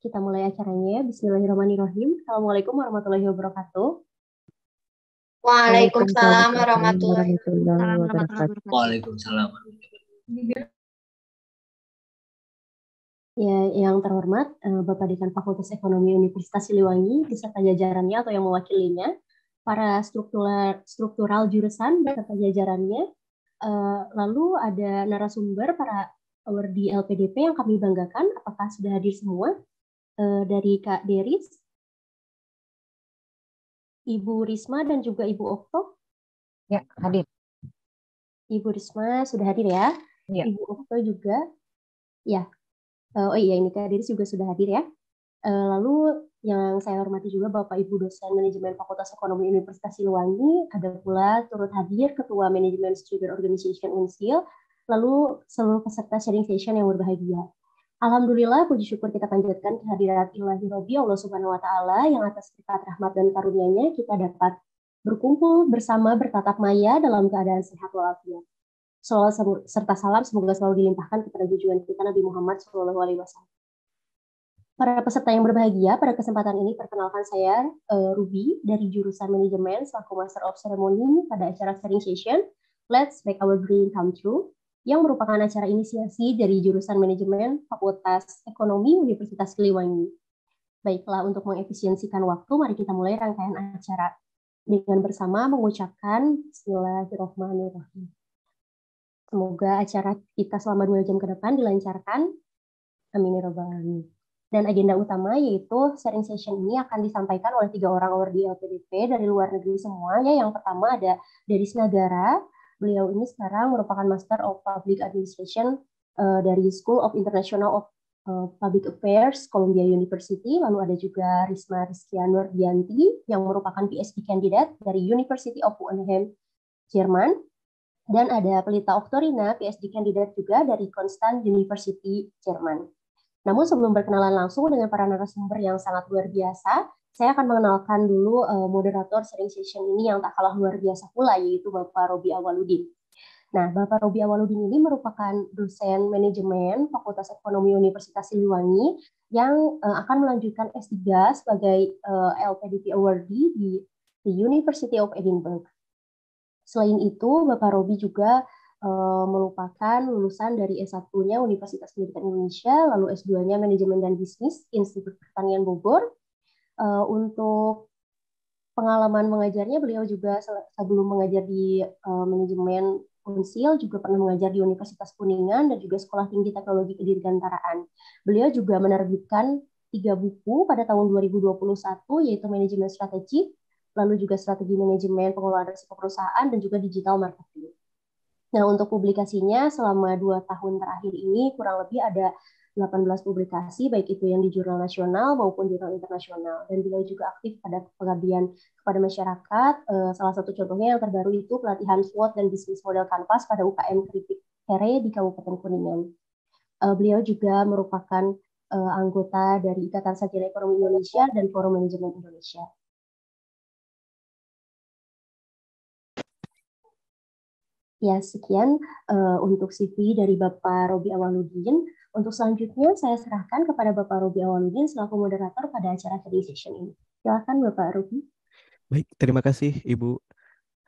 Kita mulai acaranya ya. Bismillahirrahmanirrahim. Assalamualaikum warahmatullahi wabarakatuh. Waalaikumsalam warahmatullahi wabarakatuh. Waalaikumsalam. Ya, yang terhormat eh, Bapak Dekan Fakultas Ekonomi Universitas Siliwangi beserta jajarannya atau yang mewakilinya, para struktural struktural jurusan beserta jajarannya, eh, lalu ada narasumber para award LPDP yang kami banggakan. Apakah sudah hadir semua? uh, dari Kak Deris, Ibu Risma dan juga Ibu Okto. Ya, hadir. Ibu Risma sudah hadir ya. ya. Ibu Okto juga. Ya. Uh, oh iya, ini Kak Deris juga sudah hadir ya. Eh, lalu yang saya hormati juga Bapak Ibu dosen manajemen Fakultas Ekonomi Universitas Siliwangi, ada pula turut hadir Ketua Manajemen Student Organization Unsil, lalu seluruh peserta sharing session yang berbahagia. Alhamdulillah puji syukur kita panjatkan kehadirat ilahi Robi Allah Subhanahu wa taala yang atas berkat rahmat dan karunia-Nya kita dapat berkumpul bersama bertatap maya dalam keadaan sehat walafiat. Salawat serta salam semoga selalu dilimpahkan kepada tujuan kita Nabi Muhammad Shallallahu Alaihi Wasallam. Para peserta yang berbahagia, pada kesempatan ini perkenalkan saya eh, Ruby dari jurusan manajemen selaku Master of Ceremony pada acara sharing session Let's Make Our Dream Come True yang merupakan acara inisiasi dari jurusan manajemen Fakultas Ekonomi Universitas Liwangi. Baiklah, untuk mengefisiensikan waktu, mari kita mulai rangkaian acara dengan bersama mengucapkan Bismillahirrahmanirrahim. Semoga acara kita selama dua jam ke depan dilancarkan. Amin ya Dan agenda utama yaitu sharing session ini akan disampaikan oleh tiga orang award di LPDP dari luar negeri semuanya. yang pertama ada dari Senagara, Beliau ini sekarang merupakan Master of Public Administration uh, dari School of International of eh, Public Affairs Columbia University. Lalu ada juga Risma Rizkia Dianti yang merupakan PhD candidate dari University of Wannheim, Jerman. Dan ada Pelita Oktorina, PhD candidate juga dari Konstant University, Jerman. Namun sebelum berkenalan langsung dengan para narasumber yang sangat luar biasa, saya akan mengenalkan dulu uh, moderator sharing session ini yang tak kalah luar biasa pula, yaitu Bapak Robi Awaludin. Nah, Bapak Robi Awaludin ini merupakan dosen manajemen Fakultas Ekonomi Universitas Siliwangi yang uh, akan melanjutkan S3 sebagai uh, eh, LPDP awardee di The University of Edinburgh. Selain itu, Bapak Robi juga uh, merupakan lulusan dari S1-nya Universitas Pendidikan Indonesia, lalu S2-nya Manajemen dan Bisnis Institut Pertanian Bogor, uh, untuk pengalaman mengajarnya beliau juga sebelum mengajar di uh, manajemen Unsil juga pernah mengajar di Universitas Kuningan dan juga Sekolah Tinggi Teknologi Kedirgantaraan. Beliau juga menerbitkan tiga buku pada tahun 2021 yaitu manajemen strategi, lalu juga strategi manajemen pengelolaan risiko perusahaan dan juga digital marketing. Nah, untuk publikasinya selama dua tahun terakhir ini kurang lebih ada 18 publikasi, baik itu yang di jurnal nasional maupun jurnal internasional. Dan beliau juga aktif pada pengabdian kepada masyarakat. Eh, salah satu contohnya yang terbaru itu pelatihan SWOT dan bisnis model kanvas pada UKM Kritik Tere di Kabupaten Kuningan. Eh, beliau juga merupakan eh, anggota dari Ikatan Sarjana Ekonomi Indonesia dan Forum Manajemen Indonesia. Ya, sekian uh, untuk CV dari Bapak Robi Awaludin. Untuk selanjutnya, saya serahkan kepada Bapak Ruby Awaludin selaku moderator pada acara today's session ini. Silakan Bapak Ruby. Baik, terima kasih Ibu.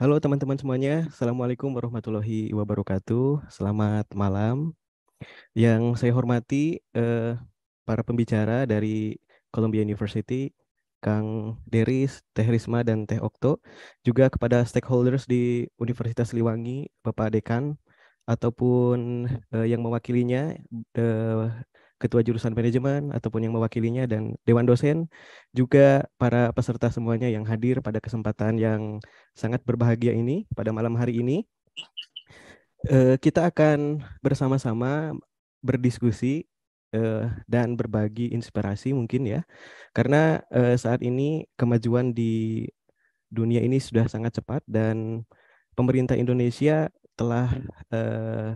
Halo teman-teman semuanya, Assalamualaikum warahmatullahi wabarakatuh. Selamat malam. Yang saya hormati eh, para pembicara dari Columbia University, Kang Deris, Teh Risma, dan Teh Okto, juga kepada stakeholders di Universitas Liwangi, Bapak Dekan, ataupun uh, yang mewakilinya uh, ketua jurusan manajemen ataupun yang mewakilinya dan dewan dosen juga para peserta semuanya yang hadir pada kesempatan yang sangat berbahagia ini pada malam hari ini uh, kita akan bersama-sama berdiskusi uh, dan berbagi inspirasi mungkin ya karena uh, saat ini kemajuan di dunia ini sudah sangat cepat dan pemerintah Indonesia telah uh,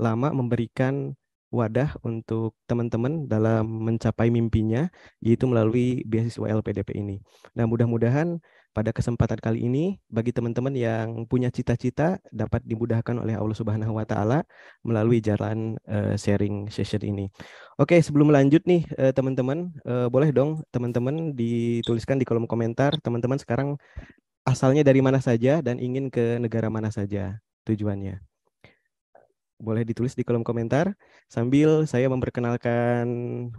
lama memberikan wadah untuk teman-teman dalam mencapai mimpinya, yaitu melalui beasiswa LPDP ini. Nah, mudah-mudahan pada kesempatan kali ini, bagi teman-teman yang punya cita-cita dapat dimudahkan oleh Allah Subhanahu wa Ta'ala melalui jalan uh, sharing session ini. Oke, sebelum lanjut nih, eh, teman-teman, uh, boleh dong teman-teman dituliskan di kolom komentar, teman-teman sekarang asalnya dari mana saja dan ingin ke negara mana saja tujuannya. Boleh ditulis di kolom komentar sambil saya memperkenalkan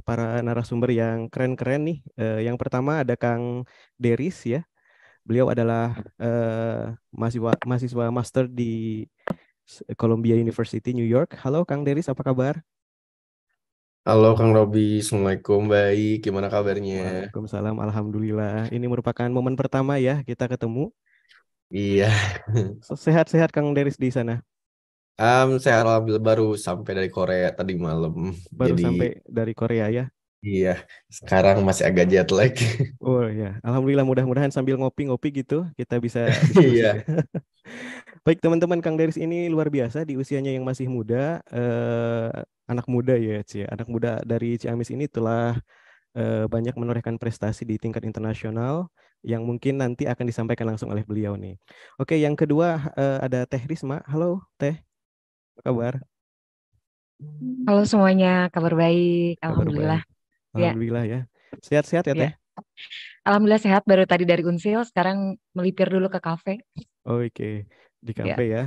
para narasumber yang keren-keren nih. Eh, yang pertama ada Kang Deris ya. Beliau adalah eh, mahasiswa mahasiswa master di Columbia University New York. Halo Kang Deris, apa kabar? Halo Kang Robi, Assalamualaikum, baik, gimana kabarnya? Waalaikumsalam, Alhamdulillah. Ini merupakan momen pertama ya kita ketemu Iya. Sehat-sehat Kang Deris di sana. Um, saya alhamdulillah baru sampai dari Korea tadi malam. Baru Jadi, sampai dari Korea ya? Iya, sekarang masih agak jet lag. Oh ya, alhamdulillah mudah-mudahan sambil ngopi-ngopi gitu kita bisa. iya. Baik teman-teman, Kang Deris ini luar biasa di usianya yang masih muda, eh, anak muda ya, Cie. Anak muda dari Ciamis ini telah eh, banyak menorehkan prestasi di tingkat internasional yang mungkin nanti akan disampaikan langsung oleh beliau nih. Oke, yang kedua eh, ada Teh Risma. Halo Teh, apa kabar? Halo semuanya, kabar baik. Kabar Alhamdulillah. Baik. Alhamdulillah ya. Sehat-sehat ya. ya, ya, Teh? Alhamdulillah sehat, baru tadi dari Unsil, sekarang melipir dulu ke kafe. Oke, di ya. kafe ya. ya.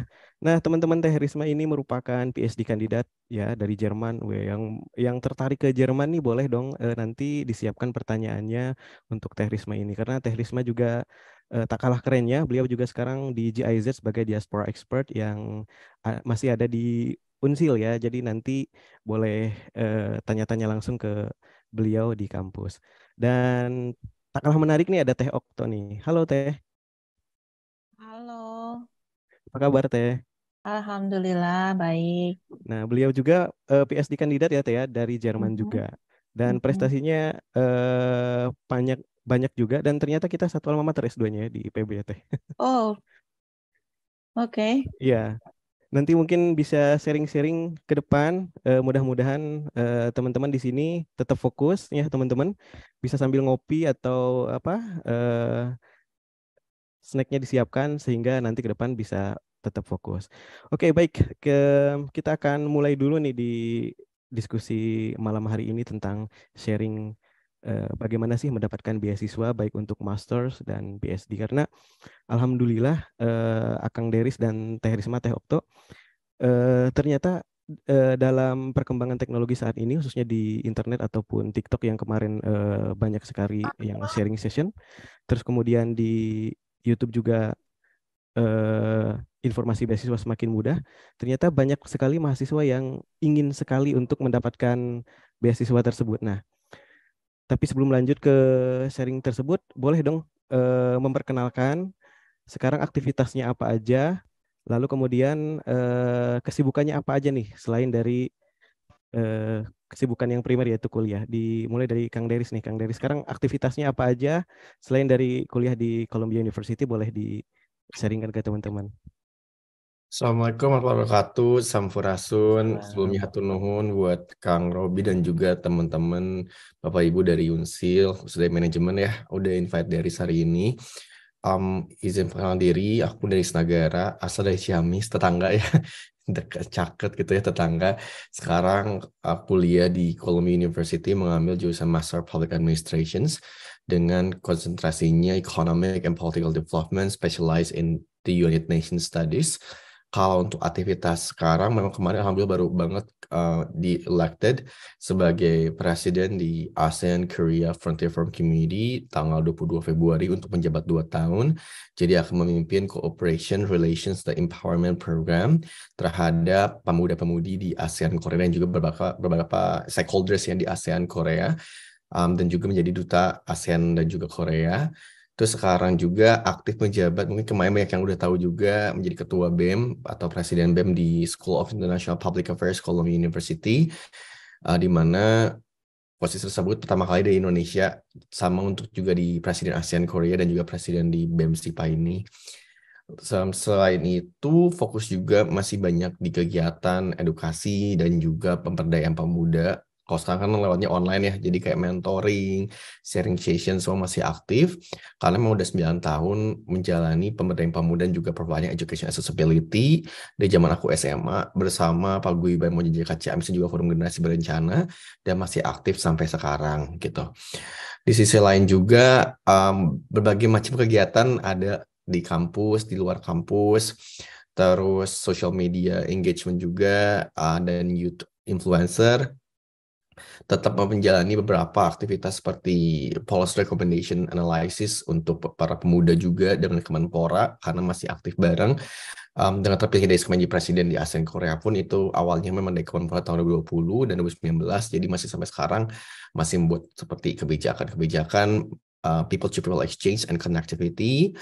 Nah, teman-teman Teh Risma ini merupakan PhD kandidat ya dari Jerman. Yang yang tertarik ke Jerman nih boleh dong eh, nanti disiapkan pertanyaannya untuk Teh Risma ini karena Teh Risma juga eh, tak kalah kerennya, beliau juga sekarang di GIZ sebagai diaspora expert yang masih ada di Unsil ya. Jadi nanti boleh eh, tanya-tanya langsung ke beliau di kampus. Dan tak kalah menarik nih ada Teh Okto nih. Halo Teh. Halo. Apa kabar Teh? Alhamdulillah baik. Nah, beliau juga uh, eh, PSD kandidat ya Teh ya dari Jerman mm-hmm. juga. Dan prestasinya uh, banyak banyak juga dan ternyata kita satu alma mater S2-nya ya, di IPB ya Teh. Oh. Oke. Okay. Iya. Nanti mungkin bisa sharing-sharing ke depan. Uh, mudah-mudahan uh, teman-teman di sini tetap fokus ya teman-teman. Bisa sambil ngopi atau apa uh, snacknya disiapkan sehingga nanti ke depan bisa tetap fokus. Oke, okay, baik. Ke, kita akan mulai dulu nih di diskusi malam hari ini tentang sharing eh, bagaimana sih mendapatkan beasiswa baik untuk masters dan BSD karena alhamdulillah eh, Akang Deris dan Teh Risma Teh Okto eh, ternyata eh, dalam perkembangan teknologi saat ini khususnya di internet ataupun TikTok yang kemarin eh, banyak sekali yang sharing session terus kemudian di YouTube juga Eh, informasi beasiswa semakin mudah, ternyata banyak sekali mahasiswa yang ingin sekali untuk mendapatkan beasiswa tersebut. Nah, tapi sebelum lanjut ke sharing tersebut, boleh dong eh, memperkenalkan sekarang aktivitasnya apa aja, lalu kemudian eh, kesibukannya apa aja nih selain dari eh, kesibukan yang primer yaitu kuliah. Dimulai dari Kang Deris nih, Kang Deris sekarang aktivitasnya apa aja selain dari kuliah di Columbia University boleh di sharingkan ke teman-teman. Assalamualaikum warahmatullahi wabarakatuh, Sampurasun, sebelumnya hatur nuhun buat Kang Robi dan juga teman-teman Bapak Ibu dari Unsil, sudah manajemen ya, udah invite dari hari ini. Um, izin perkenalan diri, aku dari Senagara, asal dari Ciamis, tetangga ya, dekat caket gitu ya tetangga. Sekarang aku kuliah di Columbia University mengambil jurusan Master Public Administrations dengan konsentrasinya economic and political development specialized in the United Nations Studies. Kalau untuk aktivitas sekarang, memang kemarin alhamdulillah baru banget uh, eh, di elected sebagai presiden di ASEAN Korea Frontier Forum Community tanggal 22 Februari untuk menjabat 2 tahun. Jadi akan memimpin Cooperation Relations the Empowerment Program terhadap pemuda-pemudi di ASEAN Korea dan juga beberapa beberapa stakeholders yang di ASEAN Korea um, dan juga menjadi duta ASEAN dan juga Korea. Terus sekarang juga aktif menjabat, mungkin kemarin banyak yang udah tahu juga, menjadi ketua BEM atau presiden BEM di School of International Public Affairs Columbia University, uh, di mana posisi tersebut pertama kali dari Indonesia, sama untuk juga di presiden ASEAN Korea dan juga presiden di BEM SIPA ini. Selain itu, fokus juga masih banyak di kegiatan edukasi dan juga pemberdayaan pemuda kalau sekarang kan lewatnya online ya, jadi kayak mentoring, sharing session semua masih aktif. Karena memang udah 9 tahun menjalani pemberdayaan pemuda dan juga perbanyak education accessibility dari zaman aku SMA bersama Pak Guyuban Mojijeka Ciamis juga Forum Generasi Berencana dan masih aktif sampai sekarang gitu. Di sisi lain juga um, berbagai macam kegiatan ada di kampus, di luar kampus, terus social media engagement juga, uh, dan YouTube influencer, tetap menjalani beberapa aktivitas seperti policy recommendation analysis untuk para pemuda juga dengan Kemenpora karena masih aktif bareng um, dengan terpilih dari Kemenji Presiden di ASEAN Korea pun itu awalnya memang dari Kemenpora tahun 2020 dan 2019 jadi masih sampai sekarang masih membuat seperti kebijakan-kebijakan uh, people to people exchange and connectivity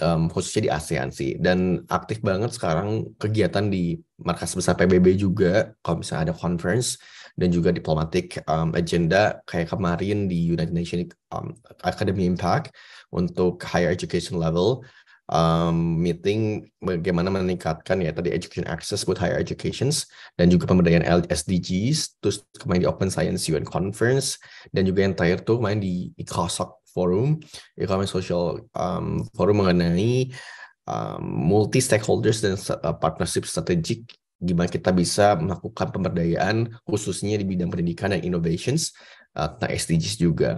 um, khususnya di ASEAN sih dan aktif banget sekarang kegiatan di markas besar PBB juga kalau misalnya ada conference dan juga diplomatik um, agenda kayak kemarin di United Nations um, Academy Impact untuk higher education level um, meeting bagaimana meningkatkan ya tadi education access buat higher educations dan juga pemberdayaan SDGs terus kemarin di Open Science UN Conference dan juga yang terakhir tuh kemarin di ICOSOC Forum Economic Social um, Forum mengenai um, multi stakeholders dan uh, partnership strategik gimana kita bisa melakukan pemberdayaan khususnya di bidang pendidikan dan innovations uh, eh, SDGs juga.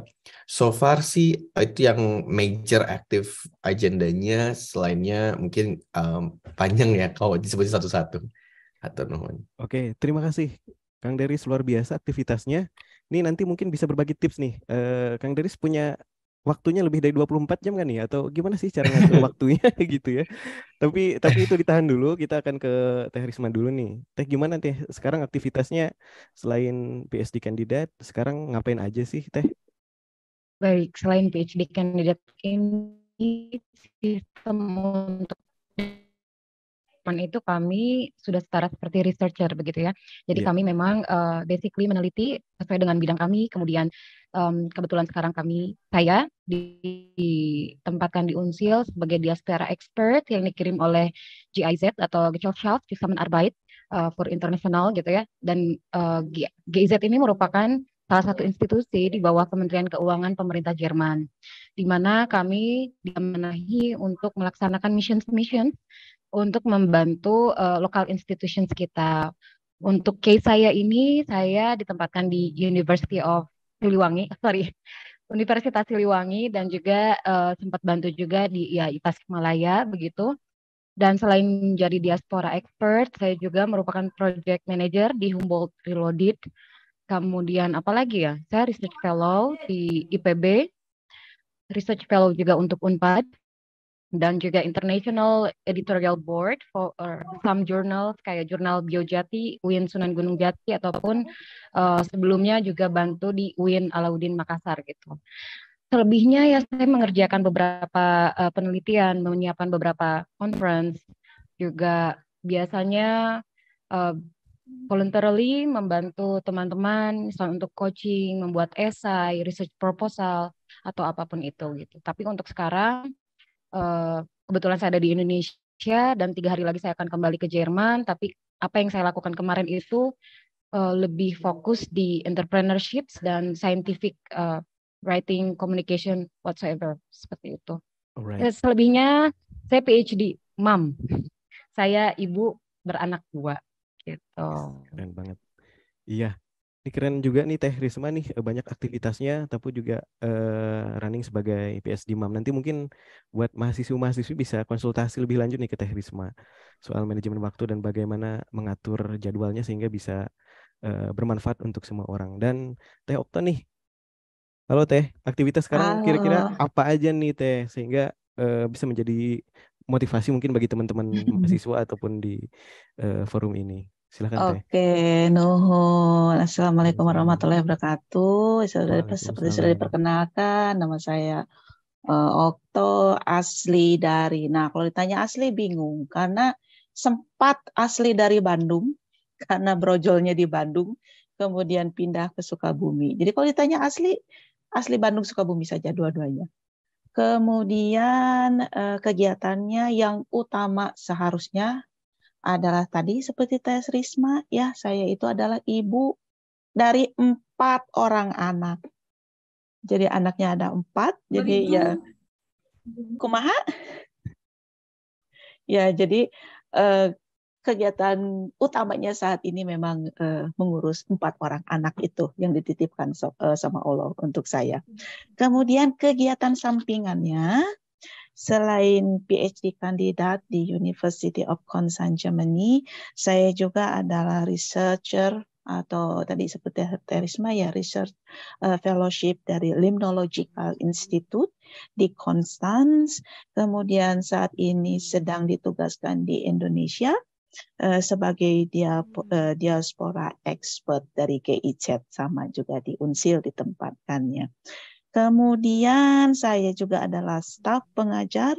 So far sih eh, itu yang major active agendanya selainnya mungkin um, panjang ya kalau seperti satu-satu. Atau Oke, terima kasih Kang Deris luar biasa aktivitasnya. Ini nanti mungkin bisa berbagi tips nih. Uh, Kang Deris punya waktunya lebih dari 24 jam kan nih ya? atau gimana sih cara ngatur waktunya gitu ya. Tapi tapi itu ditahan dulu, kita akan ke Teh Risma dulu nih. Teh gimana Teh sekarang aktivitasnya selain PhD kandidat, sekarang ngapain aja sih Teh? Baik, selain PhD kandidat ini sistem untuk Department itu kami sudah setara seperti researcher begitu ya. Jadi yeah. kami memang uh, basically meneliti sesuai dengan bidang kami. Kemudian um, kebetulan sekarang kami saya ditempatkan di Unsil sebagai diaspora expert yang dikirim oleh GIZ atau Gesellschaft Zusammenarbeit uh, eh, for International gitu ya. Dan uh, eh, GIZ ini merupakan salah satu institusi di bawah Kementerian Keuangan pemerintah Jerman, di mana kami diamanahi untuk melaksanakan mission mission untuk membantu uh, local institutions kita. Untuk case saya ini, saya ditempatkan di University of Siliwangi, sorry, Universitas Siliwangi dan juga uh, sempat bantu juga di ya, Itas Malaya begitu. Dan selain menjadi diaspora expert, saya juga merupakan project manager di Humboldt Reloaded. Kemudian apalagi ya, saya research fellow di IPB, research fellow juga untuk Unpad dan juga International Editorial Board for or some journals kayak jurnal Biojati, UIN Sunan Gunung Jati ataupun uh, sebelumnya juga bantu di UIN Alauddin Makassar gitu. Selebihnya ya saya mengerjakan beberapa uh, penelitian, menyiapkan beberapa conference, juga biasanya uh, voluntarily membantu teman-teman misalnya untuk coaching, membuat esai, research proposal atau apapun itu gitu. Tapi untuk sekarang Eh, kebetulan saya ada di Indonesia dan tiga hari lagi saya akan kembali ke Jerman. Tapi apa yang saya lakukan kemarin itu uh, lebih fokus di entrepreneurship dan scientific uh, writing, communication, whatsoever seperti itu. Alright. Selebihnya saya PhD, mam. Saya ibu beranak dua gitu. Keren banget. Iya, ini keren juga nih Teh Risma nih eh, banyak aktivitasnya tapi juga uh, running sebagai PSD Mam. Nanti mungkin buat mahasiswa mahasiswa bisa konsultasi lebih lanjut nih ke Teh Risma soal manajemen waktu dan bagaimana mengatur jadwalnya sehingga bisa uh, bermanfaat untuk semua orang. Dan Teh Okta nih. Halo Teh, aktivitas sekarang kira-kira apa aja nih Teh sehingga uh, bisa menjadi motivasi mungkin bagi teman-teman mahasiswa ataupun di uh, forum ini. Silakan Oke, okay. nuhun. Assalamualaikum warahmatullahi wabarakatuh. Sudah seperti sudah diperkenalkan, nama saya uh, Okto asli dari. Nah, kalau ditanya asli bingung karena sempat asli dari Bandung karena brojolnya di Bandung, kemudian pindah ke Sukabumi. Jadi kalau ditanya asli, asli Bandung Sukabumi saja dua-duanya. Kemudian eh, kegiatannya yang utama seharusnya adalah tadi seperti Tes Risma, ya saya itu adalah ibu dari empat orang anak. Jadi anaknya ada empat, jadi ya kumaha? ya jadi eh, kegiatan utamanya saat ini memang eh, mengurus empat orang anak itu yang dititipkan so, eh, sama Allah untuk saya. Hmm. Kemudian kegiatan sampingannya Selain PhD kandidat di University of Konstanz Germany, saya juga adalah researcher atau tadi seperti ya, Terisma ya research uh, fellowship dari Limnological Institute di Konstanz. Kemudian saat ini sedang ditugaskan di Indonesia uh, sebagai dia, uh, eh, diaspora expert dari GIZ sama juga di Unsil ditempatkannya. Kemudian saya juga adalah staf pengajar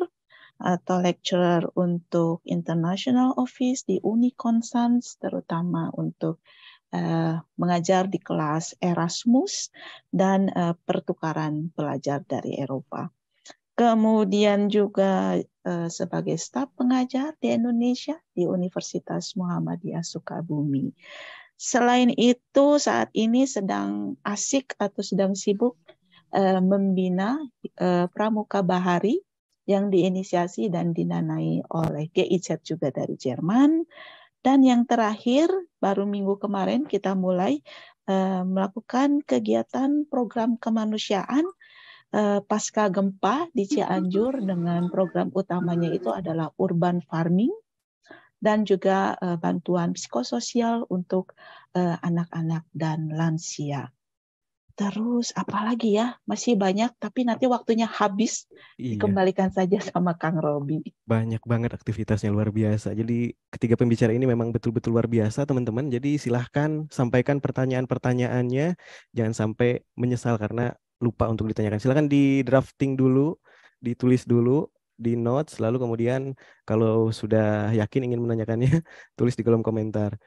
atau lecturer untuk international office di Uniconsans terutama untuk uh, mengajar di kelas Erasmus dan uh, pertukaran pelajar dari Eropa. Kemudian juga uh, sebagai staf pengajar di Indonesia di Universitas Muhammadiyah Sukabumi. Selain itu saat ini sedang asik atau sedang sibuk uh, membina uh, Pramuka Bahari yang diinisiasi dan dinanai oleh GIZ juga dari Jerman. Dan yang terakhir, baru minggu kemarin kita mulai uh, melakukan kegiatan program kemanusiaan uh, pasca gempa di Cianjur dengan program utamanya itu adalah urban farming dan juga uh, bantuan psikososial untuk anak-anak dan lansia. Terus apalagi ya masih banyak tapi nanti waktunya habis iya. dikembalikan saja sama Kang Robi. Banyak banget aktivitasnya luar biasa. Jadi ketiga pembicara ini memang betul-betul luar biasa teman-teman. Jadi silahkan sampaikan pertanyaan-pertanyaannya. Jangan sampai menyesal karena lupa untuk ditanyakan. Silahkan di drafting dulu, ditulis dulu di notes lalu kemudian kalau sudah yakin ingin menanyakannya tulis di kolom komentar.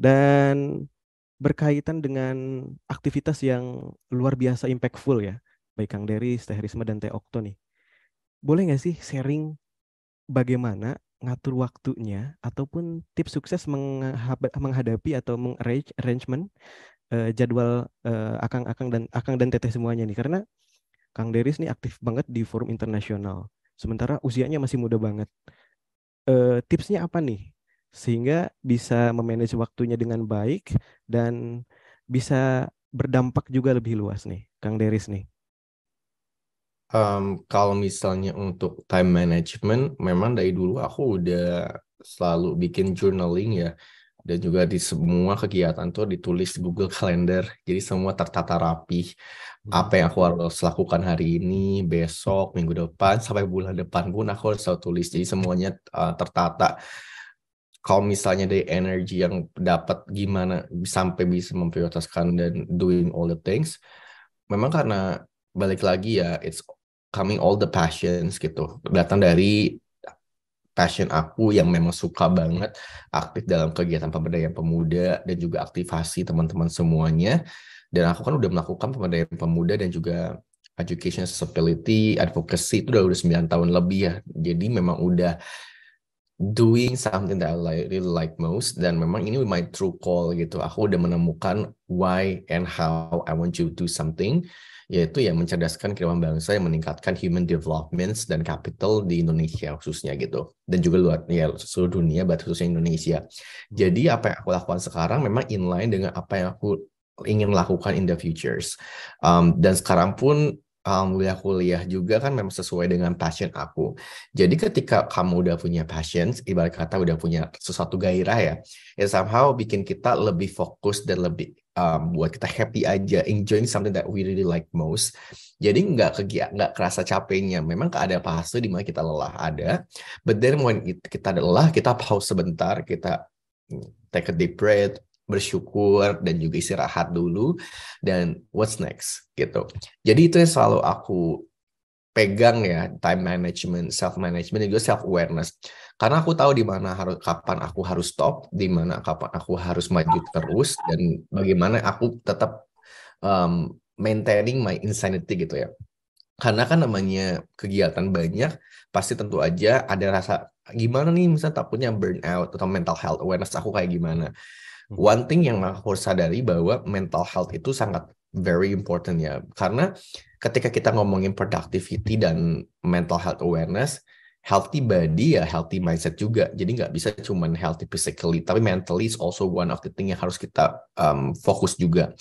Dan berkaitan dengan aktivitas yang luar biasa impactful ya, baik Kang Deris, Teh Risma, dan Teh Okto nih. Boleh nggak sih sharing bagaimana ngatur waktunya ataupun tips sukses menghadapi atau mengarrange arrangement uh, jadwal uh, akang-akang dan akang dan teteh semuanya nih karena Kang Deris nih aktif banget di forum internasional sementara usianya masih muda banget. Uh, tipsnya apa nih sehingga bisa memanage waktunya dengan baik dan bisa berdampak juga lebih luas nih, Kang Deris nih. Um, kalau misalnya untuk time management, memang dari dulu aku udah selalu bikin journaling ya, dan juga di semua kegiatan tuh ditulis di Google Calendar, jadi semua tertata rapi. Apa yang aku harus lakukan hari ini, besok, minggu depan, sampai bulan depan pun aku harus selalu tulis, jadi semuanya uh, tertata kalau misalnya dari energi yang dapat gimana sampai bisa memprioritaskan dan doing all the things memang karena balik lagi ya it's coming all the passions gitu datang dari passion aku yang memang suka banget aktif dalam kegiatan pemberdayaan pemuda dan juga aktivasi teman-teman semuanya dan aku kan udah melakukan pemberdayaan pemuda dan juga education accessibility advocacy itu udah udah 9 tahun lebih ya jadi memang udah doing something that I really like most dan memang ini my true call gitu aku udah menemukan why and how I want you to do something yaitu yang mencerdaskan kehidupan bangsa yang meningkatkan human developments dan capital di Indonesia khususnya gitu dan juga luar ya seluruh dunia but khususnya Indonesia hmm. jadi apa yang aku lakukan sekarang memang inline dengan apa yang aku ingin lakukan in the futures um, dan sekarang pun alhamdulillah kuliah juga kan memang sesuai dengan passion aku. Jadi ketika kamu udah punya passion, ibarat kata udah punya sesuatu gairah ya, ya somehow bikin kita lebih fokus dan lebih um, buat kita happy aja, enjoying something that we really like most. Jadi nggak kegiat, nggak kerasa capeknya. Memang ada fase di mana kita lelah ada, but then when kita lelah, kita pause sebentar, kita mm, take a deep breath, bersyukur dan juga istirahat dulu dan what's next gitu. Jadi itu yang selalu aku pegang ya time management, self management dan juga self awareness. Karena aku tahu di mana harus kapan aku harus stop, di mana kapan aku harus maju terus dan bagaimana aku tetap um, maintaining my insanity gitu ya. Karena kan namanya kegiatan banyak, pasti tentu aja ada rasa gimana nih misalnya takutnya burnout atau mental health awareness aku kayak gimana. Hmm. One thing yang aku sadari bahwa mental health itu sangat very important ya. Karena ketika kita ngomongin productivity dan mental health awareness, healthy body ya healthy mindset juga. Jadi nggak bisa cuma healthy physically, tapi mentally is also one of the thing yang harus kita um, fokus juga.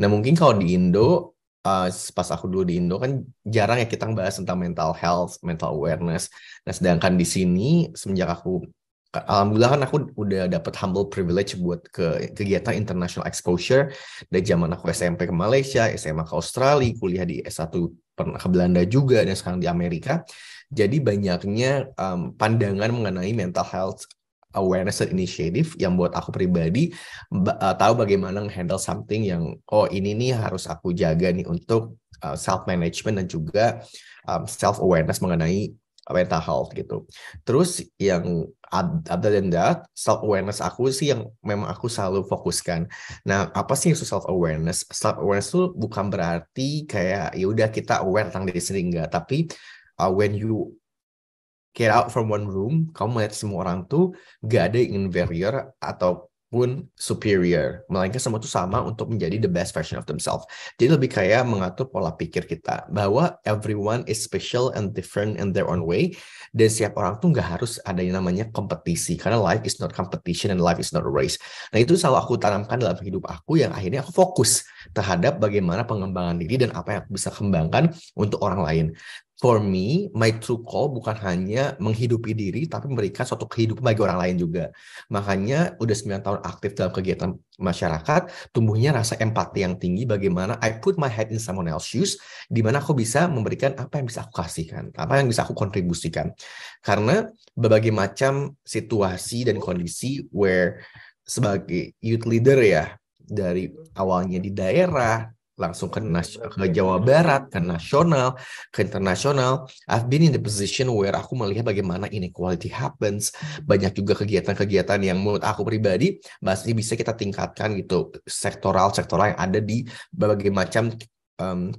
Nah mungkin kalau di Indo, uh, pas aku dulu di Indo kan jarang ya kita bahas tentang mental health, mental awareness. Nah sedangkan di sini semenjak aku alhamdulillah kan aku udah dapat humble privilege buat ke kegiatan international exposure dari zaman aku SMP ke Malaysia, SMA ke Australia, kuliah di S1 pernah ke Belanda juga dan sekarang di Amerika. Jadi banyaknya um, pandangan mengenai mental health awareness initiative yang buat aku pribadi uh, tahu bagaimana handle something yang oh ini nih harus aku jaga nih untuk uh, self management dan juga um, self awareness mengenai mental health gitu. Terus yang other than that, self awareness aku sih yang memang aku selalu fokuskan. Nah, apa sih itu self awareness? Self awareness itu bukan berarti kayak ya udah kita aware tentang diri sendiri enggak, tapi uh, when you get out from one room, kamu melihat semua orang tuh gak ada yang inferior atau pun superior, melainkan semua itu sama untuk menjadi the best version of themselves. Jadi lebih kayak mengatur pola pikir kita bahwa everyone is special and different in their own way dan setiap orang tuh nggak harus ada yang namanya kompetisi karena life is not competition and life is not a race. Nah itu selalu aku tanamkan dalam hidup aku yang akhirnya aku fokus terhadap bagaimana pengembangan diri dan apa yang aku bisa kembangkan untuk orang lain for me, my true call bukan hanya menghidupi diri, tapi memberikan suatu kehidupan bagi orang lain juga. Makanya udah 9 tahun aktif dalam kegiatan masyarakat, tumbuhnya rasa empati yang tinggi bagaimana I put my head in someone else's shoes, di mana aku bisa memberikan apa yang bisa aku kasihkan, apa yang bisa aku kontribusikan. Karena berbagai macam situasi dan kondisi where sebagai youth leader ya, dari awalnya di daerah, langsung ke, ke Jawa Barat, ke nasional, ke internasional. I've been in the position where aku melihat bagaimana inequality happens. Banyak juga kegiatan-kegiatan yang menurut aku pribadi masih bisa kita tingkatkan gitu sektoral-sektoral yang ada di berbagai macam um,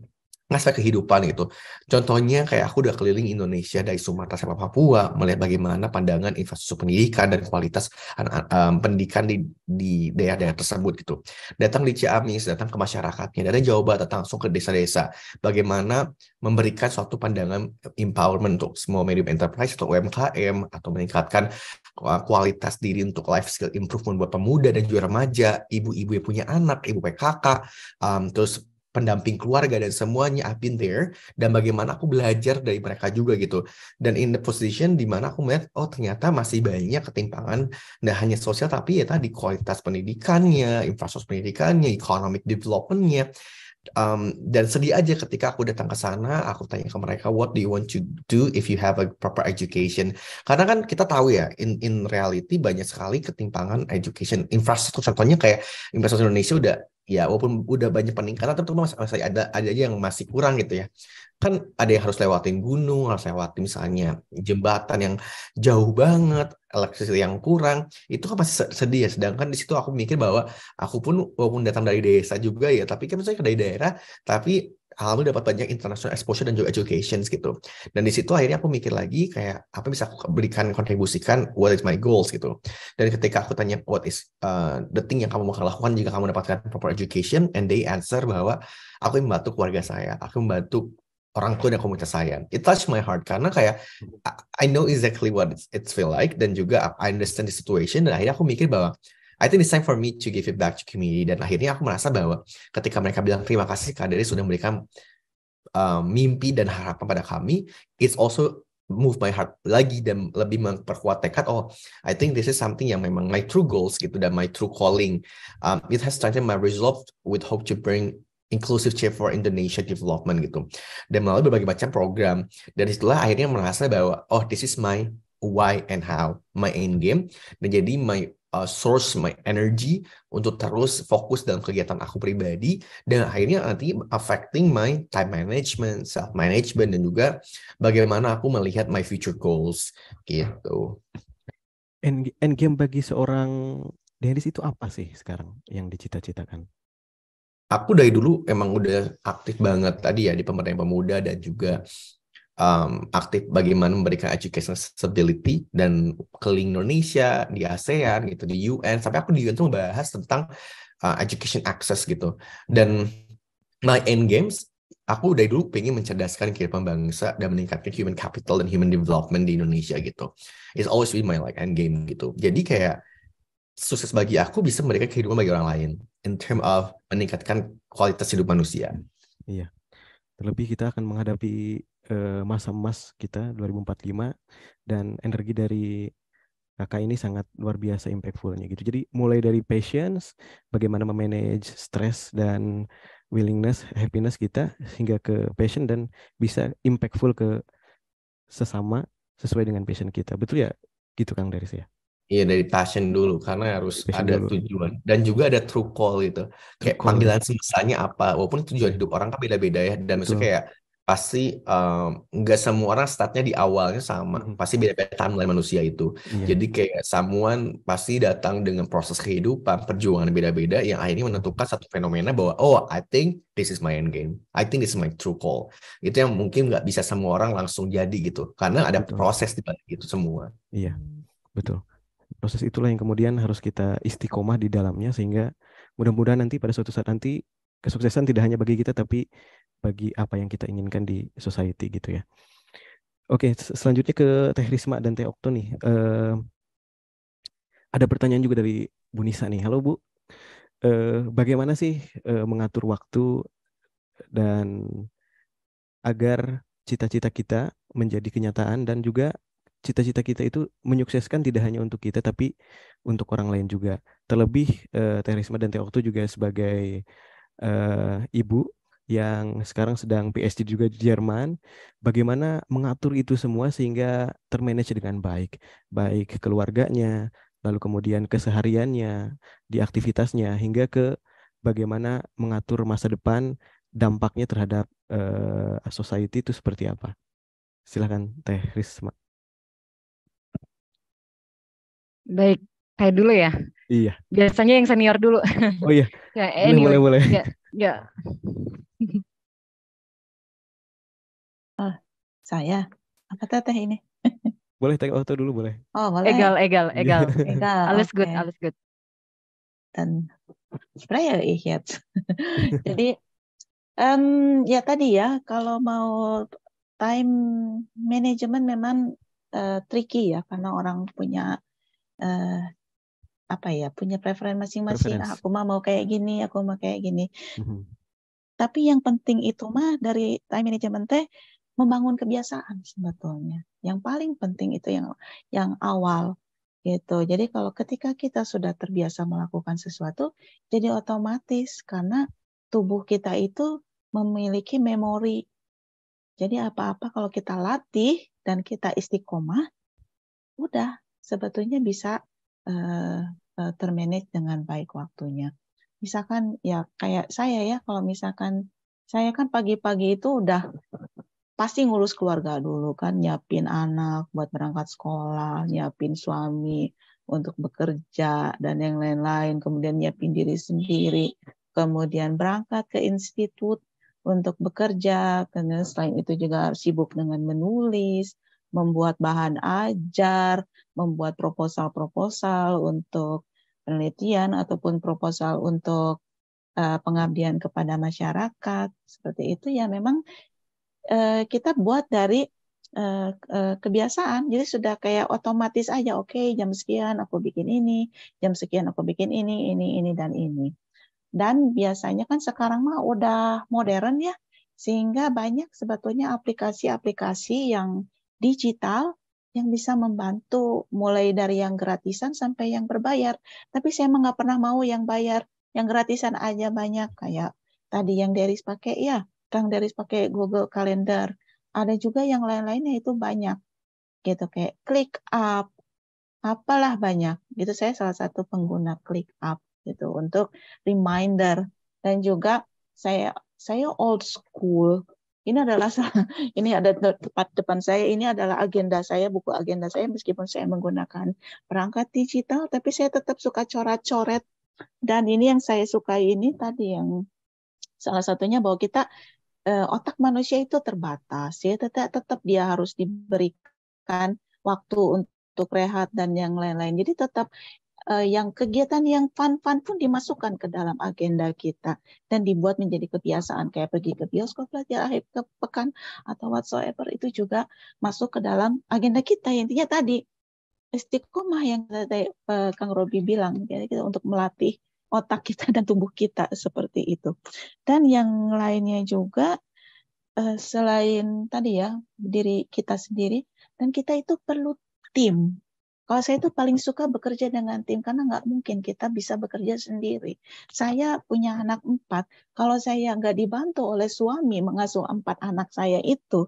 ngaspek kehidupan gitu. Contohnya kayak aku udah keliling Indonesia dari Sumatera sampai Papua melihat bagaimana pandangan infrastruktur pendidikan dan kualitas um, pendidikan di di daerah-daerah tersebut gitu. Datang di Ciamis, datang ke masyarakatnya, datang Jawa Barat datang langsung ke desa-desa. Bagaimana memberikan suatu pandangan empowerment untuk small medium enterprise atau UMKM atau meningkatkan kualitas diri untuk life skill improvement buat pemuda dan juga remaja, ibu-ibu yang punya anak, ibu PKK, um, terus pendamping keluarga dan semuanya I've been there dan bagaimana aku belajar dari mereka juga gitu dan in the position di mana aku melihat oh ternyata masih banyak ketimpangan nah hanya sosial tapi ya tadi kualitas pendidikannya infrastruktur pendidikannya economic developmentnya um, dan sedih aja ketika aku datang ke sana aku tanya ke mereka what do you want to do if you have a proper education karena kan kita tahu ya in in reality banyak sekali ketimpangan education infrastruktur contohnya kayak infrastruktur Indonesia udah ya walaupun udah banyak peningkatan tentu masih, masih ada ada aja yang masih kurang gitu ya kan ada yang harus lewatin gunung, harus lewatin misalnya jembatan yang jauh banget, elektrisi yang kurang, itu kan pasti sedih ya. Sedangkan di situ aku mikir bahwa aku pun walaupun datang dari desa juga ya, tapi kan misalnya dari daerah, tapi alhamdulillah dapat banyak international exposure dan juga education gitu. Dan di situ akhirnya aku mikir lagi kayak apa bisa aku berikan kontribusikan what is my goals gitu. Dan ketika aku tanya what is uh, the thing yang kamu mau lakukan jika kamu mendapatkan proper education and they answer bahwa aku membantu keluarga saya, aku membantu orang tua dan komunitas saya. It touched my heart karena kayak I know exactly what it it's feel like dan juga I understand the situation dan akhirnya aku mikir bahwa I think it's time for me to give it back to community dan akhirnya aku merasa bahwa ketika mereka bilang terima kasih karena sudah memberikan uh, mimpi dan harapan pada kami, it's also move my heart lagi dan lebih memperkuat tekad oh I think this is something yang memang my true goals gitu dan my true calling um, it has strengthened my resolve with hope to bring Inclusive Chair for Indonesia Development gitu. Dan melalui berbagai macam program. Dan setelah akhirnya merasa bahwa, oh this is my why and how, my end game. Dan jadi my uh, source my energy untuk terus fokus dalam kegiatan aku pribadi dan akhirnya nanti affecting my time management, self management dan juga bagaimana aku melihat my future goals gitu. End, end game bagi seorang Dennis itu apa sih sekarang yang dicita-citakan? aku dari dulu emang udah aktif banget tadi ya di pemerintah pemuda dan juga um, aktif bagaimana memberikan education stability dan keliling Indonesia di ASEAN gitu di UN sampai aku di UN tuh membahas tentang uh, education access gitu dan my end games aku dari dulu pengen mencerdaskan kehidupan bangsa dan meningkatkan human capital dan human development di Indonesia gitu. It's always been my like end game gitu. Jadi kayak sukses bagi aku bisa memberikan kehidupan bagi orang lain in term of meningkatkan kualitas hidup manusia. Iya. Terlebih kita akan menghadapi uh, masa emas kita 2045 dan energi dari kakak ini sangat luar biasa impactfulnya gitu. Jadi mulai dari patience, bagaimana memanage stress dan willingness, happiness kita hingga ke passion dan bisa impactful ke sesama sesuai dengan passion kita. Betul ya? Gitu Kang dari saya. Iya dari passion dulu karena harus passion ada dulu. tujuan dan juga ada true call itu Kayak true panggilan semestanya apa, walaupun tujuan hidup orang kan beda-beda ya dan Betul. maksudnya kayak pasti nggak um, semua orang startnya di awalnya sama, hmm. pasti beda-beda timeline manusia itu. Yeah. Jadi kayak samuan pasti datang dengan proses kehidupan, perjuangan beda-beda yang akhirnya menentukan satu fenomena bahwa oh I think this is my end game, I think this is my true call. Itu yang mungkin nggak bisa semua orang langsung jadi gitu, karena ada Betul. proses di balik itu semua. Iya, betul proses itulah yang kemudian harus kita istiqomah di dalamnya sehingga mudah-mudahan nanti pada suatu saat nanti kesuksesan tidak hanya bagi kita tapi bagi apa yang kita inginkan di society gitu ya. Oke, selanjutnya ke Teh Risma dan Teh Okto nih. Uh, ada pertanyaan juga dari Bu Nisa nih. Halo Bu, uh, bagaimana sih uh, mengatur waktu dan agar cita-cita kita menjadi kenyataan dan juga cita-cita kita itu menyukseskan tidak hanya untuk kita tapi untuk orang lain juga. Terlebih uh, Teh dan Teh juga sebagai uh, ibu yang sekarang sedang PhD juga di Jerman, bagaimana mengatur itu semua sehingga termanage dengan baik, baik keluarganya, lalu kemudian kesehariannya, di aktivitasnya hingga ke bagaimana mengatur masa depan dampaknya terhadap uh, society itu seperti apa. Silahkan Teh Risma. Baik, saya dulu ya. Iya. Biasanya yang senior dulu. Oh iya. ya, anyway. Boleh, boleh. Ya, ya. ah, saya. Apa teh ini? boleh take auto dulu boleh. Oh, boleh. Egal, egal, egal. egal. Alles okay. good, alles good. Dan sebenarnya ya iya. Jadi um, ya tadi ya kalau mau time management memang uh, tricky ya karena orang punya uh, apa ya punya preferensi masing-masing. aku mah mau kayak gini, aku mau kayak gini. Mm-hmm. Tapi yang penting itu mah dari time management teh membangun kebiasaan sebetulnya. Yang paling penting itu yang yang awal gitu. Jadi kalau ketika kita sudah terbiasa melakukan sesuatu, jadi otomatis karena tubuh kita itu memiliki memori. Jadi apa-apa kalau kita latih dan kita istiqomah, udah sebetulnya bisa uh, uh, termanage dengan baik waktunya. Misalkan ya kayak saya ya kalau misalkan saya kan pagi-pagi itu udah pasti ngurus keluarga dulu kan nyiapin anak buat berangkat sekolah, nyiapin suami untuk bekerja dan yang lain-lain, kemudian nyiapin diri sendiri, kemudian berangkat ke institut untuk bekerja, karena selain itu juga harus sibuk dengan menulis, membuat bahan ajar, membuat proposal-proposal untuk penelitian ataupun proposal untuk uh, pengabdian kepada masyarakat seperti itu ya memang uh, kita buat dari uh, uh, kebiasaan jadi sudah kayak otomatis aja oke okay, jam sekian aku bikin ini jam sekian aku bikin ini ini ini dan ini dan biasanya kan sekarang mah udah modern ya sehingga banyak sebetulnya aplikasi-aplikasi yang digital yang bisa membantu mulai dari yang gratisan sampai yang berbayar. Tapi saya emang nggak pernah mau yang bayar, yang gratisan aja banyak kayak tadi yang Deris pakai ya, Kang Deris pakai Google Calendar. Ada juga yang lain-lainnya itu banyak gitu kayak click up apalah banyak gitu saya salah satu pengguna click up gitu untuk reminder dan juga saya saya old school ini adalah ini ada tepat depan saya ini adalah agenda saya buku agenda saya meskipun saya menggunakan perangkat digital tapi saya tetap suka coret-coret dan ini yang saya suka ini tadi yang salah satunya bahwa kita eh, otak manusia itu terbatas ya tetap tetap dia harus diberikan waktu untuk rehat dan yang lain-lain jadi tetap Eh, yang kegiatan yang fun-fun pun dimasukkan ke dalam agenda kita dan dibuat menjadi kebiasaan kayak pergi ke bioskop belajar akhir ke pekan atau whatsoever itu juga masuk ke dalam agenda kita intinya tadi istiqomah yang tadi eh, Kang Robi bilang jadi kita untuk melatih otak kita dan tubuh kita seperti itu dan yang lainnya juga eh, selain tadi ya diri kita sendiri dan kita itu perlu tim kalau saya itu paling suka bekerja dengan tim karena nggak mungkin kita bisa bekerja sendiri. Saya punya anak empat. Kalau saya nggak dibantu oleh suami mengasuh empat anak saya itu,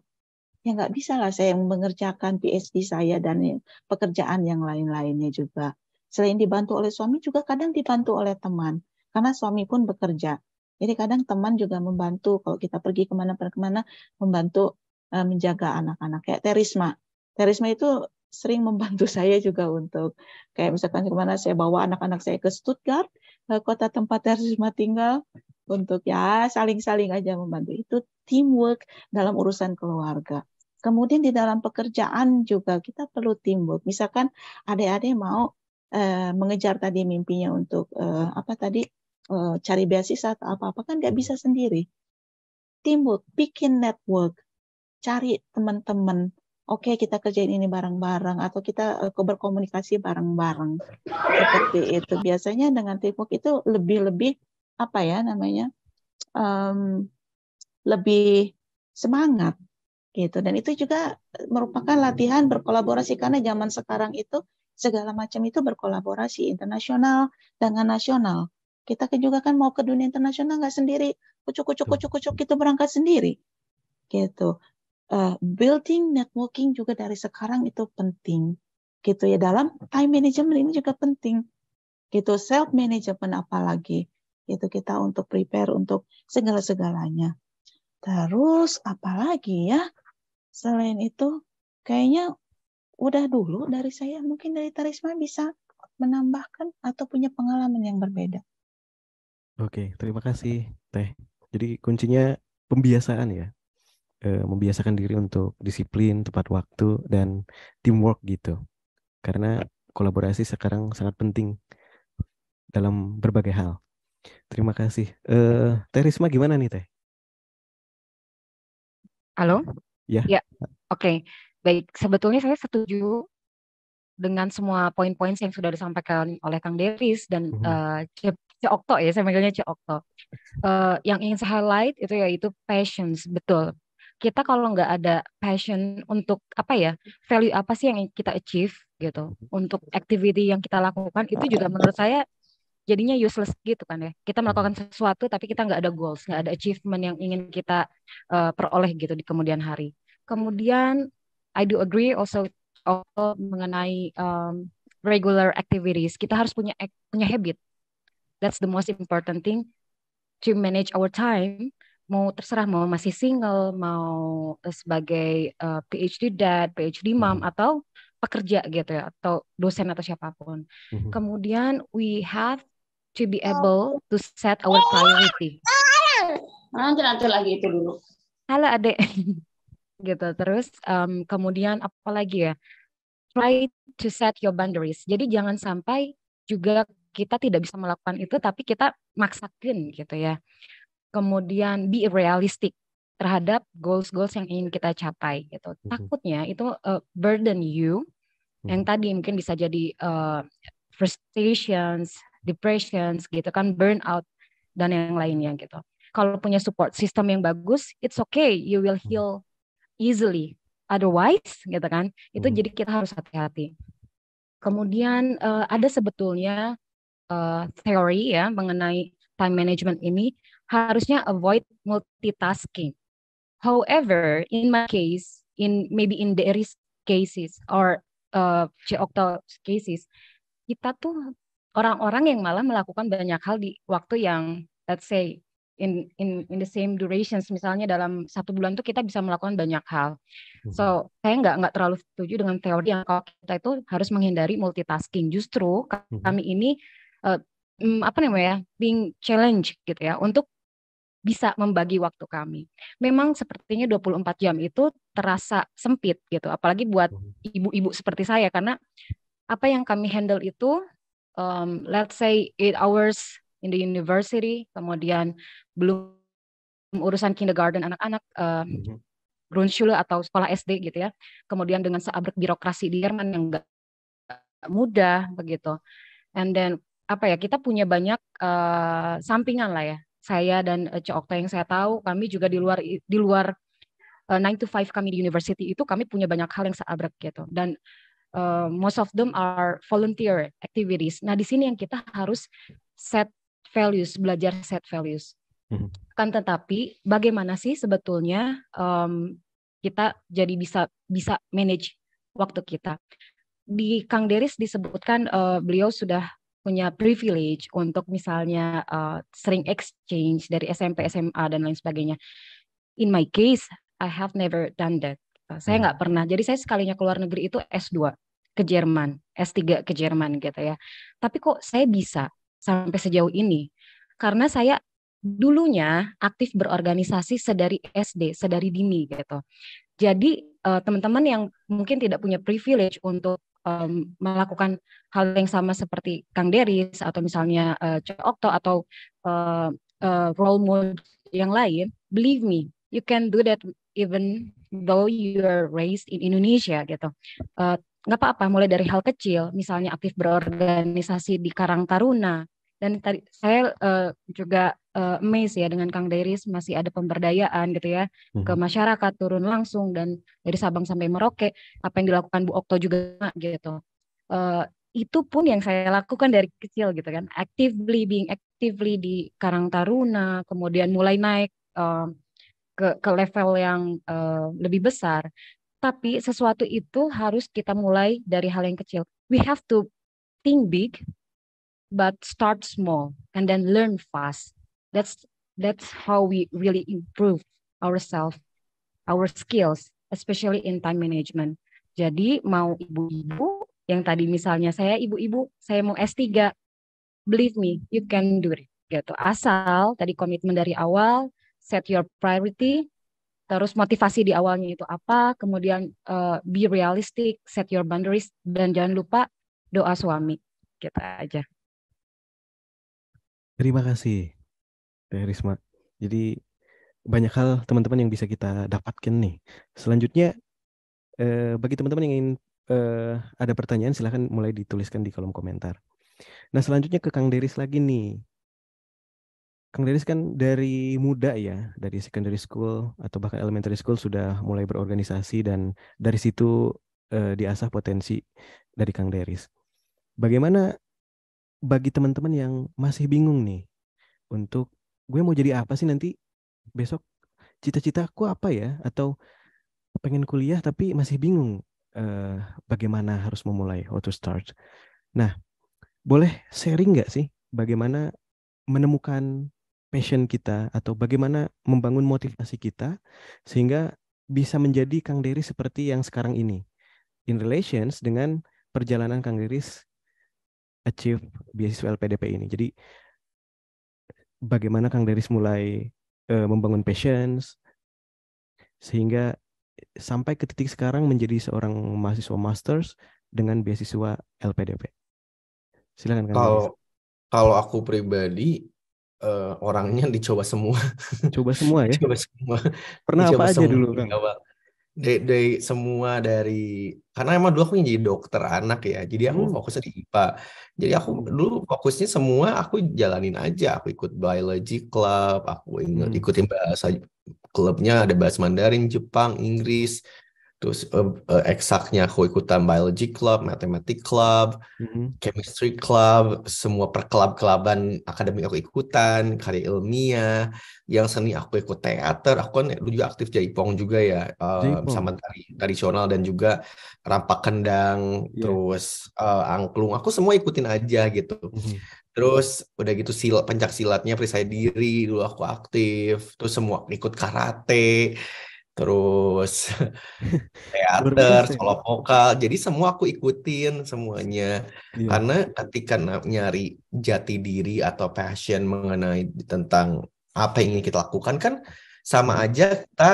ya nggak bisa lah saya mengerjakan PhD saya dan pekerjaan yang lain-lainnya juga. Selain dibantu oleh suami juga kadang dibantu oleh teman karena suami pun bekerja. Jadi kadang teman juga membantu kalau kita pergi kemana mana membantu eh, menjaga anak-anak kayak Terisma. Terisma itu sering membantu saya juga untuk kayak misalkan kemana saya bawa anak-anak saya ke Stuttgart kota tempat Risma tinggal untuk ya saling-saling aja membantu itu teamwork dalam urusan keluarga kemudian di dalam pekerjaan juga kita perlu teamwork misalkan adik-adik mau eh, mengejar tadi mimpinya untuk eh, apa tadi eh, cari beasiswa atau apa-apa kan nggak bisa sendiri teamwork bikin network cari teman-teman oke okay, kita kerjain ini bareng-bareng atau kita eh, berkomunikasi bareng-bareng seperti itu biasanya dengan teamwork itu lebih-lebih apa ya namanya um, lebih semangat gitu dan itu juga merupakan latihan berkolaborasi karena zaman sekarang itu segala macam itu berkolaborasi internasional dengan nasional kita kan juga kan mau ke dunia internasional nggak sendiri kucuk kucuk kucuk kucuk itu berangkat sendiri gitu uh, building networking juga dari sekarang itu penting gitu ya dalam time management ini juga penting gitu self management apalagi itu kita untuk prepare untuk segala segalanya terus apalagi ya selain itu kayaknya udah dulu dari saya mungkin dari Tarisma bisa menambahkan atau punya pengalaman yang berbeda oke terima kasih teh jadi kuncinya pembiasaan ya uh, membiasakan diri untuk disiplin, tepat waktu dan teamwork gitu. Karena kolaborasi sekarang sangat penting dalam berbagai hal. Terima kasih. Uh, Teh Risma gimana nih Teh? Halo? Ya. Ya. Oke. Okay. Baik, sebetulnya saya setuju dengan semua poin-poin yang sudah disampaikan oleh Kang Deris dan uh -huh. uh, Okto ya, saya manggilnya Okto. Uh, yang ingin saya highlight itu yaitu passions, betul kita kalau nggak ada passion untuk apa ya value apa sih yang kita achieve gitu untuk activity yang kita lakukan itu juga menurut saya jadinya useless gitu kan ya kita melakukan sesuatu tapi kita nggak ada goals nggak ada achievement yang ingin kita uh, peroleh gitu di kemudian hari kemudian I do agree also, also mengenai um, regular activities kita harus punya punya habit that's the most important thing to manage our time mau terserah mau masih single, mau eh, sebagai uh, eh, PhD dad, PhD mom hmm. atau pekerja gitu ya atau dosen atau siapapun. Hmm. Kemudian we have to be oh. able to set our priority. Nah, nanti nanti lagi itu dulu. Halo adek. gitu terus um, kemudian apa lagi ya try to set your boundaries jadi jangan sampai juga kita tidak bisa melakukan itu tapi kita maksakin gitu ya kemudian be realistic terhadap goals-goals yang ingin kita capai gitu. Mhm. Takutnya itu uh, burden you mhm. yang tadi mungkin bisa jadi uh, frustrations, depressions gitu kan, burnout dan yang lainnya gitu. Kalau punya support system yang bagus, it's okay, you will mhm. heal easily. Otherwise gitu kan, itu hmm jadi kita harus hati-hati. Kemudian uh, ada sebetulnya uh, teori ya mengenai time management ini harusnya avoid multitasking. However, in my case, in maybe in the risk cases or uh, Octo cases, kita tuh orang-orang yang malah melakukan banyak hal di waktu yang let's say in in in the same durations misalnya dalam satu bulan tuh kita bisa melakukan banyak hal. Mhm. So saya nggak nggak terlalu setuju dengan teori yang kalau kita itu harus menghindari multitasking. Justru mhm. kami ini uh, apa namanya being challenge gitu ya untuk bisa membagi waktu kami. Memang sepertinya 24 jam itu terasa sempit gitu, apalagi buat hmm. ibu-ibu seperti saya karena apa yang kami handle itu um, let's say 8 hours in the university, kemudian belum urusan kindergarten anak-anak uh, hmm. Grundschule atau sekolah SD gitu ya. Kemudian dengan seabrek birokrasi di Jerman yang enggak mudah begitu. And then apa ya kita punya banyak uh, sampingan lah ya saya dan uh, eh, Cokta yang saya tahu, kami juga di luar di luar uh, to five kami di university itu kami punya banyak hal yang seabrek gitu. Dan uh, most of them are volunteer activities. Nah, di sini yang kita harus set values, belajar set values. Hmm. Kan tetapi bagaimana sih sebetulnya um, kita jadi bisa bisa manage waktu kita. Di Kang Deris disebutkan uh, beliau sudah punya privilege untuk misalnya uh, sering exchange dari SMP, SMA dan lain sebagainya. In my case, I have never done that. Uh, saya hmm. nggak pernah. Jadi saya sekalinya keluar negeri itu S2 ke Jerman, S3 ke Jerman gitu ya. Tapi kok saya bisa sampai sejauh ini? Karena saya dulunya aktif berorganisasi sedari SD, sedari dini gitu. Jadi eh, teman-teman uh, teman -teman yang mungkin tidak punya privilege untuk um, melakukan hal yang sama seperti Kang Deris atau misalnya uh, Cok Okto atau uh, uh, role model yang lain, believe me, you can do that even though you are raised in Indonesia gitu. Uh, nggak apa-apa mulai dari hal kecil misalnya aktif berorganisasi di Karang Taruna dan tadi saya uh, juga uh, eh, amazed ya dengan Kang Deris masih ada pemberdayaan gitu ya hmm. ke masyarakat turun langsung dan dari Sabang sampai Merauke apa yang dilakukan Bu Okto juga gitu. Uh, itu pun yang saya lakukan dari kecil gitu kan actively being actively di Karang Taruna kemudian mulai naik uh, ke ke level yang uh, lebih besar tapi sesuatu itu harus kita mulai dari hal yang kecil we have to think big but start small and then learn fast That's that's how we really improve ourselves, our skills, especially in time management. Jadi mau ibu-ibu yang tadi misalnya saya ibu-ibu, saya mau S3, believe me, you can do it. Gitu. Asal tadi komitmen dari awal, set your priority, terus motivasi di awalnya itu apa, kemudian uh, be realistic, set your boundaries, dan jangan lupa doa suami. Kita gitu aja. Terima kasih dari Risma. Jadi banyak hal teman-teman yang bisa kita dapatkan nih. Selanjutnya eh, bagi teman-teman yang ingin eh, ada pertanyaan silahkan mulai dituliskan di kolom komentar. Nah selanjutnya ke Kang Deris lagi nih. Kang Deris kan dari muda ya, dari secondary school atau bahkan elementary school sudah mulai berorganisasi dan dari situ eh, diasah potensi dari Kang Deris. Bagaimana bagi teman-teman yang masih bingung nih untuk gue mau jadi apa sih nanti besok cita-citaku cita apa ya atau pengen kuliah tapi masih bingung uh, bagaimana harus memulai how to start nah boleh sharing nggak sih bagaimana menemukan passion kita atau bagaimana membangun motivasi kita sehingga bisa menjadi Kang Deris seperti yang sekarang ini in relations dengan perjalanan Kang Deris achieve beasiswa LPDP ini. Jadi bagaimana Kang Deris mulai uh, membangun passions sehingga sampai ke titik sekarang menjadi seorang mahasiswa masters dengan beasiswa LPDP. Silakan Kang. Kalau Deris. kalau aku pribadi uh, orangnya dicoba semua. Coba semua ya. Coba semua. Pernah dicoba apa aja semua. dulu Kang? dari, dari semua dari karena emang dulu aku jadi dokter anak ya jadi aku hmm. fokusnya di IPA jadi aku dulu fokusnya semua aku jalanin aja aku ikut biology club aku ingat, hmm. ikutin bahasa klubnya ada bahasa Mandarin Jepang Inggris terus uh, uh, eksaknya aku ikutan biology club, matematik club, mm-hmm. chemistry club, semua perkelab-kelaban akademik aku ikutan, karya ilmiah, yang seni aku ikut teater, aku kan dulu juga aktif jaipong juga ya, uh, sama tari tradisional dan juga rampak kendang, yeah. terus uh, angklung, aku semua ikutin aja gitu. Mm-hmm. Terus udah gitu sila, pencak silatnya perisai diri dulu aku aktif, terus semua ikut karate terus teater, ya. solo vokal. Jadi semua aku ikutin semuanya. Iya. Karena ketika nyari jati diri atau passion mengenai tentang apa yang ingin kita lakukan kan sama hmm. aja kita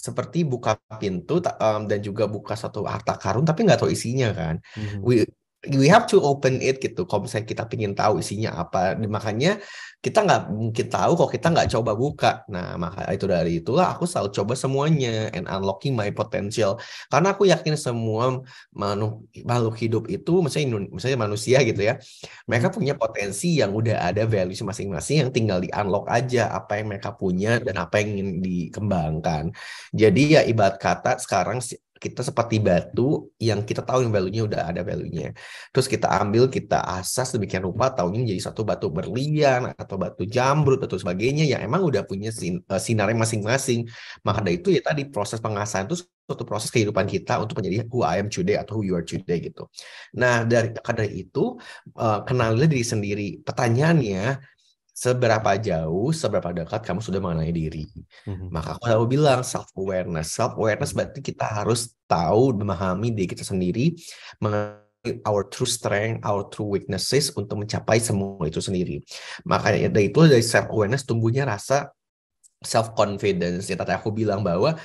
seperti buka pintu um, dan juga buka satu harta karun tapi nggak tahu isinya kan. Mm-hmm we have to open it gitu. Kalau misalnya kita pingin tahu isinya apa, makanya kita nggak mungkin tahu kalau kita nggak coba buka. Nah, maka itu dari itulah aku selalu coba semuanya and unlocking my potential. Karena aku yakin semua makhluk hidup itu, misalnya, misalnya manusia gitu ya, mereka hmm. punya potensi yang udah ada value masing-masing yang tinggal di unlock aja apa yang mereka punya dan apa yang ingin dikembangkan. Jadi ya ibarat kata sekarang kita seperti batu yang kita tahu yang value-nya udah ada value-nya. Terus kita ambil, kita asas demikian rupa tahunya jadi satu batu berlian atau batu jambrut atau sebagainya yang emang udah punya sin eh, sinarnya masing-masing. Maka dari itu ya tadi proses pengasahan itu suatu proses kehidupan kita untuk menjadi who I am today atau who you are today gitu. Nah dari dari itu uh, eh, kenalilah diri sendiri. Pertanyaannya seberapa jauh, seberapa dekat kamu sudah mengenali diri. hmm Maka aku selalu bilang self awareness. Self awareness berarti kita harus tahu memahami diri kita sendiri, mengenali our true strength, our true weaknesses untuk mencapai semua itu sendiri. Makanya ya, dari itu dari self awareness tumbuhnya rasa self confidence. Ya tadi aku bilang bahwa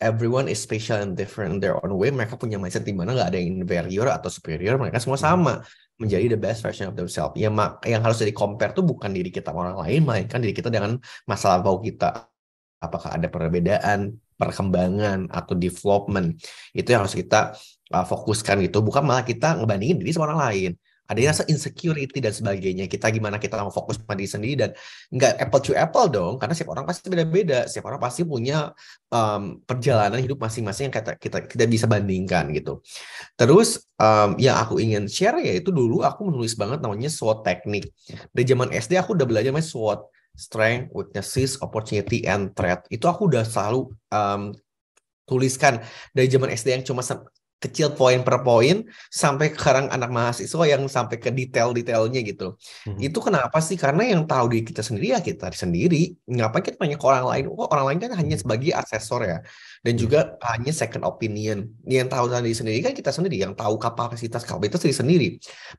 everyone is special and different in their own way. Mereka punya mindset di mana nggak ada yang inferior atau superior. Mereka semua mhm. sama menjadi the best version of themselves. Ya, yang harus jadi compare tuh bukan diri kita orang lain, melainkan diri kita dengan masa lampau kita. Apakah ada perbedaan, perkembangan, atau development. Itu yang harus kita uh, fokuskan gitu. Bukan malah kita ngebandingin diri sama orang lain ada rasa insecurity dan sebagainya. Kita gimana kita mau fokus pada diri sendiri dan nggak apple to apple dong, karena setiap orang pasti beda-beda. Setiap orang pasti punya um, perjalanan hidup masing-masing yang kita, kita kita bisa bandingkan gitu. Terus um, yang aku ingin share yaitu dulu aku menulis banget namanya SWOT teknik. Dari zaman SD aku udah belajar main SWOT strength, weaknesses, opportunity, and threat. Itu aku udah selalu um, tuliskan dari zaman SD yang cuma kecil poin per poin sampai sekarang anak mahasiswa yang sampai ke detail-detailnya gitu. hmm Itu kenapa sih? Karena yang tahu di kita sendiri ya kita sendiri. Ngapain kita banyak orang lain? Oh, orang lain kan hanya mhm. sebagai asesor ya dan hmm. juga hanya second opinion yang tahu sendiri sendiri kan kita sendiri yang tahu kapasitas kapasitas itu sendiri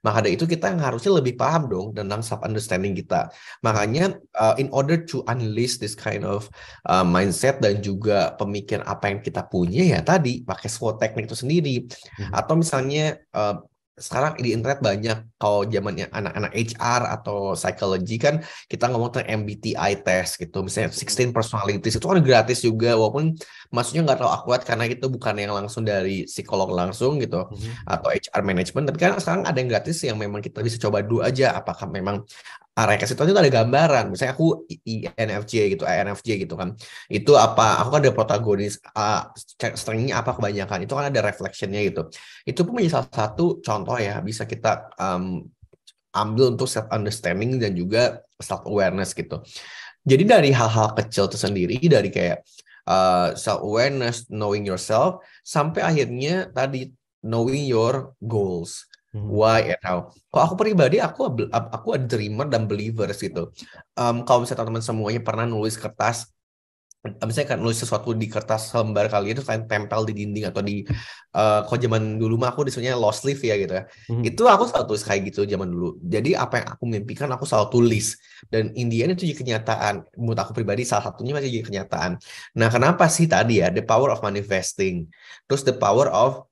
maka dari itu kita yang harusnya lebih paham dong tentang self understanding kita makanya uh, in order to unleash this kind of uh, mindset dan juga pemikiran apa yang kita punya ya tadi pakai SWOT teknik itu sendiri hmm. atau misalnya uh, sekarang di internet banyak kalau zamannya anak-anak HR atau psychology kan kita ngomong tentang MBTI test gitu misalnya 16 hmm. personalities itu kan gratis juga walaupun maksudnya nggak terlalu akurat karena itu bukan yang langsung dari psikolog langsung gitu mm -hmm. atau HR management tapi kan sekarang ada yang gratis yang memang kita bisa coba dulu aja apakah memang Area ke situ itu ada gambaran. Misalnya aku INFJ gitu, INFJ eh, gitu kan. Itu apa? Aku kan ada protagonis uh, stringnya apa kebanyakan. Itu kan ada reflectionnya gitu. Itu pun menjadi salah satu contoh ya bisa kita um, ambil untuk self understanding dan juga self awareness gitu. Jadi dari hal-hal kecil tersendiri dari kayak uh, self awareness, knowing yourself sampai akhirnya tadi knowing your goals Hmm. Why and how? Kalau aku pribadi, aku aku a dreamer dan believer gitu. Um, kalau misalnya teman-teman semuanya pernah nulis kertas, eh, misalnya kan nulis sesuatu di kertas lembar kali itu kalian tempel di dinding atau di uh, kalau zaman dulu mah aku disuruhnya lost leaf ya gitu ya. Hmm. Itu aku selalu tulis kayak gitu zaman dulu. Jadi apa yang aku mimpikan aku selalu tulis dan Indian itu jadi kenyataan. Menurut aku pribadi salah satunya masih jadi kenyataan. Nah, kenapa sih tadi ya the power of manifesting. Terus the power of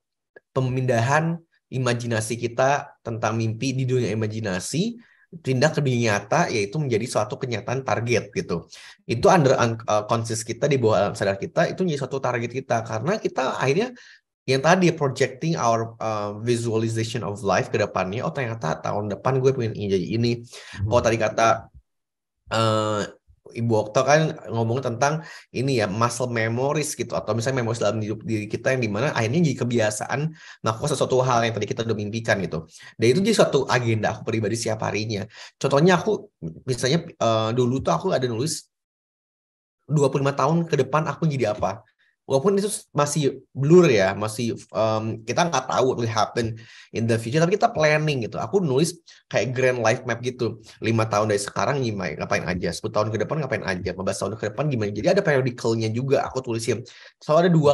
pemindahan imajinasi kita tentang mimpi di dunia imajinasi pindah ke dunia nyata yaitu menjadi suatu kenyataan target gitu. Itu under an uh, conscious kita di bawah alam sadar kita itu menjadi suatu target kita karena kita akhirnya yang tadi projecting our uh, visualization of life ke depannya oh ternyata tahun depan gue pengen jadi ini. Oh tadi kata uh, Ibu Okta kan ngomong tentang ini ya muscle memories gitu atau misalnya memori dalam hidup diri kita yang dimana akhirnya jadi kebiasaan melakukan sesuatu hal yang tadi kita udah mimpikan gitu. Dan itu jadi suatu agenda aku pribadi setiap harinya. Contohnya aku misalnya uh, dulu tuh aku ada nulis 25 tahun ke depan aku jadi apa walaupun itu masih blur ya masih um, kita nggak tahu what will happen in the future tapi kita planning gitu aku nulis kayak grand life map gitu lima tahun dari sekarang gimana ngapain aja sepuluh tahun ke depan ngapain aja 15 tahun ke depan gimana jadi ada periodicalnya juga aku tulisin selalu ada dua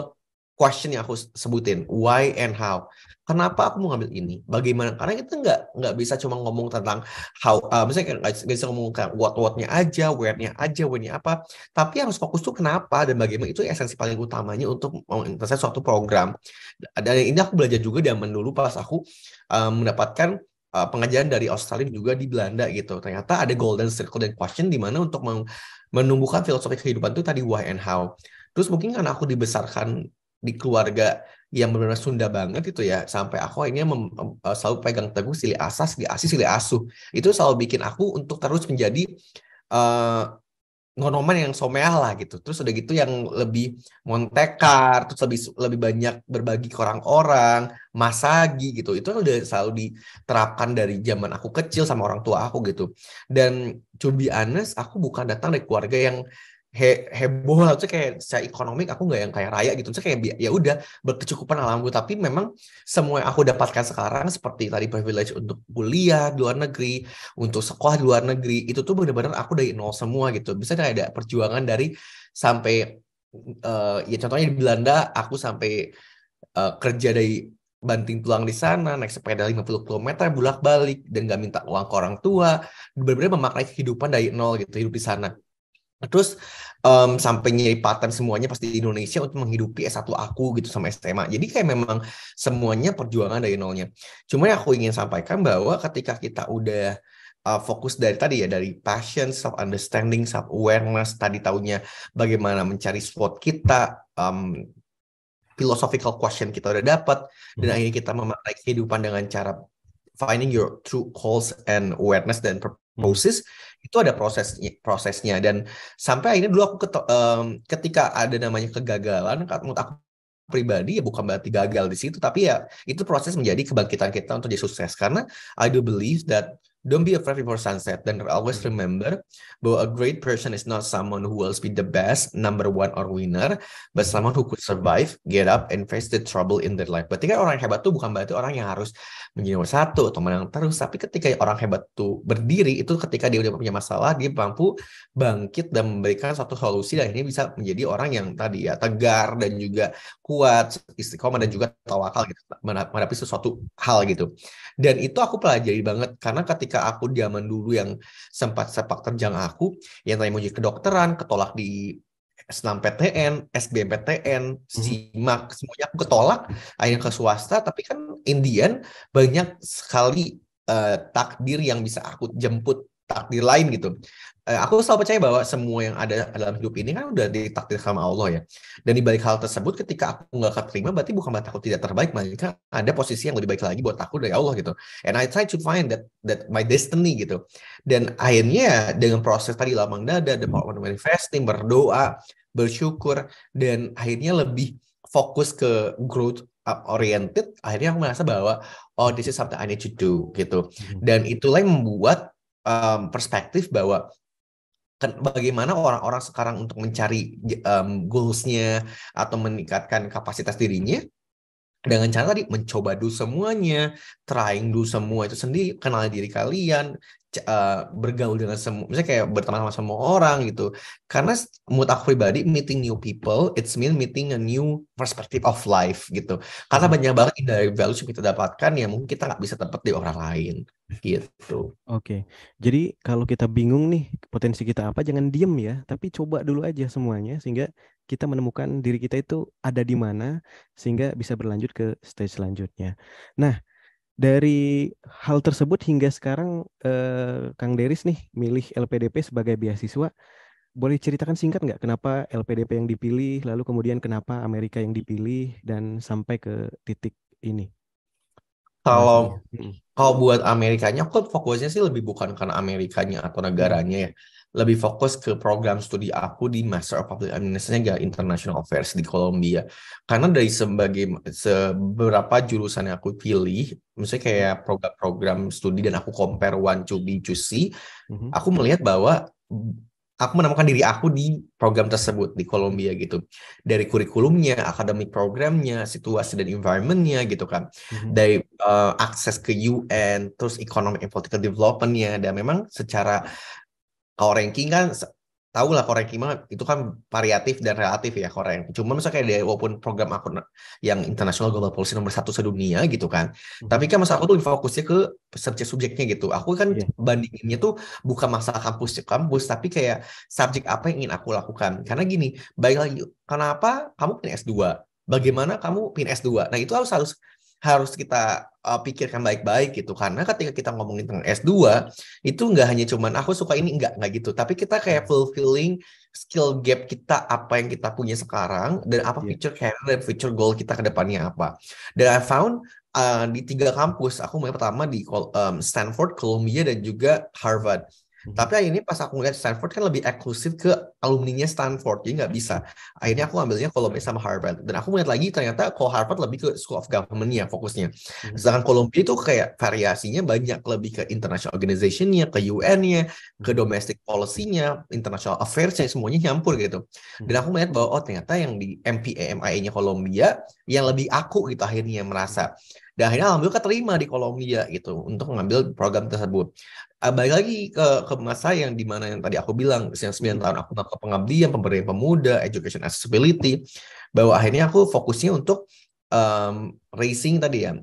question yang aku sebutin why and how kenapa aku mau ngambil ini bagaimana karena kita nggak nggak bisa cuma ngomong tentang how uh, misalnya nggak bisa ngomong kayak what whatnya aja where nya aja when nya apa tapi harus fokus tuh kenapa dan bagaimana itu esensi paling utamanya untuk mengintercept suatu program dan ini aku belajar juga dan dulu pas aku um, mendapatkan uh, pengajaran dari Australia juga di Belanda gitu ternyata ada golden circle dan question di mana untuk menumbuhkan filosofi kehidupan itu tadi why and how Terus mungkin karena aku dibesarkan di keluarga yang benar-benar Sunda banget itu ya sampai aku ini mem, uh, selalu pegang teguh sili asas sili asih sili asuh itu selalu bikin aku untuk terus menjadi uh, eh, nonoman yang someah lah gitu terus udah gitu yang lebih montekar terus lebih lebih banyak berbagi ke orang-orang masagi gitu itu udah selalu diterapkan dari zaman aku kecil sama orang tua aku gitu dan to be aku bukan datang dari keluarga yang he, heboh lah tuh kayak secara ekonomi aku nggak yang kayak raya gitu tuh kayak ya udah berkecukupan alamku tapi memang semua yang aku dapatkan sekarang seperti tadi privilege untuk kuliah di luar negeri untuk sekolah di luar negeri itu tuh benar-benar aku dari nol semua gitu bisa ada perjuangan dari sampai uh, ya contohnya di Belanda aku sampai uh, kerja dari banting tulang di sana, naik sepeda 50 km, bulak balik dan gak minta uang ke orang tua, benar-benar memaknai kehidupan dari nol gitu, hidup di sana. Terus um, sampai nyari semuanya pasti di Indonesia untuk menghidupi S1 aku gitu sama SMA. Jadi kayak memang semuanya perjuangan dari nolnya. Cuma yang aku ingin sampaikan bahwa ketika kita udah uh, fokus dari tadi ya dari passion, self understanding, self awareness, tadi tahunya bagaimana mencari spot kita, um, philosophical question kita udah dapat dan hmm. akhirnya kita memakai kehidupan dengan cara finding your true calls and awareness dan purposes. Hmm itu ada prosesnya prosesnya dan sampai akhirnya dulu aku ketika ada namanya kegagalan menurut aku pribadi ya bukan berarti gagal di situ tapi ya itu proses menjadi kebangkitan kita untuk jadi sukses karena I do believe that Don't be afraid before sunset. Then always hmm. remember bahwa a great person is not someone who will be the best, number one or winner, but someone who could survive, get up, and face the trouble in their life. Berarti kan orang hebat tuh bukan berarti orang yang harus menjadi nomor satu atau menang terus, tapi ketika orang hebat tuh berdiri, itu ketika dia udah punya masalah, dia mampu bangkit dan memberikan satu solusi dan ini bisa menjadi orang yang tadi ya tegar dan juga kuat, istiqomah dan juga tawakal gitu, menghadapi sesuatu hal gitu. Dan itu aku pelajari banget karena ketika aku zaman dulu yang sempat sepak terjang aku yang tadi mau jadi kedokteran, ketolak di PTN, SBMPTN, mhm. SIMAK, semuanya aku ketolak, akhirnya ke swasta, tapi kan Indian banyak sekali uh, takdir yang bisa aku jemput takdir lain gitu. Eh, aku selalu percaya bahwa semua yang ada dalam hidup ini kan udah ditakdir sama Allah ya. Dan di balik hal tersebut ketika aku nggak keterima berarti bukan berarti aku tidak terbaik, melainkan ada posisi yang lebih baik lagi buat aku dari Allah gitu. And I try to find that that my destiny gitu. Dan akhirnya dengan proses tadi lapang dada, development manifesting, berdoa, bersyukur, dan akhirnya lebih fokus ke growth uh, oriented, akhirnya aku merasa bahwa oh this is something I need to do gitu. Hmm. Dan itulah yang membuat um, perspektif bahwa bagaimana orang-orang sekarang untuk mencari um, goals-nya atau meningkatkan kapasitas dirinya dengan cara tadi mencoba dulu semuanya, trying dulu semua itu sendiri, kenal diri kalian, uh, bergaul dengan semua, misalnya kayak berteman sama semua orang gitu. Karena menurut aku pribadi, meeting new people, it's mean meeting a new perspective of life gitu. Karena hmm. banyak banget dari value yang kita dapatkan yang mungkin kita nggak bisa dapat di orang lain gitu. Oke, jadi kalau kita bingung nih potensi kita apa, jangan diem ya, tapi coba dulu aja semuanya sehingga kita menemukan diri kita itu ada di mana sehingga bisa berlanjut ke stage selanjutnya. Nah, dari hal tersebut hingga sekarang eh, Kang Deris nih milih LPDP sebagai beasiswa. Boleh ceritakan singkat nggak kenapa LPDP yang dipilih, lalu kemudian kenapa Amerika yang dipilih dan sampai ke titik ini? Kalau hmm. kalau buat Amerikanya, kok fokusnya sih lebih bukan karena Amerikanya atau hmm. negaranya ya lebih fokus ke program studi aku di Master of Public Administration gak International Affairs di Columbia. Karena dari sebagai seberapa jurusan yang aku pilih, misalnya kayak hmm. program-program studi dan aku compare one to B to C, hmm. aku melihat bahwa aku menemukan diri aku di program tersebut di Columbia gitu dari kurikulumnya, akademik programnya, situasi dan environmentnya gitu kan mm-hmm. dari uh, akses ke UN terus economic and political developmentnya dan memang secara kalau ranking kan tahu lah kalau ranking mah itu kan variatif dan relatif ya kalau ranking. Cuma misalnya kayak dia walaupun program aku yang internasional global policy nomor satu sedunia gitu kan. Hmm. Tapi kan masa aku tuh fokusnya ke subjek-subjeknya gitu. Aku kan yeah. bandinginnya tuh bukan masalah kampus kampus tapi kayak subjek apa yang ingin aku lakukan. Karena gini, baik lagi kenapa kamu punya S2? Bagaimana kamu pin S2? Nah, itu harus harus harus kita uh, pikirkan baik-baik gitu karena ketika kita ngomongin tentang S2 itu nggak hanya cuman aku suka ini nggak nggak gitu tapi kita kayak hmm. fulfilling skill gap kita apa yang kita punya sekarang dan apa yeah. future career dan future goal kita ke depannya apa dan I found uh, di tiga kampus aku mulai pertama di um, Stanford, Columbia dan juga Harvard Hmm. Tapi ini pas aku ngeliat Stanford kan lebih eksklusif ke alumni-nya Stanford, jadi nggak bisa. Akhirnya aku ambilnya Columbia sama Harvard. Dan aku melihat lagi ternyata kalau Harvard lebih ke School of government ya fokusnya. Mhm. Sedangkan Columbia itu kayak variasinya banyak, lebih ke international organization-nya, ke UN-nya, mhm. ke domestic policy-nya, international affairs-nya, semuanya nyampur gitu. Mhm. Dan aku melihat bahwa oh ternyata yang di MPA, MIA-nya Columbia, yang lebih aku gitu akhirnya merasa dan akhirnya alhamdulillah keterima di Kolombia gitu untuk mengambil program tersebut Ah, balik lagi ke, ke masa yang dimana yang tadi aku bilang yang 9 hmm. tahun aku melakukan pengabdian pemberdayaan pemuda education accessibility bahwa akhirnya aku fokusnya untuk um, raising tadi ya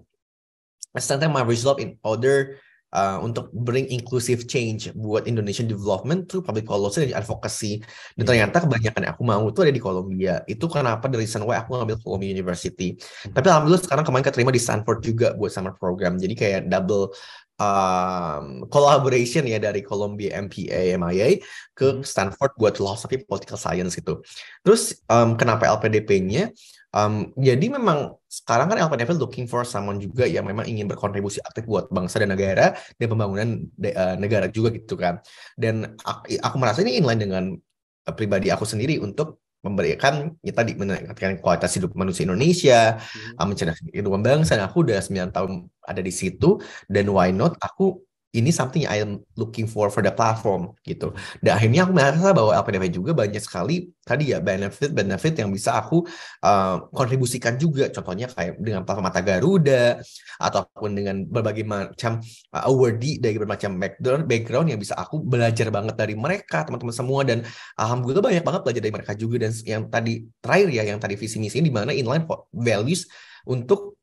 standar my result in order uh, untuk bring inclusive change buat Indonesian development through public policy dan advocacy. Dan hmm. ternyata kebanyakan yang aku mau itu ada di Kolombia. Itu kenapa the reason why aku ngambil Columbia University. Hmm. Tapi alhamdulillah sekarang kemarin keterima di Stanford juga buat summer program. Jadi kayak double um, collaboration ya dari Columbia MPA MIA ke hmm. Stanford buat philosophy political science gitu. Terus um, kenapa LPDP-nya? Um, jadi memang sekarang kan LPDP looking for someone juga yang memang ingin berkontribusi aktif buat bangsa dan negara dan pembangunan de, uh, negara juga gitu kan. Dan aku, aku merasa ini inline dengan eh, pribadi aku sendiri untuk memberikan ya tadi meningkatkan kualitas hidup manusia Indonesia, hmm. Ah, mencerdaskan kehidupan bangsa. Dan nah, aku udah 9 tahun ada di situ dan why not aku ini something I am looking for for the platform gitu. Dan akhirnya aku merasa bahwa LPDP juga banyak sekali tadi ya benefit-benefit yang bisa aku uh, kontribusikan juga. Contohnya kayak dengan platform Mata Garuda ataupun dengan berbagai macam uh, awardee dari berbagai macam background, background yang bisa aku belajar banget dari mereka teman-teman semua dan alhamdulillah banyak banget belajar dari mereka juga dan yang tadi terakhir ya yang tadi visi misi di mana inline values untuk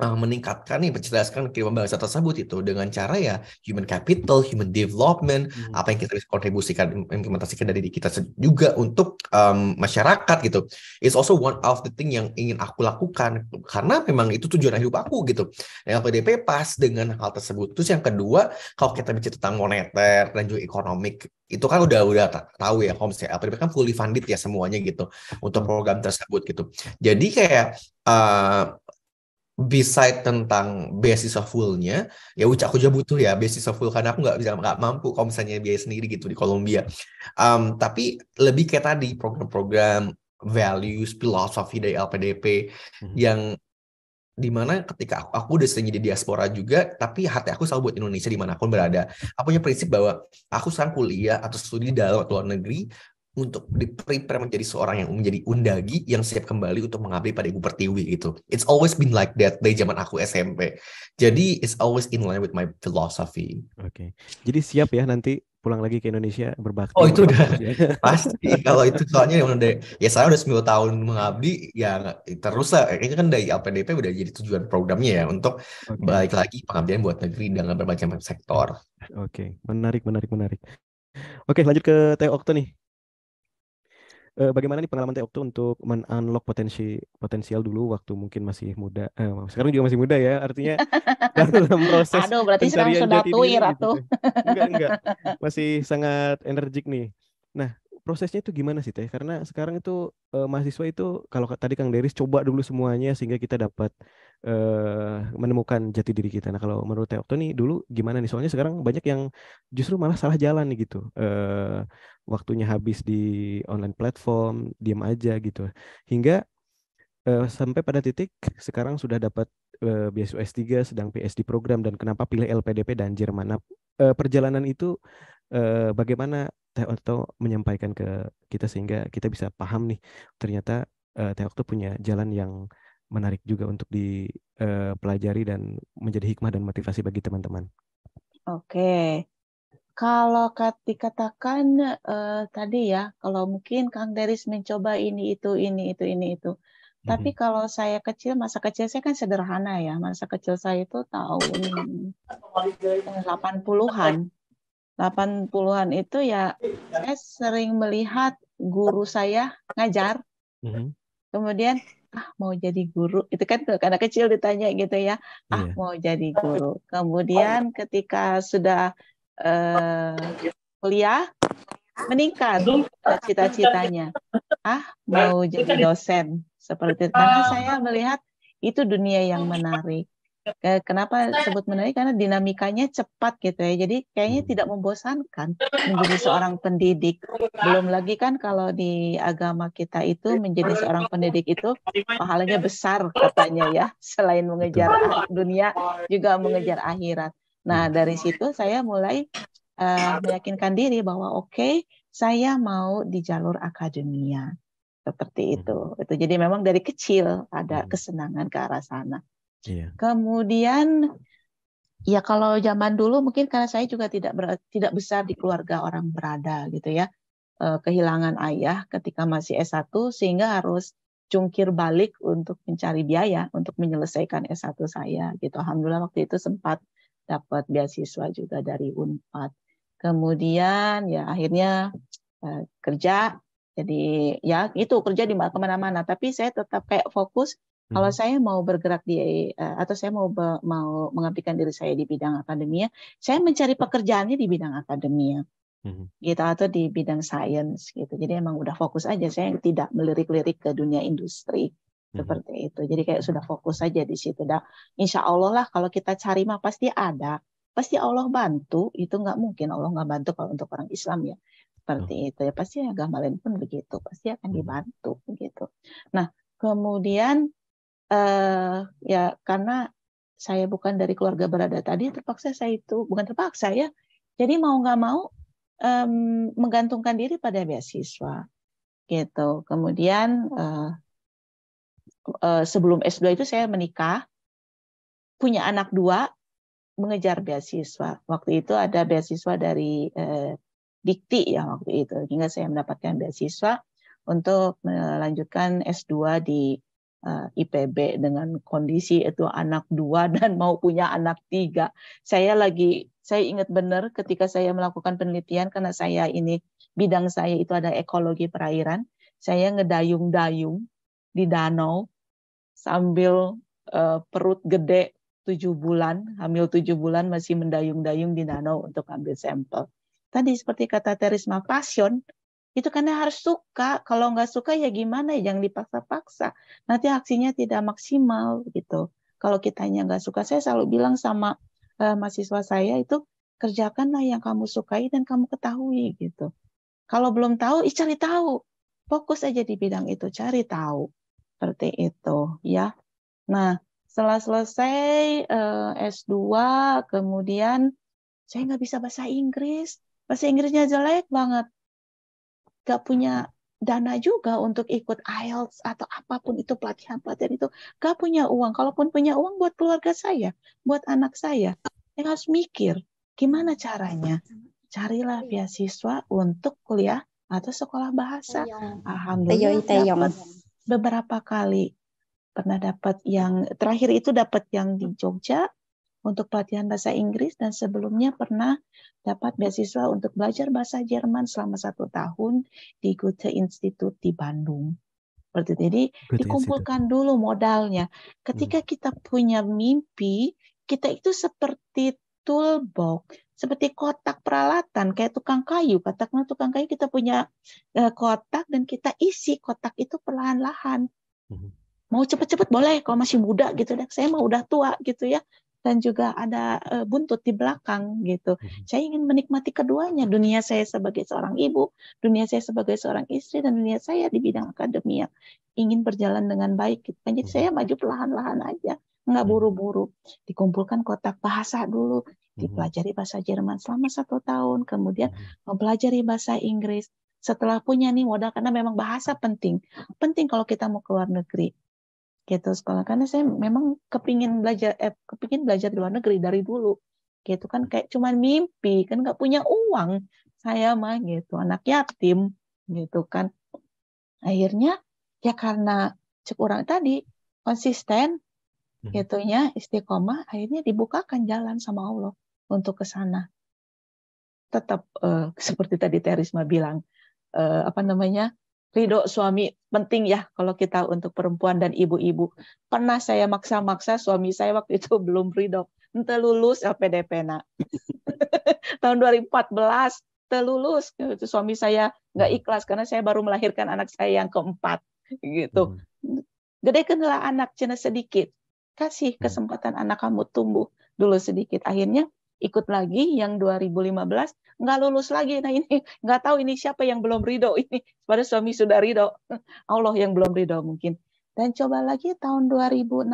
uh, meningkatkan nih mencerdaskan kehidupan bangsa tersebut itu dengan cara ya human capital, human development, hmm. apa yang kita bisa kontribusikan implementasikan dari kita juga untuk um, masyarakat gitu. It's also one of the thing yang ingin aku lakukan karena memang itu tujuan hidup aku gitu. LPDP pas dengan hal tersebut. Terus yang kedua, kalau kita bicara tentang moneter dan juga ekonomik itu kan udah udah tahu ya Homs ya LPDP kan fully funded ya semuanya gitu untuk program tersebut gitu. Jadi kayak uh, beside tentang beasiswa fullnya ya uca aku juga butuh ya beasiswa full karena aku nggak bisa nggak mampu kalau misalnya biaya sendiri gitu di Kolombia um, tapi lebih kayak tadi program-program values filosofi dari LPDP mm-hmm. yang dimana ketika aku, aku udah sering jadi diaspora juga tapi hati aku selalu buat Indonesia dimanapun berada aku punya prinsip bahwa aku sekarang kuliah atau studi dalam luar negeri untuk di-prepare menjadi seorang yang menjadi undagi yang siap kembali untuk mengabdi pada Ibu Pertiwi gitu. It's always been like that dari zaman aku SMP. Jadi it's always in line with my philosophy. Oke. Okay. Jadi siap ya nanti pulang lagi ke Indonesia berbakti. Oh itu udah ya. pasti kalau itu soalnya yang udah ya saya udah 9 tahun mengabdi ya terus lah ini kan dari LPDP udah jadi tujuan programnya ya untuk okay. balik lagi pengabdian buat negeri dengan berbagai macam sektor. Oke, okay. menarik menarik menarik. Oke, lanjut ke Teh Okto nih eh, bagaimana nih pengalaman Teok untuk men-unlock potensi potensial dulu waktu mungkin masih muda. Eh, sekarang juga masih muda ya, artinya dalam proses Aduh, berarti sudah tua gitu. Enggak, enggak. Masih sangat energik nih. Nah, prosesnya itu gimana sih Teh? Karena sekarang itu eh, mahasiswa itu kalau tadi Kang Deris coba dulu semuanya sehingga kita dapat Eh, menemukan jati diri kita. Nah kalau menurut Teo Okto nih dulu gimana nih? Soalnya sekarang banyak yang justru malah salah jalan nih gitu. Eh waktunya habis di online platform, diam aja gitu. Hingga eh, sampai pada titik sekarang sudah dapat eh, beasiswa S3, sedang PSD program dan kenapa pilih LPDP dan Jerman. Nah, eh, perjalanan itu eh, bagaimana Teo Okto menyampaikan ke kita sehingga kita bisa paham nih ternyata eh, Teo Okto punya jalan yang menarik juga untuk dipelajari eh, dan menjadi hikmah dan motivasi bagi teman-teman. Oke. Kalau dikatakan uh, eh, tadi ya, kalau mungkin Kang Deris mencoba ini itu ini itu ini itu. Mm-hmm. Tapi kalau saya kecil, masa kecil saya kan sederhana ya. Masa kecil saya itu tahun 80-an. 80-an itu ya saya sering melihat guru saya ngajar. Mm-hmm. Kemudian ah mau jadi guru itu kan tuh karena kecil ditanya gitu ya ah yeah. mau jadi guru kemudian ketika sudah eh, kuliah meningkat cita-citanya ah mau jadi dosen seperti itu karena saya melihat itu dunia yang menarik Kenapa disebut menarik? Karena dinamikanya cepat gitu ya. Jadi kayaknya hmm. tidak membosankan menjadi seorang pendidik. Belum lagi kan kalau di agama kita itu menjadi seorang pendidik itu pahalanya besar katanya ya. Selain mengejar dunia juga mengejar akhirat. Nah hmm. dari situ saya mulai uh, meyakinkan diri bahwa oke okay, saya mau di jalur akademia seperti hmm. itu. Itu jadi memang dari kecil ada kesenangan ke arah sana. Iya. Kemudian ya kalau zaman dulu mungkin karena saya juga tidak ber, tidak besar di keluarga orang berada gitu ya. Eh, kehilangan ayah ketika masih S1 sehingga harus cungkir balik untuk mencari biaya untuk menyelesaikan S1 saya gitu. Alhamdulillah waktu itu sempat dapat beasiswa juga dari Unpad. Kemudian ya akhirnya eh, kerja jadi ya itu kerja di kemana-mana tapi saya tetap kayak fokus kalau hmm. saya mau bergerak di eh, atau saya mau mau mengabdikan diri saya di bidang akademia, saya mencari pekerjaannya di bidang akademia. -hmm. gitu atau di bidang sains gitu jadi emang udah fokus aja saya tidak melirik-lirik ke dunia industri -hmm. seperti itu jadi kayak sudah fokus aja di situ dah insya Allah lah kalau kita cari mah pasti ada pasti Allah bantu itu nggak mungkin Allah nggak bantu kalau untuk orang Islam ya seperti oh. itu ya pasti agama lain pun begitu pasti akan hmm. dibantu mm -hmm. gitu nah kemudian uh, ya karena saya bukan dari keluarga berada tadi terpaksa saya itu bukan terpaksa ya jadi mau nggak mau um, menggantungkan diri pada beasiswa gitu kemudian uh, uh, sebelum S2 itu saya menikah punya anak dua mengejar beasiswa waktu itu ada beasiswa dari uh, Dikti ya waktu itu hingga saya mendapatkan beasiswa untuk melanjutkan S2 di Eh, IPB dengan kondisi itu anak dua dan mau punya anak tiga. Saya lagi, saya ingat benar ketika saya melakukan penelitian karena saya ini bidang saya itu ada ekologi perairan. Saya ngedayung-dayung di danau sambil uh, perut gede tujuh bulan, hamil tujuh bulan masih mendayung-dayung di danau untuk ambil sampel. Tadi seperti kata Terisma, passion itu karena harus suka kalau nggak suka ya gimana ya jangan dipaksa-paksa nanti aksinya tidak maksimal gitu kalau kitanya nggak suka saya selalu bilang sama uh, mahasiswa saya itu kerjakanlah yang kamu sukai dan kamu ketahui gitu kalau belum tahu cari tahu fokus aja di bidang itu cari tahu seperti itu ya nah setelah selesai uh, eh, S2 kemudian saya nggak bisa bahasa Inggris bahasa Inggrisnya jelek banget gak punya hmm. dana juga untuk ikut IELTS atau apapun itu pelatihan-pelatihan itu gak punya uang kalaupun punya uang buat keluarga saya buat anak saya saya harus mikir gimana caranya carilah iya. beasiswa untuk kuliah atau sekolah bahasa alhamdulillah dapat beberapa kali pernah dapat yang terakhir itu dapat yang di Jogja untuk pelatihan bahasa Inggris dan sebelumnya pernah dapat beasiswa untuk belajar bahasa Jerman selama satu tahun di Goethe Institut di Bandung. Berarti Jadi Goethe dikumpulkan Institute. dulu modalnya. Ketika hmm. kita punya mimpi, kita itu seperti toolbox, seperti kotak peralatan kayak tukang kayu. Katakanlah tukang kayu kita punya eh, kotak dan kita isi kotak itu perlahan-lahan. Hmm. mau cepat-cepat boleh kalau masih muda gitu deh. Saya mau udah tua gitu ya dan juga ada uh, buntut di belakang gitu. Mm-hmm. Saya ingin menikmati keduanya, dunia saya sebagai seorang ibu, dunia saya sebagai seorang istri dan dunia saya di bidang akademia ingin berjalan dengan baik gitu. Kan. Jadi mm-hmm. saya maju perlahan-lahan aja, nggak mm-hmm. buru-buru. Dikumpulkan kotak bahasa dulu, dipelajari bahasa Jerman selama satu tahun, kemudian mempelajari bahasa Inggris. Setelah punya nih modal karena memang bahasa penting. Penting kalau kita mau keluar negeri gitu sekolah karena saya memang kepingin belajar eh, kepingin belajar di luar negeri dari dulu gitu kan kayak cuman mimpi kan nggak punya uang saya mah gitu anak yatim gitu kan akhirnya ya karena kurang tadi konsisten hmm. gitunya istiqomah akhirnya dibukakan jalan sama Allah untuk ke sana tetap uh, seperti tadi Terisma bilang uh, apa namanya ridho suami penting ya kalau kita untuk perempuan dan ibu-ibu. Pernah saya maksa-maksa suami saya waktu itu belum ridho. Ente lulus LPDP nak. Tahun 2014 telulus itu suami saya nggak hmm. ikhlas karena saya baru melahirkan anak saya yang keempat gitu hmm. gede kenalah anak cina sedikit kasih hmm. kesempatan anak kamu tumbuh dulu sedikit akhirnya ikut lagi yang 2015 nggak lulus lagi. Nah ini nggak tahu ini siapa yang belum ridho ini. Pada suami sudah ridho, Allah yang belum ridho mungkin. Dan coba lagi tahun 2016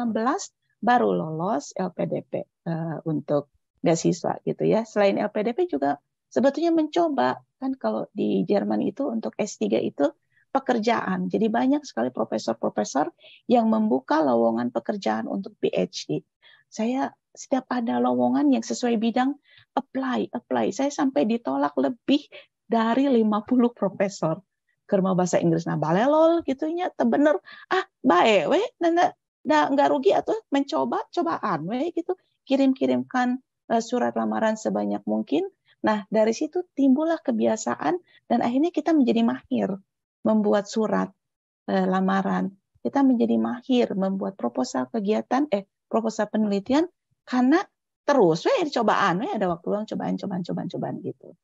baru lolos LPDP uh, eh, untuk beasiswa gitu ya. Selain LPDP juga sebetulnya mencoba kan kalau di Jerman itu untuk S3 itu pekerjaan. Jadi banyak sekali profesor-profesor yang membuka lowongan pekerjaan untuk PhD. Saya setiap ada lowongan yang sesuai bidang apply apply saya sampai ditolak lebih dari 50 profesor kerma bahasa Inggris nah balelol gitunya tebener ah baik we nanda nggak rugi atau mencoba cobaan we gitu kirim kirimkan eh, surat lamaran sebanyak mungkin nah dari situ timbullah kebiasaan dan akhirnya kita menjadi mahir membuat surat eh, lamaran kita menjadi mahir membuat proposal kegiatan eh proposal penelitian karena terus, weh cobaan, weh ada waktu luang cobaan, cobaan, cobaan, cobaan gitu.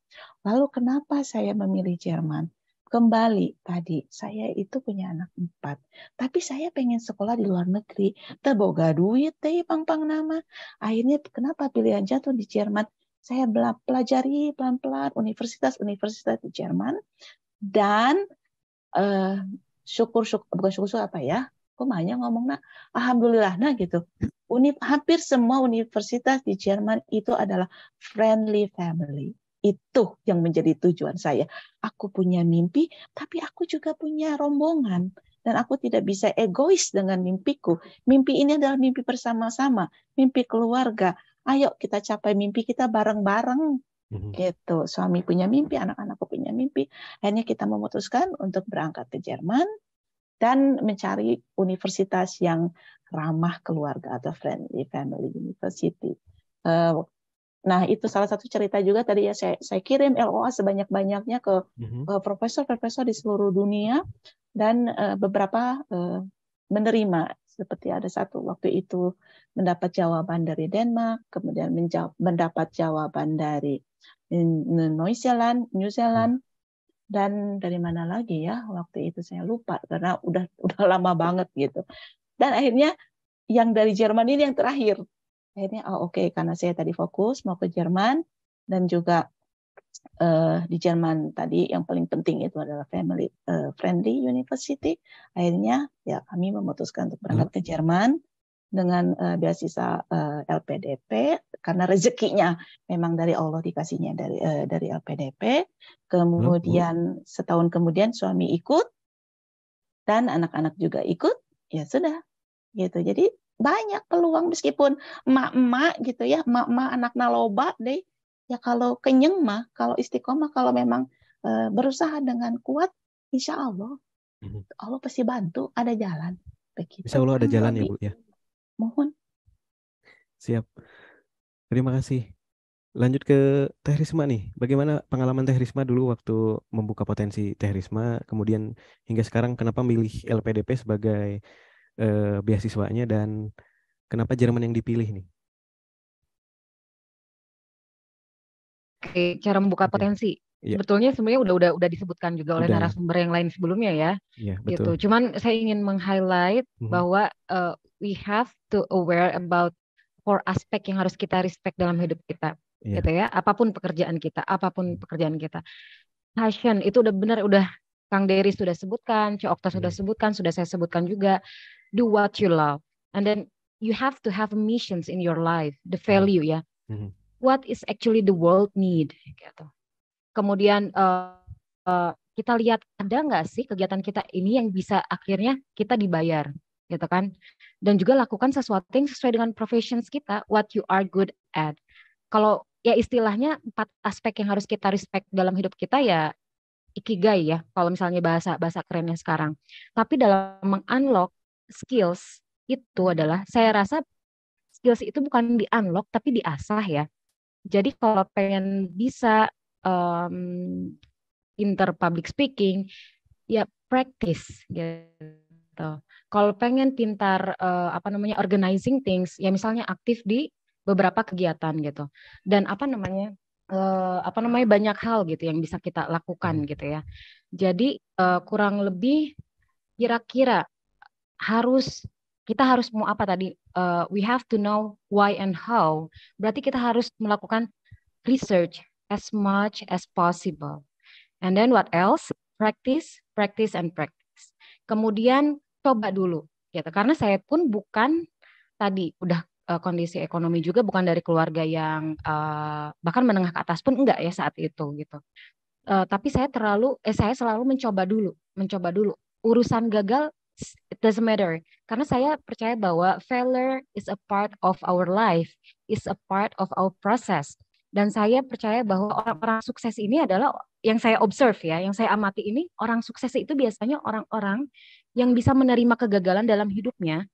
Lalu kenapa saya memilih Jerman? Kembali tadi, saya itu punya anak empat. Tapi saya pengen sekolah di luar negeri. Terboga duit teh pang-pang nama. Akhirnya kenapa pilihan jatuh di Jerman? Saya pelajari pelan-pelan universitas-universitas di Jerman. Dan eh, syukur syukur bukan syukur syukur apa ya kok banyak ngomong nak, alhamdulillah nah gitu Uni, hampir semua universitas di Jerman itu adalah friendly family. Itu yang menjadi tujuan saya. Aku punya mimpi, tapi aku juga punya rombongan dan aku tidak bisa egois dengan mimpiku. Mimpi ini adalah mimpi bersama-sama, mimpi keluarga. Ayo kita capai mimpi kita bareng-bareng. Mm-hmm. Gitu. Suami punya mimpi, anak-anakku punya mimpi. Akhirnya kita memutuskan untuk berangkat ke Jerman dan mencari universitas yang ramah keluarga atau friendly family university. Eh, nah, itu salah satu cerita juga tadi ya saya, saya kirim LOA sebanyak-banyaknya ke mhm. eh, profesor-profesor di seluruh dunia dan eh, beberapa menerima seperti ada satu waktu itu mendapat jawaban dari Denmark, kemudian mendapat jawaban dari New Zealand, New Zealand, dan dari mana lagi ya waktu itu saya lupa karena udah udah lama banget gitu dan akhirnya yang dari Jerman ini yang terakhir akhirnya oh oke okay, karena saya tadi fokus mau ke Jerman dan juga uh, di Jerman tadi yang paling penting itu adalah family uh, friendly university. Akhirnya ya kami memutuskan untuk berangkat hmm. ke Jerman dengan uh, beasiswa uh, eh, LPDP karena rezekinya memang dari Allah dikasihnya dari uh, dari LPDP. Kemudian setahun kemudian suami ikut dan anak-anak juga ikut, ya sudah gitu. Jadi banyak peluang meskipun emak-emak gitu ya, emak-emak anak naloba deh. Ya kalau kenyang mah, kalau istiqomah, kalau memang uh, berusaha dengan kuat, insya Allah mhm. Allah pasti bantu, ada jalan. Begitu. Insya Allah ada kan jalan ya Bu ya mohon. Siap. Terima kasih. Lanjut ke Teh Risma nih. Bagaimana pengalaman Teh Risma dulu waktu membuka potensi Teh Risma, kemudian hingga sekarang kenapa milih LPDP sebagai eh, beasiswanya dan kenapa Jerman yang dipilih nih? Oke, cara membuka Oke. potensi. Yeah. Iya. Betulnya sebenarnya udah udah udah disebutkan juga oleh udah. Iya. narasumber yang lain sebelumnya ya. Yeah, gitu. betul. Gitu. Cuman saya ingin meng-highlight mm-hmm. bahwa uh, we have to aware about four aspect yang harus kita respect dalam hidup kita. Yeah. Gitu ya. Apapun pekerjaan kita, apapun hmm. pekerjaan kita. Passion itu udah benar udah Kang Dery sudah sebutkan, Cok Okta sudah yeah. sebutkan, sudah saya sebutkan juga. Do what you love. And then you have to have missions in your life, the hmm. value ya. Mm-hmm. What is actually the world need gitu kemudian uh, uh, kita lihat ada nggak sih kegiatan kita ini yang bisa akhirnya kita dibayar gitu kan dan juga lakukan sesuatu yang sesuai dengan professions kita what you are good at kalau ya istilahnya empat aspek yang harus kita respect dalam hidup kita ya ikigai ya kalau misalnya bahasa bahasa kerennya sekarang tapi dalam mengunlock skills itu adalah saya rasa skills itu bukan di unlock tapi diasah ya jadi kalau pengen bisa um, inter public speaking ya practice gitu. Kalau pengen pintar uh, apa namanya organizing things ya misalnya aktif di beberapa kegiatan gitu. Dan apa namanya uh, apa namanya banyak hal gitu yang bisa kita lakukan hmm. gitu ya. Jadi uh, kurang lebih kira-kira harus kita harus mau apa tadi? Uh, we have to know why and how. Berarti kita harus melakukan research as much as possible. And then what else? Practice, practice, and practice. Kemudian coba dulu, gitu. Karena saya pun bukan tadi udah uh, kondisi ekonomi juga bukan dari keluarga yang uh, bahkan menengah ke atas pun enggak ya saat itu gitu. Uh, tapi saya terlalu, eh saya selalu mencoba dulu, mencoba dulu. Urusan gagal it doesn't matter karena saya percaya bahwa failure is a part of our life is a part of our process dan saya percaya bahwa orang-orang sukses ini adalah yang saya observe ya, yang saya amati ini orang sukses itu biasanya orang-orang yang bisa menerima kegagalan dalam hidupnya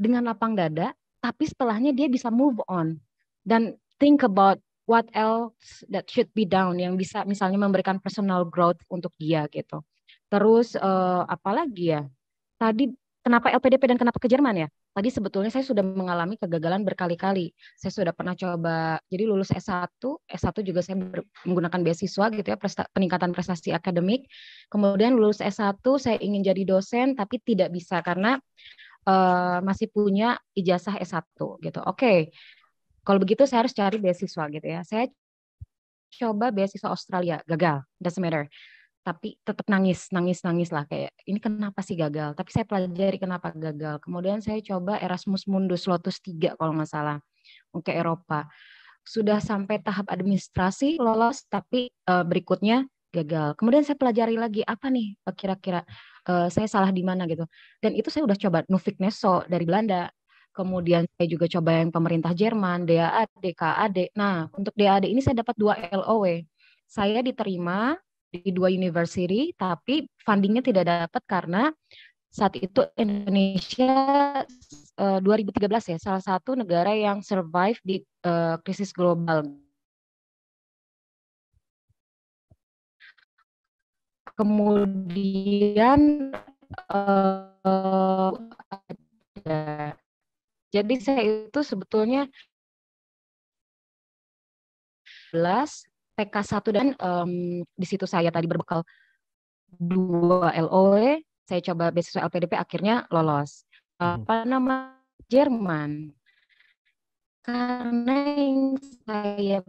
dengan lapang dada, tapi setelahnya dia bisa move on dan think about what else that should be done yang bisa misalnya memberikan personal growth untuk dia gitu. Terus uh, apalagi ya? Tadi kenapa LPDP dan kenapa ke Jerman ya? tadi sebetulnya saya sudah mengalami kegagalan berkali-kali. Saya sudah pernah coba, jadi lulus S1, S1 juga saya ber, menggunakan beasiswa gitu ya, presta, peningkatan prestasi akademik. Kemudian lulus S1, saya ingin jadi dosen, tapi tidak bisa karena uh, masih punya ijazah S1 gitu. Oke, okay. kalau begitu saya harus cari beasiswa gitu ya. Saya coba beasiswa Australia, gagal, doesn't matter tapi tetap nangis, nangis, nangis lah kayak ini kenapa sih gagal? Tapi saya pelajari kenapa gagal. Kemudian saya coba Erasmus Mundus Lotus 3 kalau nggak salah ke Eropa. Sudah sampai tahap administrasi lolos tapi uh, berikutnya gagal. Kemudian saya pelajari lagi apa nih eh, kira-kira uh, saya salah di mana gitu. Dan itu saya udah coba Nufik Neso dari Belanda. Kemudian saya juga coba yang pemerintah Jerman, DAAD, KAD. Nah, untuk DAAD ini saya dapat dua LOW. Saya diterima di dua university, tapi fundingnya tidak dapat karena saat itu Indonesia uh, eh, 2013 ya salah satu negara yang survive di uh, krisis global. Kemudian uh, Jadi saya itu sebetulnya TK 1 dan um, di situ saya tadi berbekal dua LOE, saya coba beasiswa LPDP akhirnya lolos. Hmm. Apa nama Jerman? Karena yang saya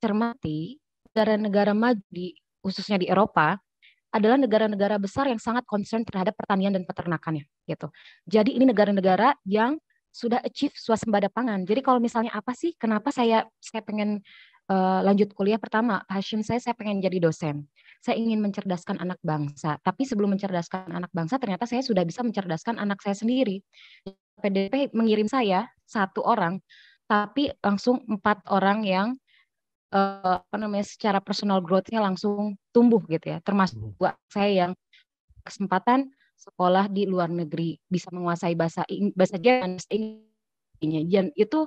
cermati negara-negara maju di khususnya di Eropa adalah negara-negara besar yang sangat concern terhadap pertanian dan peternakannya gitu. Jadi ini negara-negara yang sudah achieve swasembada pangan. Jadi kalau misalnya apa sih, kenapa saya saya pengen uh, lanjut kuliah pertama passion saya saya pengen jadi dosen saya ingin mencerdaskan anak bangsa tapi sebelum mencerdaskan anak bangsa ternyata saya sudah bisa mencerdaskan anak saya sendiri PDP mengirim saya satu orang tapi langsung empat orang yang uh, apa namanya secara personal growthnya langsung tumbuh gitu ya termasuk buat hmm. saya yang kesempatan sekolah di luar negeri bisa menguasai bahasa bahasa Jerman bahasa Inggris dan itu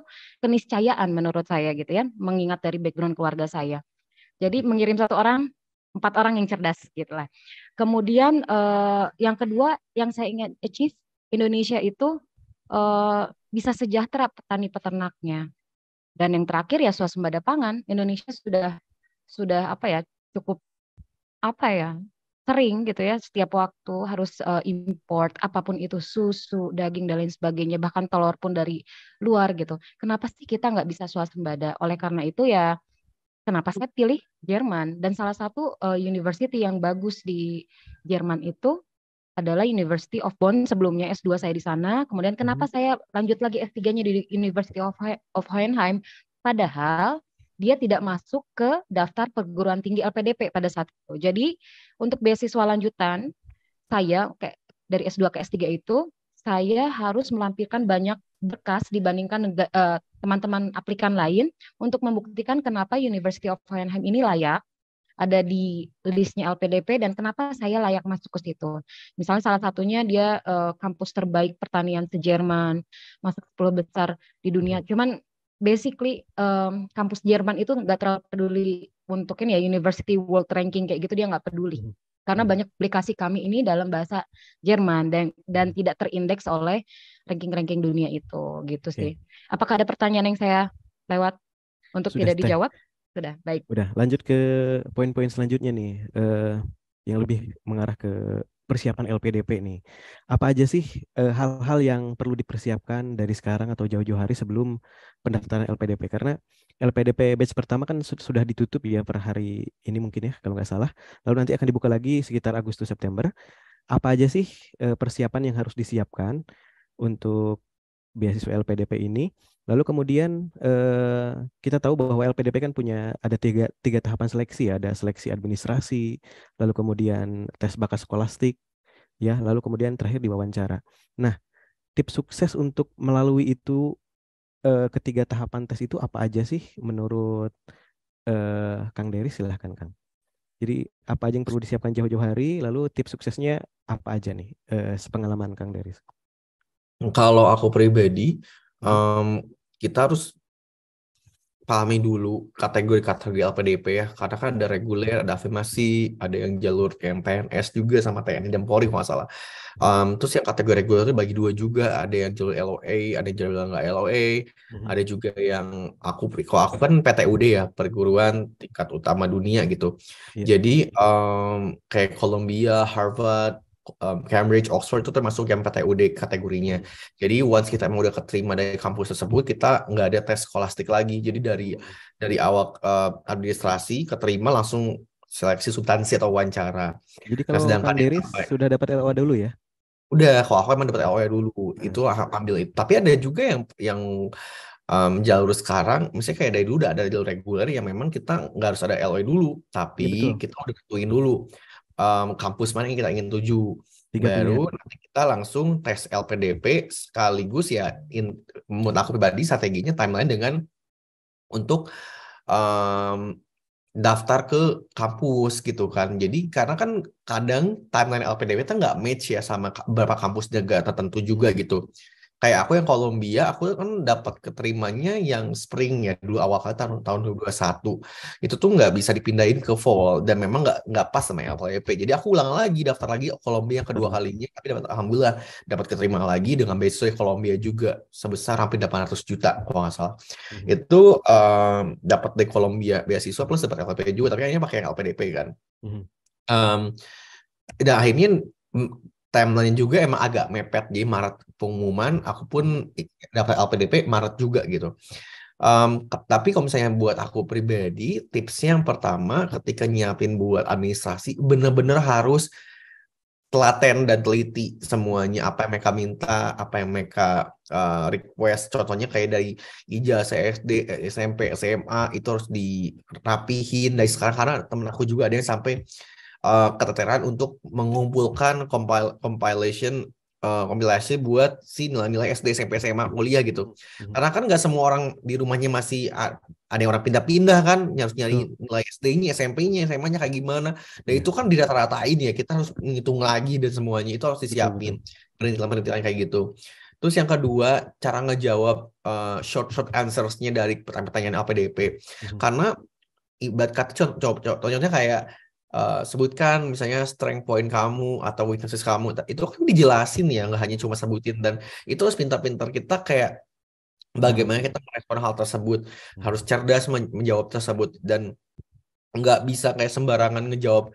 keniscayaan menurut saya gitu ya, mengingat dari background keluarga saya. Jadi mengirim satu orang, empat orang yang cerdas gitu lah. Kemudian eh, yang kedua yang saya ingin achieve Indonesia itu eh, bisa sejahtera petani peternaknya. Dan yang terakhir ya swasembada pangan, Indonesia sudah sudah apa ya cukup apa ya sering gitu ya setiap waktu harus uh, import apapun itu susu daging dan lain sebagainya bahkan telur pun dari luar gitu kenapa sih kita nggak bisa swasembada oleh karena itu ya kenapa saya pilih Jerman dan salah satu uh, university yang bagus di Jerman itu adalah University of Bonn sebelumnya S2 saya di sana kemudian kenapa hmm. saya lanjut lagi S3-nya di University of, of Hohenheim padahal dia tidak masuk ke daftar perguruan tinggi LPDP pada saat itu. Jadi untuk beasiswa lanjutan saya kayak dari S2 ke S3 itu saya harus melampirkan banyak berkas dibandingkan eh, teman-teman uh, aplikan lain untuk membuktikan kenapa University of Hohenheim ini layak ada di listnya LPDP dan kenapa saya layak masuk ke situ. Misalnya salah satunya dia uh, kampus terbaik pertanian se-Jerman, masuk 10 besar di dunia. Hmm. Cuman basically um, kampus Jerman itu nggak terlalu peduli untuk ini ya university world ranking kayak gitu dia nggak peduli hmm. karena hmm. banyak publikasi kami ini dalam bahasa Jerman dan dan tidak terindeks oleh ranking-ranking dunia itu gitu okay. sih. Apakah ada pertanyaan yang saya lewat untuk Sudah tidak stay. dijawab? Sudah, baik. Sudah lanjut ke poin-poin selanjutnya nih. Uh, yang lebih mengarah ke persiapan LPDP nih. Apa aja sih eh, hal-hal e, yang perlu dipersiapkan dari sekarang atau jauh-jauh hari sebelum pendaftaran LPDP? Karena LPDP batch pertama kan sudah ditutup ya per hari ini mungkin ya kalau nggak salah. Lalu nanti akan dibuka lagi sekitar Agustus September. Apa aja sih e, persiapan yang harus disiapkan untuk beasiswa LPDP ini. Lalu kemudian eh, kita tahu bahwa LPDP kan punya ada tiga, tiga tahapan seleksi ya, ada seleksi administrasi, lalu kemudian tes bakat sekolastik, ya, lalu kemudian terakhir di wawancara. Nah, tips sukses untuk melalui itu eh, ketiga tahapan tes itu apa aja sih menurut eh, Kang Dery? Silahkan Kang. Jadi apa aja yang perlu disiapkan jauh-jauh hari, lalu tips suksesnya apa aja nih eh, sepengalaman Kang Deris? Kalau aku pribadi, um, kita harus pahami dulu kategori-kategori LPDP ya, karena kan ada reguler, ada afirmasi, ada yang jalur kayak PNS juga sama TNI dan Polri masalah. Um, terus yang kategori reguler itu bagi dua juga, ada yang jalur LOA, ada yang jalur nggak LOA, mm-hmm. ada juga yang aku, kalau aku kan PTUD ya, perguruan tingkat utama dunia gitu. Yeah. Jadi um, kayak Columbia, Harvard, um, Cambridge, Oxford itu termasuk yang PTUD kategorinya. Jadi once kita emang udah keterima dari kampus tersebut, kita nggak ada tes skolastik lagi. Jadi dari dari awal uh, administrasi keterima langsung seleksi substansi atau wawancara. Jadi nah, kalau nah, sedangkan Deris sudah dapat LOA dulu ya? Udah, kalau aku emang dapat LOA dulu, hmm. itu ambil itu. Tapi ada juga yang yang um, jalur sekarang, misalnya kayak dari dulu udah ada jalur reguler yang memang kita nggak harus ada LOI dulu, tapi ya, kita udah tentuin dulu um, kampus mana yang kita ingin tuju. Tiga Baru nanti kita langsung tes LPDP sekaligus ya in, menurut aku pribadi strateginya timeline dengan untuk um, daftar ke kampus gitu kan. Jadi karena kan kadang timeline LPDP itu nggak match ya sama beberapa kampus negara tertentu juga gitu kayak aku yang Kolombia aku kan dapat keterimanya yang spring ya dulu awal kali tahun tahun satu. itu tuh nggak bisa dipindahin ke fall dan memang nggak nggak pas sama yang LPP jadi aku ulang lagi daftar lagi Kolombia yang kedua kalinya tapi dapat alhamdulillah dapat keterima lagi dengan beasiswa Kolombia juga sebesar hampir ratus juta kalau nggak salah hmm. itu um, dapat dari Kolombia beasiswa plus dapat LPP juga tapi hanya pakai LPDP kan hmm. um, dan akhirnya timeline juga emang agak mepet di Maret pengumuman aku pun dapat LPDP Maret juga gitu um, tapi kalau misalnya buat aku pribadi tipsnya yang pertama ketika nyiapin buat administrasi bener-bener harus telaten dan teliti semuanya apa yang mereka minta apa yang mereka uh, request contohnya kayak dari ijazah SD SMP SMA itu harus dirapihin dari sekarang karena temen aku juga ada yang sampai Eh, keteteran untuk mengumpulkan compil compilation uh, kompilasi buat si nilai-nilai SD SMP SMA kuliah gitu hmm karena kan nggak semua orang di rumahnya masih ada yang orang pindah-pindah kan harus nyari hmm. nilai SD-nya SMP-nya SMA-nya kayak gimana dan hmm. itu kan rata ratain ya kita harus menghitung lagi dan semuanya itu harus disiapin perintilan-perintilan kayak gitu Terus yang kedua, cara ngejawab uh, short short answers-nya dari pertanyaan-pertanyaan LPDP. hmm Karena ibarat kata contoh, contohnya kayak uh, sebutkan misalnya strength point kamu atau weaknesses kamu itu kan dijelasin ya nggak hanya cuma sebutin dan itu harus pintar-pintar kita kayak bagaimana kita merespon hal tersebut harus cerdas men menjawab tersebut dan nggak bisa kayak sembarangan ngejawab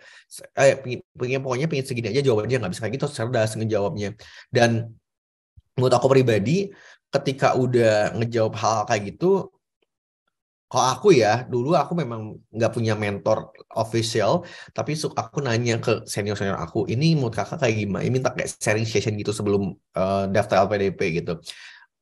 eh pingin, pokoknya pengin segini aja jawabannya nggak bisa kayak gitu cerdas ngejawabnya dan menurut aku pribadi ketika udah ngejawab -hal kayak gitu kalau aku ya, dulu aku memang nggak punya mentor official, tapi aku nanya ke senior-senior aku, ini mood kakak kayak gimana? Ini minta kayak sharing session gitu sebelum uh, daftar LPDP gitu.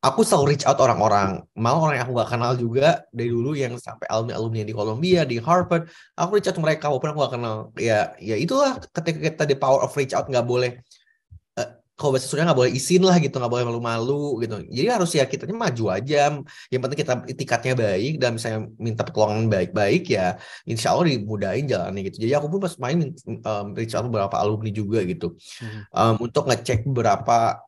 Aku selalu reach out orang-orang, malah orang yang aku gak kenal juga dari dulu yang sampai alumni-alumni di Columbia, di Harvard, aku reach out mereka walaupun aku gak kenal. Ya, ya itulah ketika kita the power of reach out nggak boleh kalau bahasa Sunda nggak boleh izin lah gitu, nggak boleh malu-malu gitu. Jadi harus ya kita maju aja. Yang penting kita itikatnya baik dan misalnya minta pertolongan baik-baik ya, insya Allah dimudahin jalannya gitu. Jadi aku pun pas main um, reach out beberapa alumni juga gitu, hmm. um, untuk ngecek berapa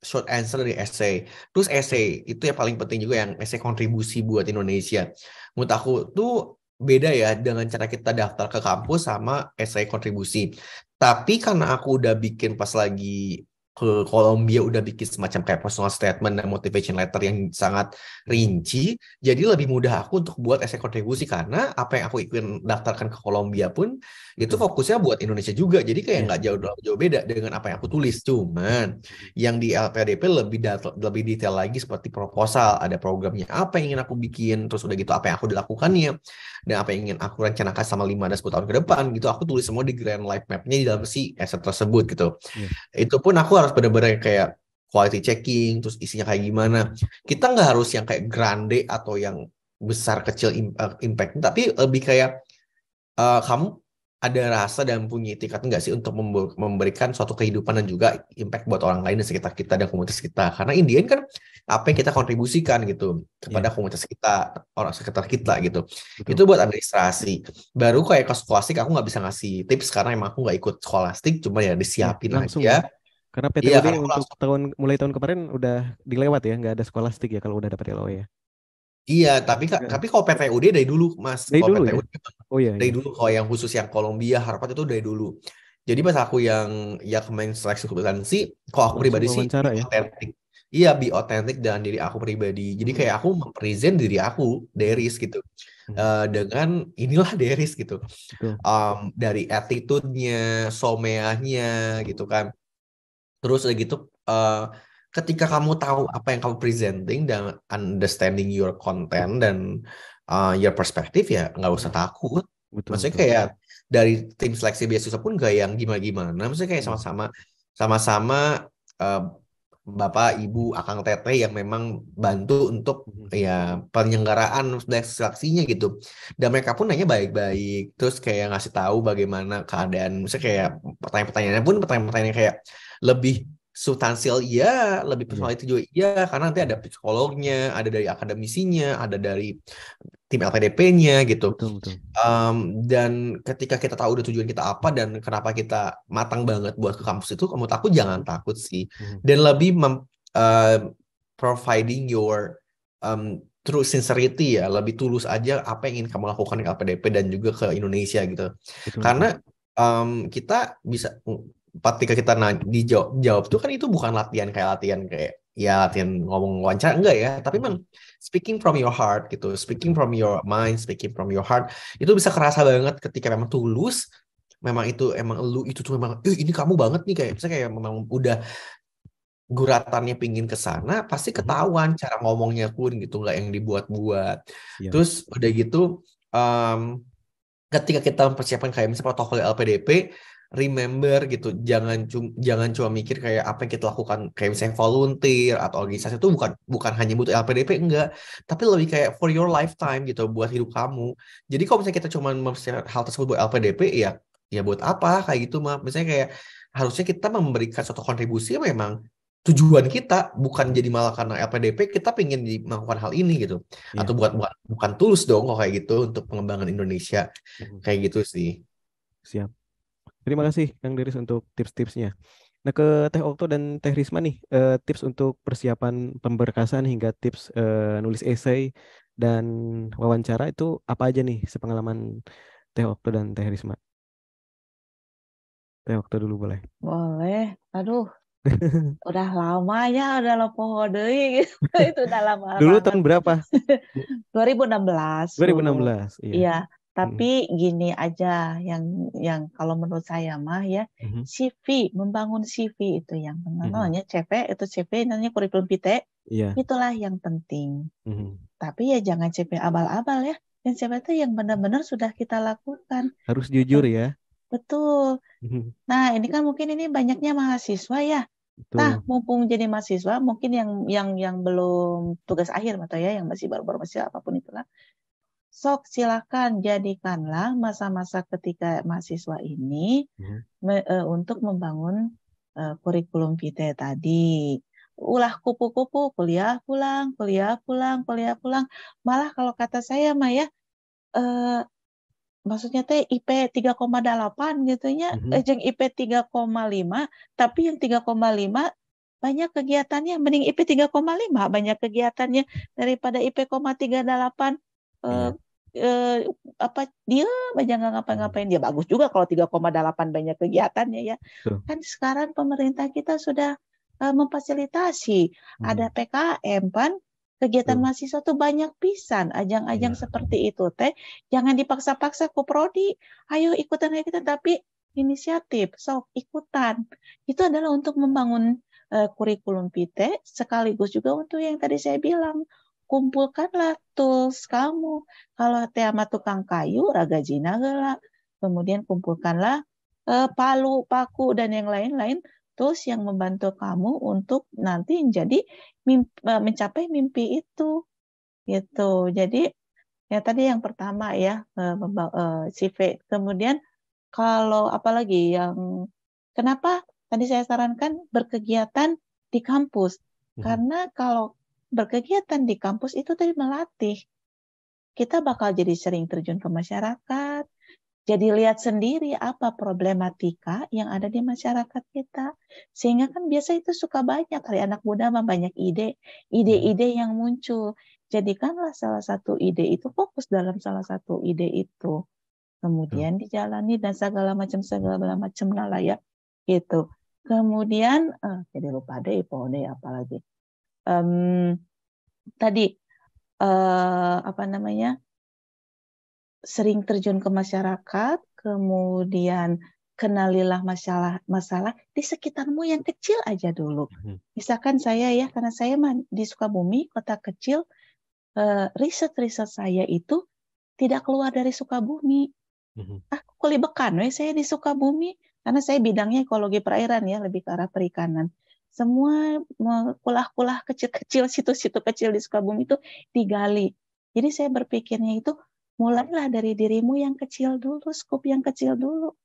short answer dari essay. Terus essay itu ya paling penting juga yang essay kontribusi buat Indonesia. Menurut aku tuh beda ya dengan cara kita daftar ke kampus sama essay kontribusi. Tapi karena aku udah bikin pas lagi ke Kolombia udah bikin semacam kayak personal statement dan motivation letter yang sangat rinci, jadi lebih mudah aku untuk buat esai kontribusi karena apa yang aku ikut daftarkan ke Kolombia pun itu hmm. fokusnya buat Indonesia juga jadi kayak iya. nggak jauh jauh beda dengan apa yang aku tulis cuman yang di LPDP lebih data, lebih detail lagi seperti proposal ada programnya apa yang ingin aku bikin terus udah gitu apa yang aku dilakukannya dan apa yang ingin aku rencanakan sama 5 dan 10 tahun ke depan gitu aku tulis semua di grand life mapnya di dalam si aset tersebut gitu yeah. itu pun aku harus benar-benar kayak quality checking terus isinya kayak gimana kita nggak harus yang kayak grande atau yang besar kecil eh, impact tapi lebih kayak uh, kamu ada rasa dan punya etikat nggak sih untuk memberikan suatu kehidupan dan juga impact buat orang lain di sekitar kita dan komunitas kita karena Indian kan apa yang kita kontribusikan gitu kepada yeah. komunitas kita orang sekitar kita gitu Betul. itu buat administrasi baru kayak ke skolastik aku nggak bisa ngasih tips karena emang aku nggak ikut sekolastik cuma ya iya, disiapin ya, langsung aja ya. karena PTB ya, untuk langsung. tahun mulai tahun kemarin udah dilewat ya nggak ada sekolastik ya kalau udah dapat LO e ya Iya, tapi ya. tapi kalau PTUD dari dulu, Mas. Dari kalau dulu PTUD, ya? Oh iya. Dari iya. dulu kalau yang khusus yang Kolombia, Harvard itu dari dulu. Jadi pas aku yang ya kemarin seleksi kebetulan sih, kalau aku pribadi sih ya? otentik. Iya, be authentic dan diri aku pribadi. Jadi hmm. kayak aku mempresent diri aku, Deris gitu. Uh, dengan inilah Deris gitu. Um, dari attitude-nya, someahnya gitu kan. Terus gitu uh, ketika kamu tahu apa yang kamu presenting dan understanding your content dan uh, your perspective ya nggak usah iya. takut. Betul, Maksudnya betul. kayak dari tim seleksi biasa pun gak yang gimana-gimana. Maksudnya kayak iya. sama-sama sama-sama uh, bapak, ibu, akang, teteh yang memang bantu untuk mhm. ya penyelenggaraan seleksinya gitu. Dan mereka pun nanya baik-baik, terus kayak ngasih tahu bagaimana keadaan. maksudnya kayak pertanyaan-pertanyaannya pun pertanyaan-pertanyaan kayak lebih substansial iya, lebih iya. personal itu juga iya, karena nanti ada psikolognya, ada dari akademisinya, ada dari tim LPDP-nya gitu. Betul, betul. Um, dan ketika kita tahu udah tujuan kita apa dan kenapa kita matang banget buat ke kampus itu, kamu takut jangan takut sih. Hmm. Dan lebih mem, uh, providing your um, true sincerity ya, lebih tulus aja apa yang ingin kamu lakukan ke LPDP dan juga ke Indonesia gitu. Betul, Karena Um, kita bisa ketika kita dijawab jawab tuh kan itu bukan latihan kayak latihan kayak ya latihan ngomong wawancara enggak ya tapi memang hmm. speaking from your heart gitu speaking from your mind speaking from your heart itu bisa kerasa banget ketika memang tulus memang itu emang lu itu tuh memang eh, ini kamu banget nih kayak misalnya kayak memang udah guratannya pingin ke sana pasti hmm. ketahuan cara ngomongnya pun gitu nggak yang dibuat-buat ya. terus udah gitu um, ketika kita mempersiapkan kayak misalnya protokol LPDP remember gitu jangan cum, jangan cuma mikir kayak apa yang kita lakukan kayak misalnya volunteer atau organisasi itu bukan bukan hanya butuh LPDP enggak tapi lebih kayak for your lifetime gitu buat hidup kamu jadi kalau misalnya kita cuma hal tersebut buat LPDP ya ya buat apa kayak gitu mah misalnya kayak harusnya kita memberikan suatu kontribusi memang tujuan kita bukan jadi malah karena LPDP kita pengen melakukan hal ini gitu yeah. atau buat bukan bukan tulus dong kok kayak gitu untuk pengembangan Indonesia -hmm. kayak gitu sih siap Terima kasih Kang Deris untuk tips-tipsnya. Nah ke Teh Okto dan Teh Risma nih eh, tips untuk persiapan pemberkasan hingga tips eh, nulis esai dan wawancara itu apa aja nih sepengalaman Teh Okto dan Teh Risma? Teh Okto dulu boleh. Boleh. Aduh, udah lama ya udah lopo deh gitu. itu udah lama dulu tahun berapa 2016 2016 iya. iya. Tapi hmm. gini aja yang yang kalau menurut saya mah ya hmm. CV membangun CV itu yang hmm. namanya hmm. CV itu CV namanya kurikulum vitae. Yeah. Itulah yang penting. Hmm. Tapi ya jangan CV abal-abal ya. Dan CV itu yang benar-benar sudah kita lakukan. Harus jujur ya. Betul. Hmm. Nah, ini kan mungkin ini banyaknya mahasiswa ya. Nah, Betul. Nah, mumpung jadi mahasiswa, mungkin yang yang yang belum tugas akhir atau ya yang masih baru-baru masih apapun itulah, sok silakan jadikanlah masa-masa ketika mahasiswa ini hmm. me, uh, untuk membangun uh, kurikulum vitae tadi ulah kupu-kupu kuliah pulang kuliah pulang kuliah pulang malah kalau kata saya mah ya uh, e, maksudnya teh IP 3,8 gitu ya -hmm. eh, jeng IP 3,5 tapi yang 3,5 banyak kegiatannya mending IP 3,5 banyak kegiatannya daripada IP 3,38 -hmm eh, apa dia banyak nggak ngapa-ngapain dia bagus juga kalau 3,8 banyak kegiatannya ya Betul. kan sekarang pemerintah kita sudah eh, memfasilitasi hmm. ada PKM kan kegiatan Betul. mahasiswa tuh banyak pisan ajang-ajang ya. seperti itu teh jangan dipaksa-paksa ku prodi ayo ikutan ayo kita tapi inisiatif sok ikutan itu adalah untuk membangun uh, kurikulum PT sekaligus juga untuk yang tadi saya bilang kumpulkanlah tools kamu. Kalau tema tukang kayu, raga jinagala. Kemudian kumpulkanlah eh, palu, paku, dan yang lain-lain tools yang membantu kamu untuk nanti jadi mimpi, eh, mencapai mimpi itu. Gitu. Jadi ya tadi yang pertama ya CV. Eh, eh, Kemudian kalau apalagi yang kenapa tadi saya sarankan berkegiatan di kampus. Mhm. Karena kalau berkegiatan di kampus itu tadi melatih. Kita bakal jadi sering terjun ke masyarakat, jadi lihat sendiri apa problematika yang ada di masyarakat kita. Sehingga kan biasa itu suka banyak, dari anak muda mah banyak ide, ide-ide hmm. yang muncul. Jadikanlah salah satu ide itu fokus dalam salah satu ide itu. Kemudian dijalani dan segala macam segala macam lah ya. Gitu. Kemudian eh, jadi lupa deh, pohon deh apalagi um, tadi uh, apa namanya sering terjun ke masyarakat, kemudian kenalilah masalah masalah di sekitarmu yang kecil aja dulu. Mhm. Misalkan saya ya, karena saya di Sukabumi, kota kecil, eh, riset-riset saya itu tidak keluar dari Sukabumi. Mhm. Aku ah, kelibekan, saya di Sukabumi karena saya bidangnya ekologi perairan ya, lebih ke arah perikanan semua kulah-kulah kecil-kecil situ-situ kecil di Sukabumi itu digali. Jadi saya berpikirnya itu mulailah dari dirimu yang kecil dulu, skup yang kecil dulu.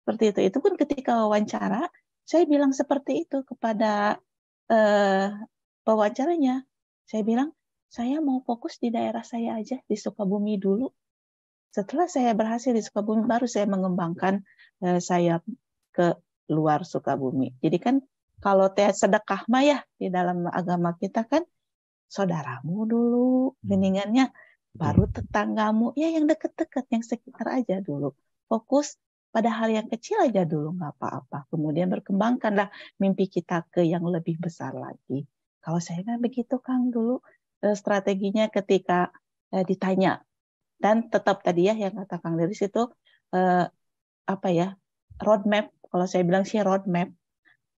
Seperti itu. Itu pun ketika wawancara, saya bilang seperti itu kepada eh, pewawancaranya. Saya bilang, saya mau fokus di daerah saya aja, di Sukabumi dulu. Setelah saya berhasil di Sukabumi, baru saya mengembangkan eh, saya ke luar Sukabumi. Jadi kan kalau teh sedekah mah ya di dalam agama kita kan saudaramu dulu geningannya hmm. baru tetanggamu ya yang deket-deket yang sekitar aja dulu fokus pada hal yang kecil aja dulu nggak apa-apa kemudian berkembangkanlah mimpi kita ke yang lebih besar lagi kalau saya kan begitu Kang dulu eh, strateginya ketika eh, ditanya dan tetap tadi ya yang kata Kang Deris itu eh, apa ya roadmap kalau saya bilang sih roadmap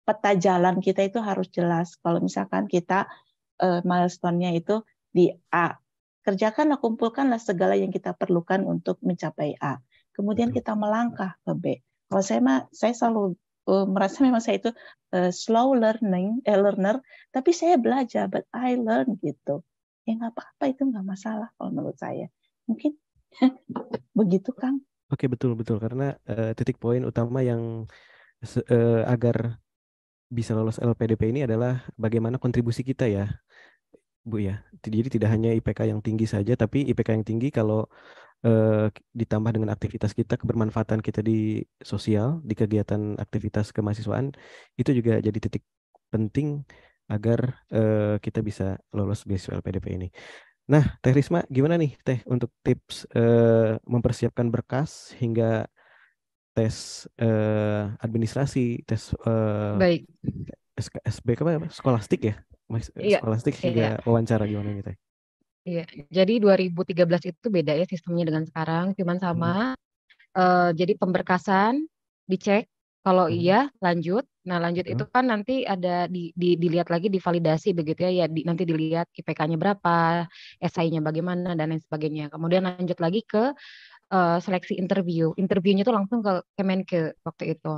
peta jalan kita itu harus jelas. Kalau misalkan kita uh, milestone-nya itu di A, kerjakanlah kumpulkanlah segala yang kita perlukan untuk mencapai A. Kemudian kita melangkah ke B. Kalau saya mah saya selalu uh, merasa memang saya itu uh, slow learning eh, learner, tapi saya belajar, but I learn gitu. Ya nggak apa-apa itu nggak masalah kalau menurut saya. Mungkin begitu Kang. Oke betul betul karena uh, titik poin utama yang uh, agar bisa lolos LPDP ini adalah bagaimana kontribusi kita ya, Bu ya. Jadi tidak hanya IPK yang tinggi saja, tapi IPK yang tinggi kalau eh, ditambah dengan aktivitas kita, kebermanfaatan kita di sosial, di kegiatan aktivitas kemahasiswaan, itu juga jadi titik penting agar eh, kita bisa lolos beasiswa LPDP ini. Nah, Teh Risma, gimana nih Teh untuk tips eh, mempersiapkan berkas hingga tes eh, administrasi, tes eh, Baik. SBK apa skolastik ya? Iya. Skolastik hingga iya. wawancara gimana gitu. Ya? Iya, jadi 2013 itu beda ya sistemnya dengan sekarang, cuman sama. Hmm. Uh, jadi pemberkasan dicek, kalau hmm. iya lanjut. Nah lanjut hmm. itu kan nanti ada di, di, dilihat lagi divalidasi begitu ya, ya di, nanti dilihat IPK-nya berapa, SI-nya bagaimana dan lain sebagainya. Kemudian lanjut lagi ke Eh, seleksi interview. Interviewnya tuh langsung ke Kemenke waktu itu.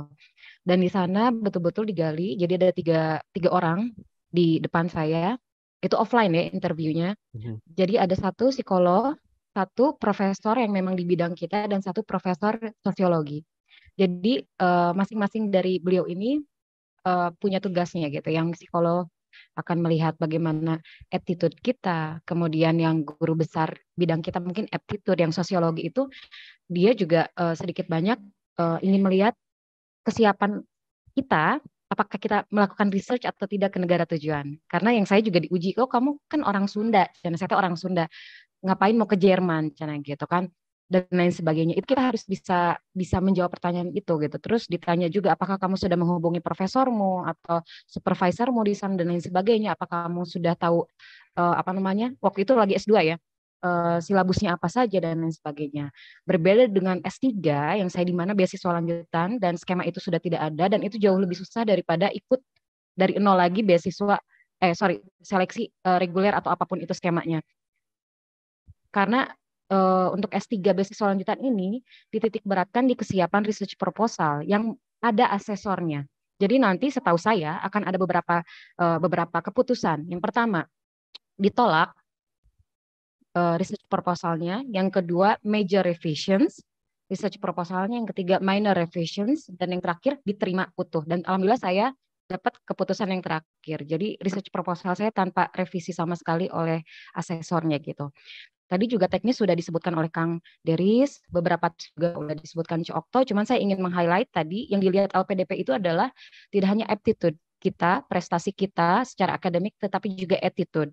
Dan di sana betul-betul digali. Jadi ada tiga tiga orang di depan saya. Itu offline ya interviewnya. Mm-hmm. Jadi ada satu psikolog, satu profesor yang memang di bidang kita dan satu profesor sosiologi. Jadi uh, masing-masing dari beliau ini uh, punya tugasnya gitu. Yang psikolog akan melihat bagaimana attitude kita. Kemudian yang guru besar bidang kita mungkin attitude yang sosiologi itu dia juga uh, sedikit banyak uh, ingin melihat kesiapan kita apakah kita melakukan research atau tidak ke negara tujuan. Karena yang saya juga diuji, oh kamu kan orang Sunda, dan saya orang Sunda, ngapain mau ke Jerman, gitu kan dan lain sebagainya. Itu kita harus bisa bisa menjawab pertanyaan itu gitu. Terus ditanya juga apakah kamu sudah menghubungi profesormu atau supervisormu di sana dan lain sebagainya. Apakah kamu sudah tahu uh, apa namanya? Waktu itu lagi S2 ya. Uh, silabusnya apa saja dan lain sebagainya. Berbeda dengan S3 yang saya di mana beasiswa lanjutan dan skema itu sudah tidak ada dan itu jauh lebih susah daripada ikut dari nol lagi beasiswa eh sorry seleksi uh, reguler atau apapun itu skemanya. Karena uh, untuk S3 beasiswa lanjutan ini dititik beratkan di kesiapan research proposal yang ada asesornya. Jadi nanti setahu saya akan ada beberapa uh, beberapa keputusan. Yang pertama ditolak uh, research proposalnya, yang kedua major revisions research proposalnya, yang ketiga minor revisions dan yang terakhir diterima utuh. Dan alhamdulillah saya dapat keputusan yang terakhir. Jadi research proposal saya tanpa revisi sama sekali oleh asesornya gitu. Tadi juga teknis sudah disebutkan oleh Kang Deris, beberapa juga sudah disebutkan Ci Okto, cuman saya ingin meng-highlight tadi yang dilihat LPDP itu adalah tidak hanya aptitude kita, prestasi kita secara akademik tetapi juga attitude.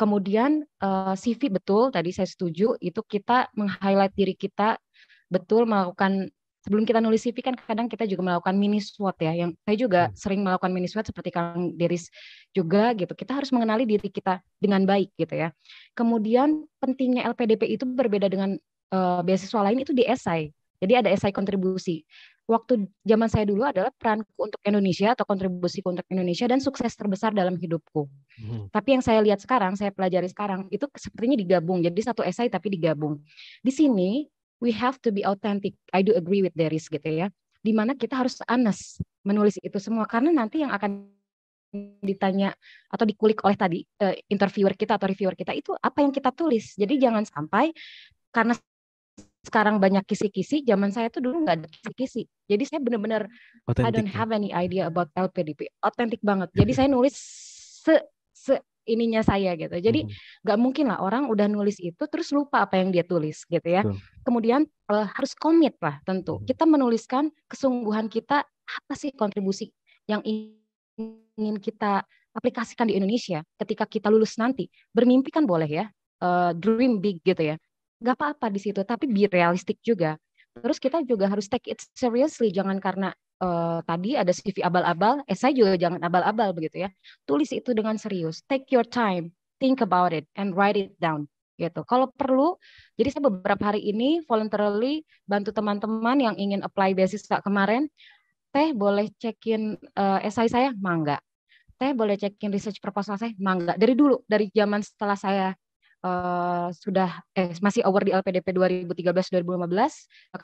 Kemudian eh, CV betul tadi saya setuju itu kita meng-highlight diri kita betul melakukan sebelum kita nulis CV kan kadang kita juga melakukan mini SWOT ya. Yang saya juga hmm. sering melakukan mini SWOT seperti Kang Deris juga gitu. Kita harus mengenali diri kita dengan baik gitu ya. Kemudian pentingnya LPDP itu berbeda dengan uh, beasiswa lain itu di esai. Jadi ada esai kontribusi. Waktu zaman saya dulu adalah peranku untuk Indonesia atau kontribusi untuk Indonesia dan sukses terbesar dalam hidupku. Hmm. Tapi yang saya lihat sekarang, saya pelajari sekarang itu sepertinya digabung. Jadi satu esai tapi digabung. Di sini we have to be authentic. I do agree with Deris gitu ya. Dimana kita harus honest menulis itu semua karena nanti yang akan ditanya atau dikulik oleh tadi uh, interviewer kita atau reviewer kita itu apa yang kita tulis. Jadi jangan sampai karena sekarang banyak kisi-kisi, zaman saya tuh dulu nggak ada kisi-kisi. Jadi saya benar-benar I don't ya. have any idea about LPDP. Authentic banget. Jadi saya nulis se ininya saya gitu. Jadi hmm. nggak hmm. mungkin lah orang udah nulis itu terus lupa apa yang dia tulis gitu ya. Hmm. Kemudian uh, harus komit lah tentu. Hmm. Kita menuliskan kesungguhan kita apa sih kontribusi yang ingin kita aplikasikan di Indonesia ketika kita lulus nanti. Bermimpi kan boleh ya, uh, dream big gitu ya. Gak apa-apa di situ, tapi be realistik juga. Terus kita juga harus take it seriously, jangan karena uh, tadi ada CV abal-abal, esai eh, juga jangan abal-abal begitu ya. Tulis itu dengan serius. Take your time, think about it and write it down gitu. Kalau perlu, jadi saya beberapa hari ini voluntarily bantu teman-teman yang ingin apply beasiswa kemarin, teh boleh cekin uh, esai saya, mangga. Teh boleh cekin research proposal saya, mangga. Dari dulu, dari zaman setelah saya Eh, sudah eh masih award di LPDP 2013-2015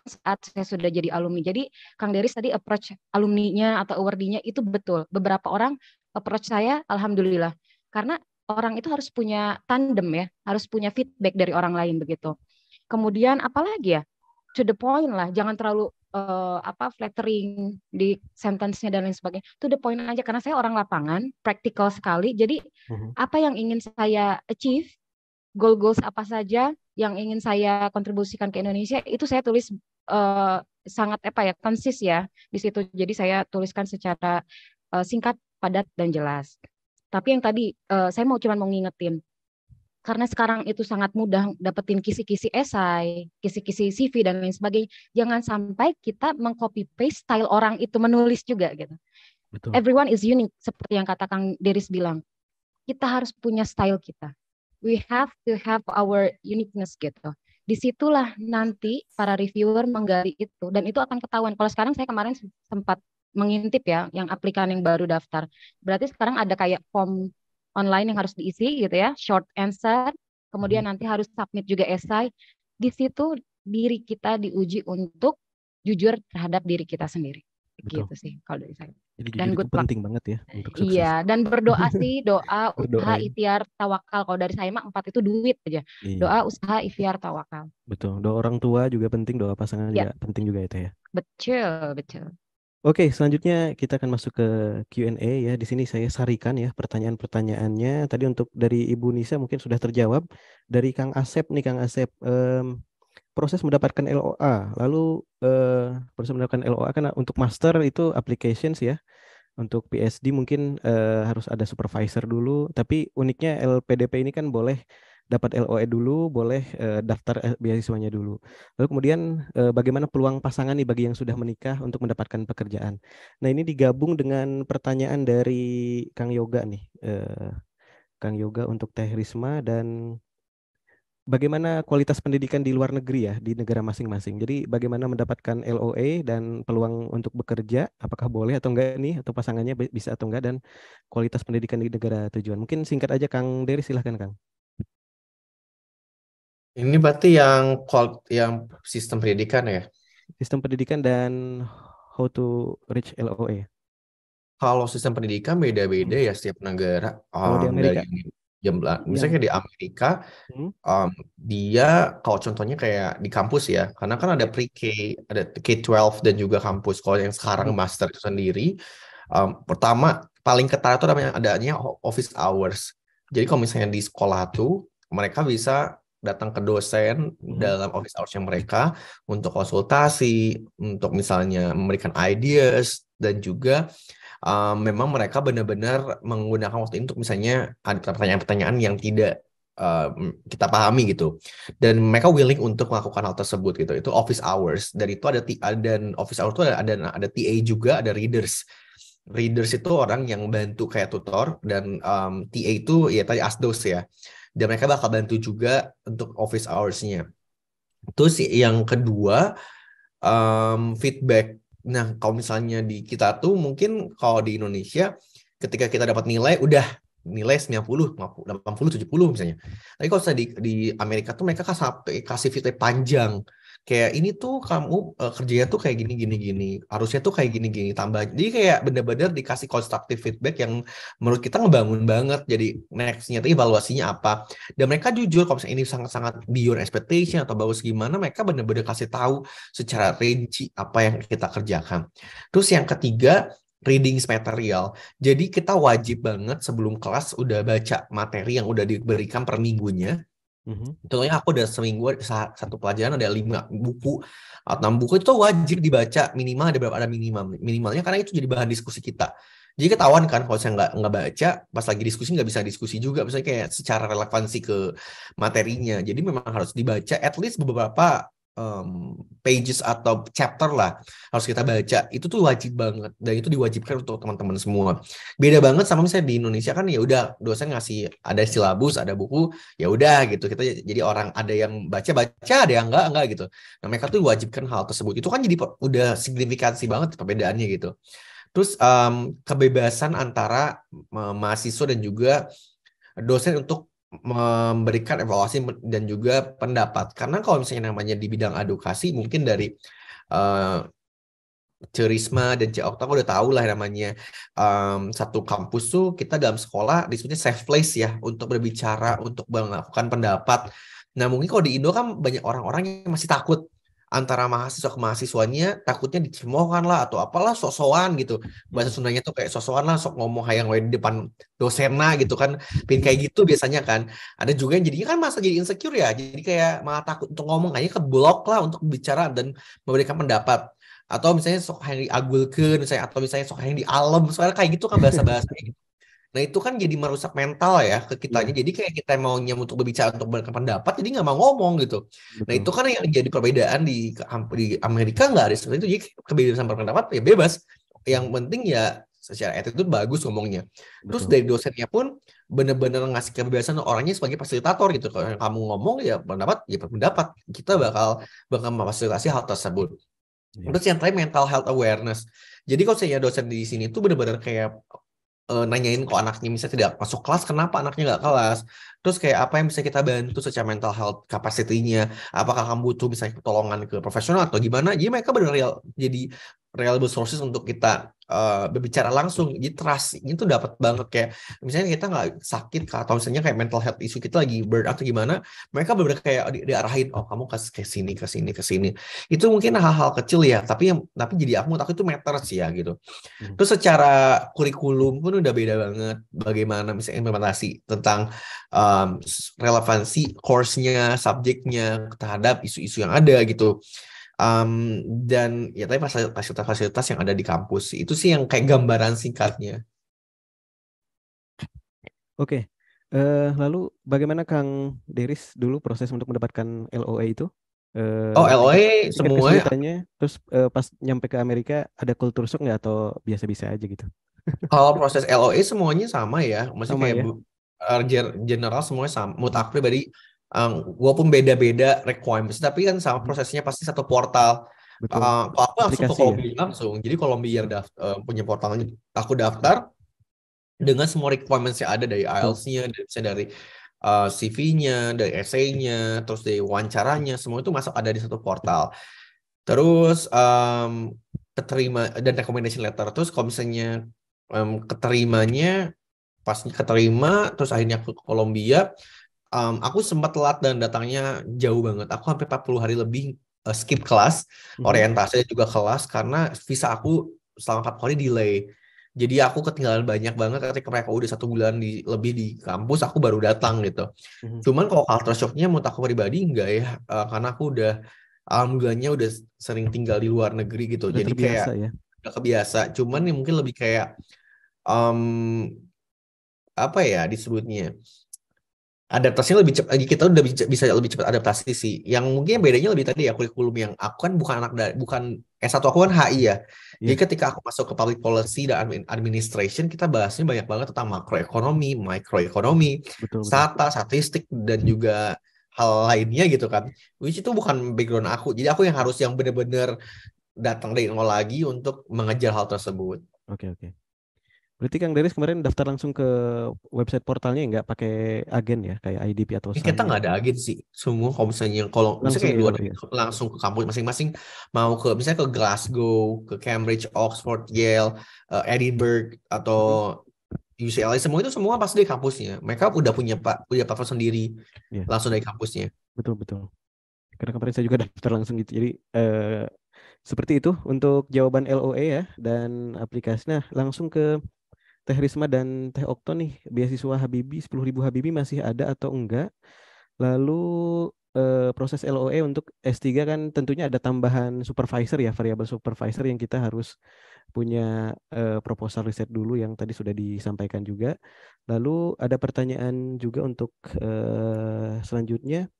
saat saya sudah jadi alumni. Jadi Kang Deris tadi approach alumninya atau awardinya itu betul. Beberapa orang approach saya alhamdulillah. Karena orang itu harus punya tandem ya, harus punya feedback dari orang lain begitu. Kemudian apalagi ya? To the point lah, jangan terlalu uh, apa flattering di sentence-nya dan lain sebagainya. To the point aja karena saya orang lapangan, practical sekali. Jadi uh-huh. apa yang ingin saya achieve goal-goals apa saja yang ingin saya kontribusikan ke Indonesia itu saya tulis uh, sangat apa ya konsis ya di situ. Jadi saya tuliskan secara uh, singkat, padat dan jelas. Tapi yang tadi uh, saya mau cuma mau ngingetin karena sekarang itu sangat mudah dapetin kisi-kisi esai, kisi-kisi CV dan lain sebagainya. Jangan sampai kita mengcopy paste style orang itu menulis juga gitu. Betul. Everyone is unique seperti yang kata Kang Deris bilang. Kita harus punya style kita we have to have our uniqueness gitu. Disitulah nanti para reviewer menggali itu dan itu akan ketahuan. Kalau sekarang saya kemarin sempat mengintip ya yang aplikan yang baru daftar. Berarti sekarang ada kayak form online yang harus diisi gitu ya, short answer, kemudian hmm. nanti harus submit juga esai. Di situ diri kita diuji untuk jujur terhadap diri kita sendiri. Betul. Gitu sih kalau dari saya. Jadi dan good penting penting banget ya untuk iya, sukses. Iya, dan berdoa sih, doa, usaha, ya. ikhtiar, tawakal. Kalau dari saya mah empat itu duit aja. Iya. Doa, usaha, ikhtiar, tawakal. Betul. Doa orang tua juga penting, doa pasangan yeah. juga penting juga itu ya. Betul, betul. Oke, selanjutnya kita akan masuk ke Q&A ya. Di sini saya sarikan ya pertanyaan-pertanyaannya. Tadi untuk dari Ibu Nisa mungkin sudah terjawab. Dari Kang Asep nih, Kang Asep. Um, proses mendapatkan LOA. Lalu eh, proses mendapatkan LOA kan untuk master itu applications ya. Untuk PSD mungkin eh, harus ada supervisor dulu. Tapi uniknya LPDP ini kan boleh dapat LOE dulu, boleh eh, daftar eh, beasiswanya dulu. Lalu kemudian eh, bagaimana peluang pasangan nih bagi yang sudah menikah untuk mendapatkan pekerjaan. Nah ini digabung dengan pertanyaan dari Kang Yoga nih. Eh, Kang Yoga untuk Teh Risma dan bagaimana kualitas pendidikan di luar negeri ya di negara masing-masing. Jadi bagaimana mendapatkan LOA dan peluang untuk bekerja, apakah boleh atau enggak nih atau pasangannya bisa atau enggak dan kualitas pendidikan di negara tujuan. Mungkin singkat aja Kang Dery silahkan Kang. Ini berarti yang yang sistem pendidikan ya? Sistem pendidikan dan how to reach LOA. Kalau sistem pendidikan beda-beda hmm. ya setiap negara. Oh, um, di Amerika. Dari, jam iya. misalnya di Amerika hmm. um, dia kalau contohnya kayak di kampus ya karena kan ada iya. pre-K ada K12 dan juga kampus kalau yang sekarang hmm. master itu sendiri um, pertama paling ketara itu namanya adanya office hours jadi kalau misalnya di sekolah tuh mereka bisa datang ke dosen hmm. dalam office hoursnya mereka untuk konsultasi untuk misalnya memberikan ideas dan juga um, memang mereka benar-benar menggunakan waktu ini untuk misalnya ada pertanyaan-pertanyaan yang tidak uh, kita pahami gitu dan mereka willing untuk melakukan hal tersebut gitu itu office hours dari itu ada dan office hours itu ada ada, ada TA juga ada readers readers itu orang yang bantu kayak tutor dan um, mmm, TA itu ya tadi asdos ya dan mereka bakal bantu juga untuk office hours-nya terus yang kedua um, feedback Nah, kalau misalnya di kita tuh mungkin kalau di Indonesia ketika kita dapat nilai udah nilai 90, 80, 70 misalnya. Tapi kalau di, di Amerika tuh mereka kasih, kasih nilai panjang kayak ini tuh kamu uh, kerjanya tuh kayak gini gini gini harusnya tuh kayak gini gini tambah jadi kayak bener-bener dikasih constructive feedback yang menurut kita ngebangun banget jadi nextnya tuh evaluasinya apa dan mereka jujur kalau misalnya ini sangat-sangat beyond expectation atau bagus gimana mereka bener-bener kasih tahu secara rinci apa yang kita kerjakan terus yang ketiga reading material. Jadi kita wajib banget sebelum kelas udah baca materi yang udah diberikan per minggunya Mm-hmm. Contohnya aku udah seminggu satu pelajaran ada lima buku atau enam buku itu wajib dibaca minimal ada berapa ada minimal minimalnya karena itu jadi bahan diskusi kita. Jadi ketahuan kan kalau saya nggak nggak baca pas lagi diskusi nggak bisa diskusi juga misalnya kayak secara relevansi ke materinya. Jadi memang harus dibaca at least beberapa um, pages atau chapter lah harus kita baca itu tuh wajib banget dan itu diwajibkan untuk teman-teman semua beda banget sama misalnya di Indonesia kan ya udah dosen ngasih ada silabus ada buku ya udah gitu kita jadi orang ada yang baca baca ada yang enggak enggak gitu nah mereka tuh wajibkan hal tersebut itu kan jadi udah signifikansi banget perbedaannya gitu terus um, kebebasan antara mahasiswa dan juga dosen untuk memberikan evaluasi dan juga pendapat. Karena kalau misalnya namanya di bidang edukasi, mungkin dari uh, Cerisma dan Cik Okta udah tahu lah namanya um, satu kampus tuh kita dalam sekolah disebutnya safe place ya untuk berbicara, untuk melakukan pendapat. Nah mungkin kalau di Indo kan banyak orang-orang yang masih takut antara mahasiswa ke mahasiswanya takutnya dicemoohkan lah atau apalah sosowan gitu bahasa Sundanya tuh kayak sosowan lah sok ngomong hayang di depan dosennya gitu kan pin kayak gitu biasanya kan ada juga yang jadinya kan masa jadi insecure ya jadi kayak malah takut untuk ngomong kayaknya ke blok lah untuk bicara dan memberikan pendapat atau misalnya sok yang diagulkan misalnya atau misalnya sok yang dialem soalnya kayak gitu kan bahasa bahasa gitu Nah itu kan jadi merusak mental ya ke kitanya. Yeah. Jadi kayak kita maunya untuk berbicara untuk berpendapat, jadi nggak mau ngomong gitu. Nah, Betul. Nah itu kan yang jadi perbedaan di di Amerika nggak ada seperti itu. Jadi kebebasan berpendapat ya bebas. Yang iya. penting ya secara attitude bagus ngomongnya. Betul. Terus dari dosennya pun bener-bener ngasih kebebasan orangnya sebagai fasilitator gitu. Kalau kamu ngomong ya pendapat, ya pendapat. Kita bakal bakal memfasilitasi hal tersebut. Iya. Terus yang terakhir mental health awareness. Jadi kalau saya dosen di sini itu benar-benar kayak uh, nanyain kok anaknya misalnya tidak masuk kelas kenapa anaknya nggak kelas terus kayak apa yang bisa kita bantu secara mental health capacity-nya apakah kamu butuh misalnya pertolongan ke profesional atau gimana jadi mereka benar real jadi reliable sources untuk kita uh, berbicara langsung jadi trust ini tuh dapat banget kayak misalnya kita nggak sakit atau misalnya kayak mental health issue kita lagi burn atau gimana mereka benar kayak di, diarahin oh kamu ke ke sini ke sini ke sini itu mungkin hal-hal kecil ya tapi yang tapi jadi aku takut itu matters ya gitu hmm. terus secara kurikulum pun udah beda banget bagaimana misalnya implementasi tentang um, relevansi course-nya subjeknya terhadap isu-isu yang ada gitu Um, dan ya tapi fasilitas-fasilitas yang ada di kampus itu sih yang kayak gambaran singkatnya. Oke, okay. uh, eh, lalu bagaimana Kang Deris dulu proses untuk mendapatkan LOA itu? Uh, oh LOA semua. ya. terus uh, pas nyampe ke Amerika ada kultur shock nggak atau biasa-biasa aja gitu? Kalau proses LOA semuanya sama ya, sama kayak ya? general semuanya sama. Mutakhir dari um, ehm, walaupun beda-beda requirements tapi kan sama hmm. prosesnya pasti satu portal Betul. Uh, aku langsung ke ya? Columbia ya? langsung jadi Columbia daft, uh, ehm, punya portalnya aku daftar dengan semua requirements yang ada dari hmm. IELTS-nya dari, dari uh, CV-nya dari essay-nya terus dari wawancaranya semua itu masuk ada di satu portal terus um, keterima dan recommendation letter terus kalau misalnya um, keterimanya pas keterima terus akhirnya aku ke Kolombia um, aku sempat telat dan datangnya jauh banget. Aku hampir 40 hari lebih uh, skip kelas, hmm. orientasi juga kelas karena visa aku selama 40 hari delay. Jadi aku ketinggalan banyak banget ketika mereka udah satu bulan di lebih di kampus, aku baru datang gitu. Hmm. Cuman kalau culture shocknya menurut aku pribadi enggak ya, uh, karena aku udah alhamdulillahnya udah sering tinggal di luar negeri gitu. Udah Jadi kebiasa, kayak ya? udah kebiasa. Cuman ya mungkin lebih kayak um, apa ya disebutnya adaptasinya lebih cepat kita udah bisa lebih cepat adaptasi sih yang mungkin bedanya lebih tadi ya kurikulum yang aku kan bukan anak dari bukan S1 aku kan HI ya yeah. jadi iya. ketika aku masuk ke public policy dan administration kita bahasnya banyak banget tentang makroekonomi mikroekonomi data statistik dan juga hal lainnya gitu kan which itu bukan background aku jadi aku yang harus yang benar-benar datang dari nol lagi untuk mengejar hal tersebut oke okay, oke okay. Berarti Kang Deris kemarin daftar langsung ke website portalnya nggak pakai agen ya kayak IDP atau Kita nggak ada gitu. agen sih. Semua kalau misalnya kalau langsung misalnya kayak ya? langsung ke kampus masing-masing mau ke misalnya ke Glasgow, ke Cambridge, Oxford, Yale, uh, Edinburgh atau UCLA semua itu semua pasti di kampusnya. Mereka udah punya pak punya platform sendiri yeah. langsung dari kampusnya. Betul betul. Karena kemarin saya juga daftar langsung gitu. Jadi uh, seperti itu untuk jawaban LOE ya dan aplikasinya langsung ke Teh Risma dan Teh Okto nih beasiswa Habibi 10.000 Habibi masih ada atau enggak? Lalu eh, proses LOE untuk S3 kan tentunya ada tambahan supervisor ya, variabel supervisor yang kita harus punya eh, proposal riset dulu yang tadi sudah disampaikan juga. Lalu ada pertanyaan juga untuk eh, selanjutnya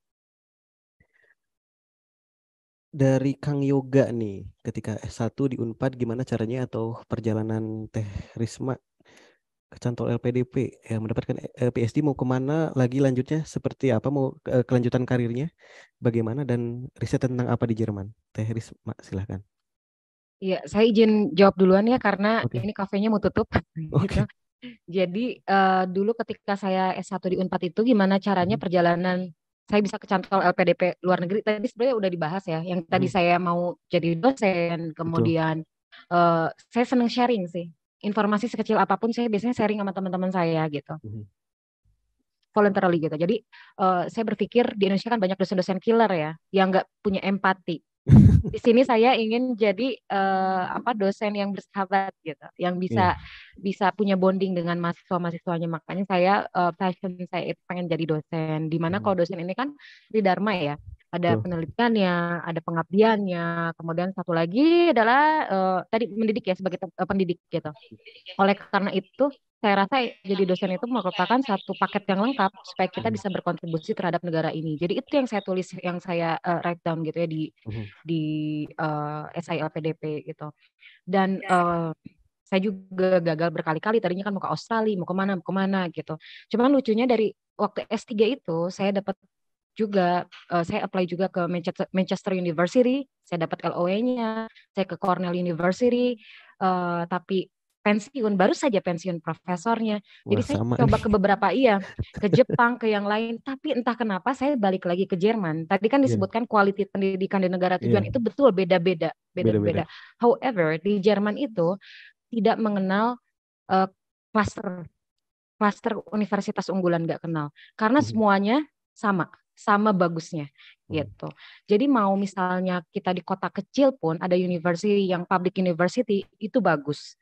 dari Kang Yoga nih, ketika S1 di Unpad gimana caranya atau perjalanan Teh Risma kecantol LPDP yang eh, mendapatkan eh, PSD mau kemana lagi lanjutnya seperti apa mau eh, kelanjutan karirnya bagaimana dan riset tentang apa di Jerman Teh Risma silahkan Iya saya izin jawab duluan ya karena okay. ini kafenya mau tutup gitu. okay. Jadi uh, dulu ketika saya S1 di Unpad itu gimana caranya hmm. perjalanan saya bisa ke contoh LPDP luar negeri tadi sebenarnya udah dibahas ya yang tadi hmm. saya mau jadi dosen kemudian uh, saya seneng sharing sih informasi sekecil apapun saya biasanya sharing sama teman-teman saya gitu. Mm-hmm. Voluntarily gitu. Jadi uh, saya berpikir di Indonesia kan banyak dosen-dosen killer ya yang nggak punya empati. di sini saya ingin jadi uh, apa dosen yang bersahabat gitu, yang bisa yeah. bisa punya bonding dengan mahasiswa mahasiswanya. Makanya saya uh, passion saya itu pengen jadi dosen. Dimana mm-hmm. kalau dosen ini kan di Dharma ya, ada penelitiannya, ada pengabdiannya. Kemudian satu lagi adalah uh, tadi mendidik ya sebagai uh, pendidik gitu. Oleh karena itu, saya rasa jadi dosen itu merupakan satu paket yang lengkap supaya kita bisa berkontribusi terhadap negara ini. Jadi itu yang saya tulis, yang saya uh, write down gitu ya di mm-hmm. di uh, SI LPDP gitu. Dan uh, saya juga gagal berkali-kali tadinya kan mau ke Australia mau kemana mau kemana gitu cuman lucunya dari waktu S3 itu saya dapat juga uh, saya apply juga ke Manchester, University saya dapat LOE-nya saya ke Cornell University uh, tapi pensiun baru saja pensiun profesornya Wah, jadi saya coba nih. ke beberapa iya ke Jepang ke yang lain tapi entah kenapa saya balik lagi ke Jerman tadi kan iya. disebutkan yeah. kualiti pendidikan di negara tujuan yeah. itu betul beda-beda beda-beda however di Jerman itu tidak mengenal uh, eh, cluster universitas unggulan nggak kenal karena mhm. semuanya sama sama bagusnya hmm. gitu. Jadi mau misalnya kita di kota kecil pun ada university yang public university itu bagus.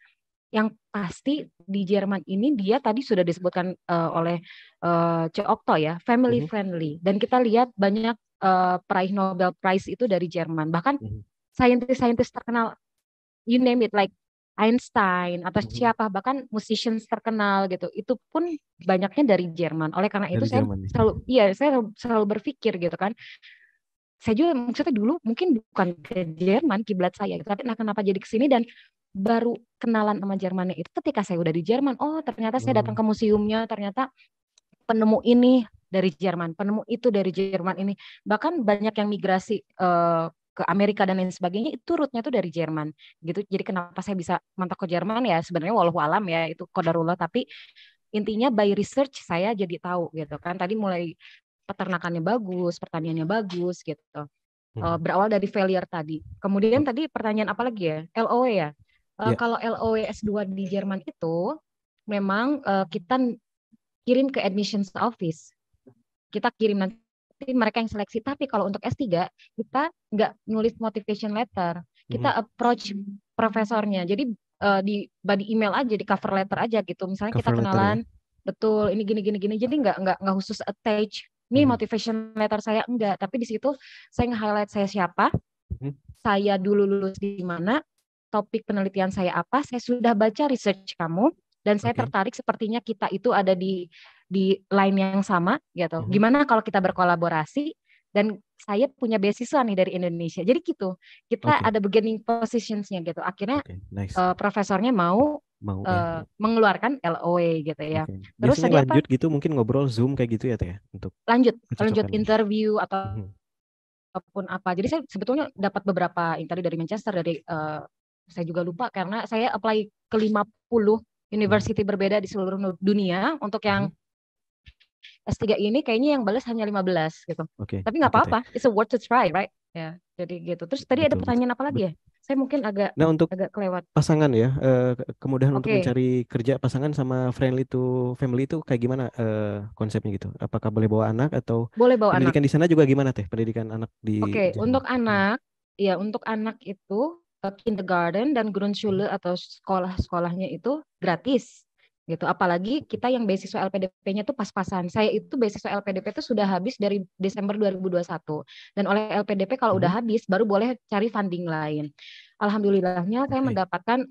Yang pasti di Jerman ini dia tadi sudah disebutkan uh, oleh uh, eh, C. Okto ya, family -hmm. friendly. Dan kita lihat banyak uh, peraih Nobel Prize itu dari Jerman. Bahkan saintis hmm. scientist scientist terkenal you name it like Einstein atau hmm. siapa bahkan musicians terkenal gitu itu pun banyaknya dari Jerman oleh karena dari itu Jerman. saya selalu iya saya selalu berpikir gitu kan saya juga maksudnya dulu mungkin bukan ke Jerman kiblat saya gitu. tapi nah kenapa jadi ke sini dan baru kenalan sama Jermannya itu ketika saya udah di Jerman oh ternyata saya datang hmm. ke museumnya ternyata penemu ini dari Jerman penemu itu dari Jerman ini bahkan banyak yang migrasi uh, ke Amerika dan lain sebagainya itu rootnya tuh dari Jerman gitu jadi kenapa saya bisa mantap ke Jerman ya sebenarnya walau alam ya itu kodarullah tapi intinya by research saya jadi tahu gitu kan tadi mulai peternakannya bagus pertaniannya bagus gitu hmm. Eh, berawal dari failure tadi kemudian hmm. tadi pertanyaan apa lagi ya LOE ya yeah. Ya. kalau LOE S2 di Jerman itu memang eh, kita kirim ke admissions office kita kirim nanti pasti mereka yang seleksi. Tapi kalau untuk S3 kita nggak nulis motivation letter, kita hmm. approach profesornya. Jadi uh, di body email aja, di cover letter aja gitu. Misalnya cover kita kenalan, ya? betul ini gini gini gini. Jadi nggak nggak nggak khusus attach. Ini hmm. motivation letter saya enggak, tapi di situ saya nge-highlight saya siapa, hmm. saya dulu lulus di mana, topik penelitian saya apa, saya sudah baca research kamu dan saya okay. tertarik sepertinya kita itu ada di di line yang sama gitu. Hmm. Gimana kalau kita berkolaborasi dan saya punya beasiswa nih dari Indonesia. Jadi gitu. Kita okay. ada beginning positionsnya, gitu. Akhirnya okay. nice. uh, profesornya mau mau uh, mengeluarkan LOE gitu ya. Okay. Terus tadi lanjut apa? gitu mungkin ngobrol Zoom kayak gitu ya Teh ya, untuk lanjut lanjut interview atau hmm. apapun apa. Jadi saya sebetulnya dapat beberapa interview dari Manchester dari uh, saya juga lupa karena saya apply ke 50 university hmm. berbeda di seluruh dunia untuk yang hmm. S3 ini kayaknya yang balas hanya 15 gitu. Okay. Tapi nggak apa-apa, it's a worth to try, right? Ya, jadi gitu. Terus tadi betul, ada pertanyaan apa lagi ya? Saya mungkin agak nah, untuk agak kelewat. Pasangan ya, eh, kemudahan okay. untuk mencari kerja pasangan sama friendly to family itu kayak gimana eh, konsepnya gitu? Apakah boleh bawa anak atau boleh bawa pendidikan anak. di sana juga gimana teh pendidikan anak di? Oke, okay. untuk hmm. anak, ya untuk anak itu eh, kindergarten dan grundschule hmm. atau sekolah-sekolahnya itu gratis gitu. Apalagi kita yang beasiswa LPDP-nya tuh pas-pasan. Saya itu beasiswa LPDP itu sudah habis dari Desember 2021. Dan oleh LPDP kalau hmm. udah habis baru boleh cari funding lain. Alhamdulillahnya saya mendapatkan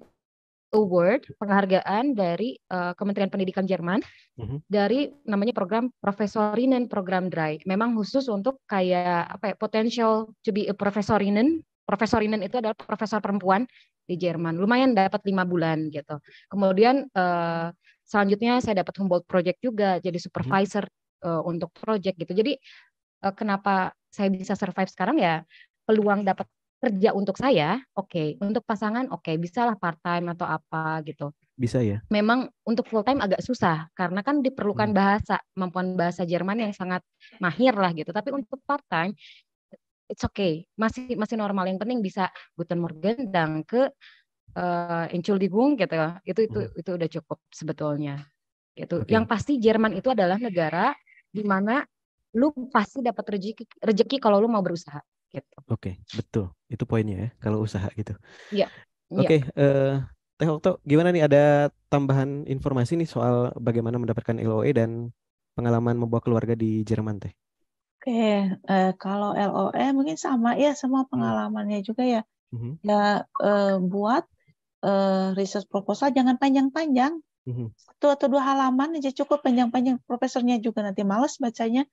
award penghargaan dari uh, Kementerian Pendidikan Jerman mm-hmm. dari namanya program Profesorinnen program Drive. Memang khusus untuk kayak apa ya potential to be a Profesorinnen Profesor Inan itu adalah profesor perempuan di Jerman. Lumayan dapat lima bulan gitu. Kemudian uh, selanjutnya saya dapat Humboldt Project juga jadi mhm. supervisor hmm. uh, untuk project gitu. Jadi uh, kenapa saya bisa survive sekarang ya peluang dapat kerja untuk saya, oke. Okay. Untuk pasangan, oke. Okay. lah part time atau apa gitu. Bisa ya. Memang untuk full time agak susah karena kan diperlukan mhm. bahasa, kemampuan bahasa Jerman yang sangat mahir lah gitu. Tapi untuk part time it's okay masih masih normal yang penting bisa guten morgen dan ke uh, eh, Entschuldigung gitu itu itu hmm. itu udah cukup sebetulnya gitu okay. yang pasti Jerman itu adalah negara di mana lu pasti dapat rezeki rezeki kalau lu mau berusaha gitu oke okay, betul itu poinnya ya kalau usaha gitu iya yeah. oke okay, yeah. uh, Teh Okto gimana nih ada tambahan informasi nih soal bagaimana mendapatkan LOE dan pengalaman membawa keluarga di Jerman teh Oke, uh, kalau LOE mungkin sama ya, semua pengalamannya hmm. pengalamannya juga ya. Mm-hmm. Ya, uh, buat, uh, research proposal jangan panjang-panjang, mm-hmm. satu atau dua halaman aja cukup, panjang-panjang, profesornya juga nanti males bacanya.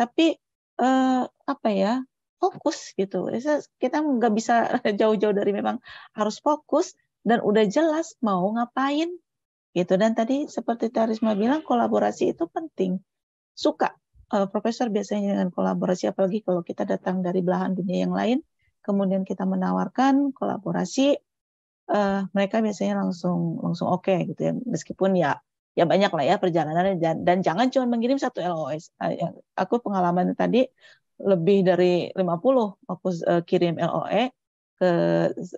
Tapi, uh, apa ya, fokus gitu. kita nggak bisa jauh-jauh dari memang harus fokus dan udah jelas mau ngapain, gitu. Dan tadi seperti Tarisma bilang kolaborasi itu penting. Suka uh, profesor biasanya dengan kolaborasi apalagi kalau kita datang dari belahan dunia yang lain kemudian kita menawarkan kolaborasi uh, mereka biasanya langsung langsung oke okay, gitu ya meskipun ya ya banyak lah ya perjalanannya dan, dan jangan cuma mengirim satu LOS. Eh, ya, aku pengalaman tadi lebih dari 50 aku uh, kirim LOE ke